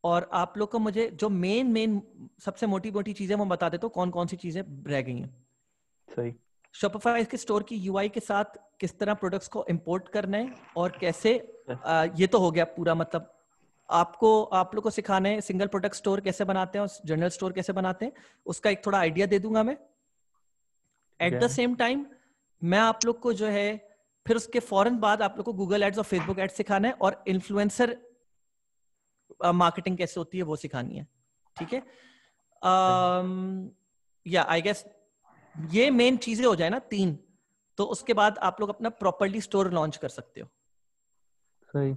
और आप लोग को मुझे जो मेन मेन सबसे मोटी मोटी चीजें वो बता देते हो कौन कौन सी चीजें रह गई हैं सही शॉपिफाई के स्टोर की यूआई के साथ किस तरह प्रोडक्ट्स को इम्पोर्ट करना है और कैसे आ, ये तो हो गया पूरा मतलब आपको आप लोग को सिखाना है सिंगल प्रोडक्ट स्टोर कैसे बनाते हैं और जनरल स्टोर कैसे बनाते हैं उसका एक थोड़ा आइडिया दे दूंगा मैं एट द सेम टाइम मैं आप लोग को जो है फिर उसके फौरन बाद आप लोग को गूगल एड्स और फेसबुक एड्स सिखाना है और इन्फ्लुएंसर मार्केटिंग कैसे होती है वो सिखानी है ठीक है या आई गेस ये मेन चीजें हो जाए ना तीन तो उसके बाद आप लोग अपना प्रॉपर्ली स्टोर लॉन्च कर सकते हो सही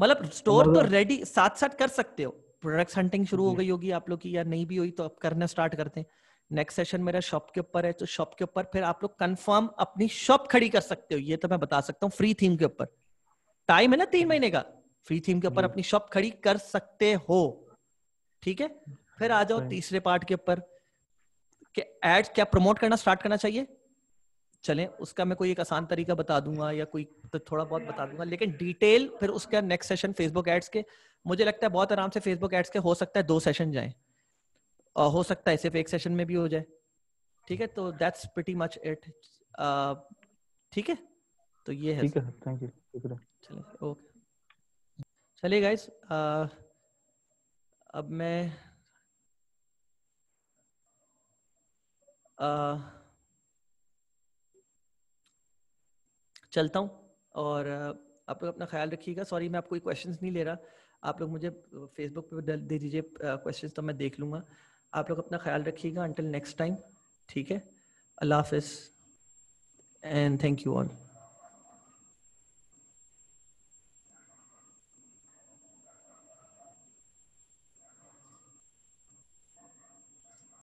मतलब स्टोर तो रेडी मतलब साथ साथ कर सकते हो प्रोडक्ट हंटिंग शुरू हो गई होगी आप लोग की या नहीं भी हुई तो आप करना स्टार्ट करते हैं नेक्स्ट सेशन मेरा शॉप के ऊपर है तो शॉप के ऊपर फिर आप लोग कंफर्म अपनी शॉप खड़ी कर सकते हो ये तो मैं बता सकता हूँ फ्री थीम के ऊपर टाइम है ना तीन महीने का फ्री थीम के ऊपर हम्म। अपनी शॉप खड़ी कर सकते हो ठीक है फिर आ जाओ तीसरे पार्ट के ऊपर कि क्या प्रमोट करना स्टार्ट करना चाहिए चलें उसका मैं कोई एक आसान तरीका बता दूंगा या कोई तो थोड़ा बहुत बता दूंगा लेकिन डिटेल फिर उसका नेक्स्ट सेशन फेसबुक एड्स के मुझे लगता है बहुत आराम से फेसबुक एड्स के हो सकता है दो सेशन जाए हो सकता है सिर्फ एक सेशन में भी हो जाए ठीक है तो दैट्स प्रीटी मच इट ठीक है तो ये है ठीक है थैंक यू चलिए ओके चलिए गाइस अब मैं आ, चलता हूँ और आप लोग अपना ख्याल रखिएगा सॉरी मैं आपको क्वेश्चंस नहीं ले रहा आप लोग मुझे फेसबुक पे दे दीजिए क्वेश्चंस तो मैं देख लूंगा आप लोग अपना ख्याल रखिएगा अंटिल नेक्स्ट टाइम ठीक है अल्लाह हाफिज़ एंड थैंक यू ऑल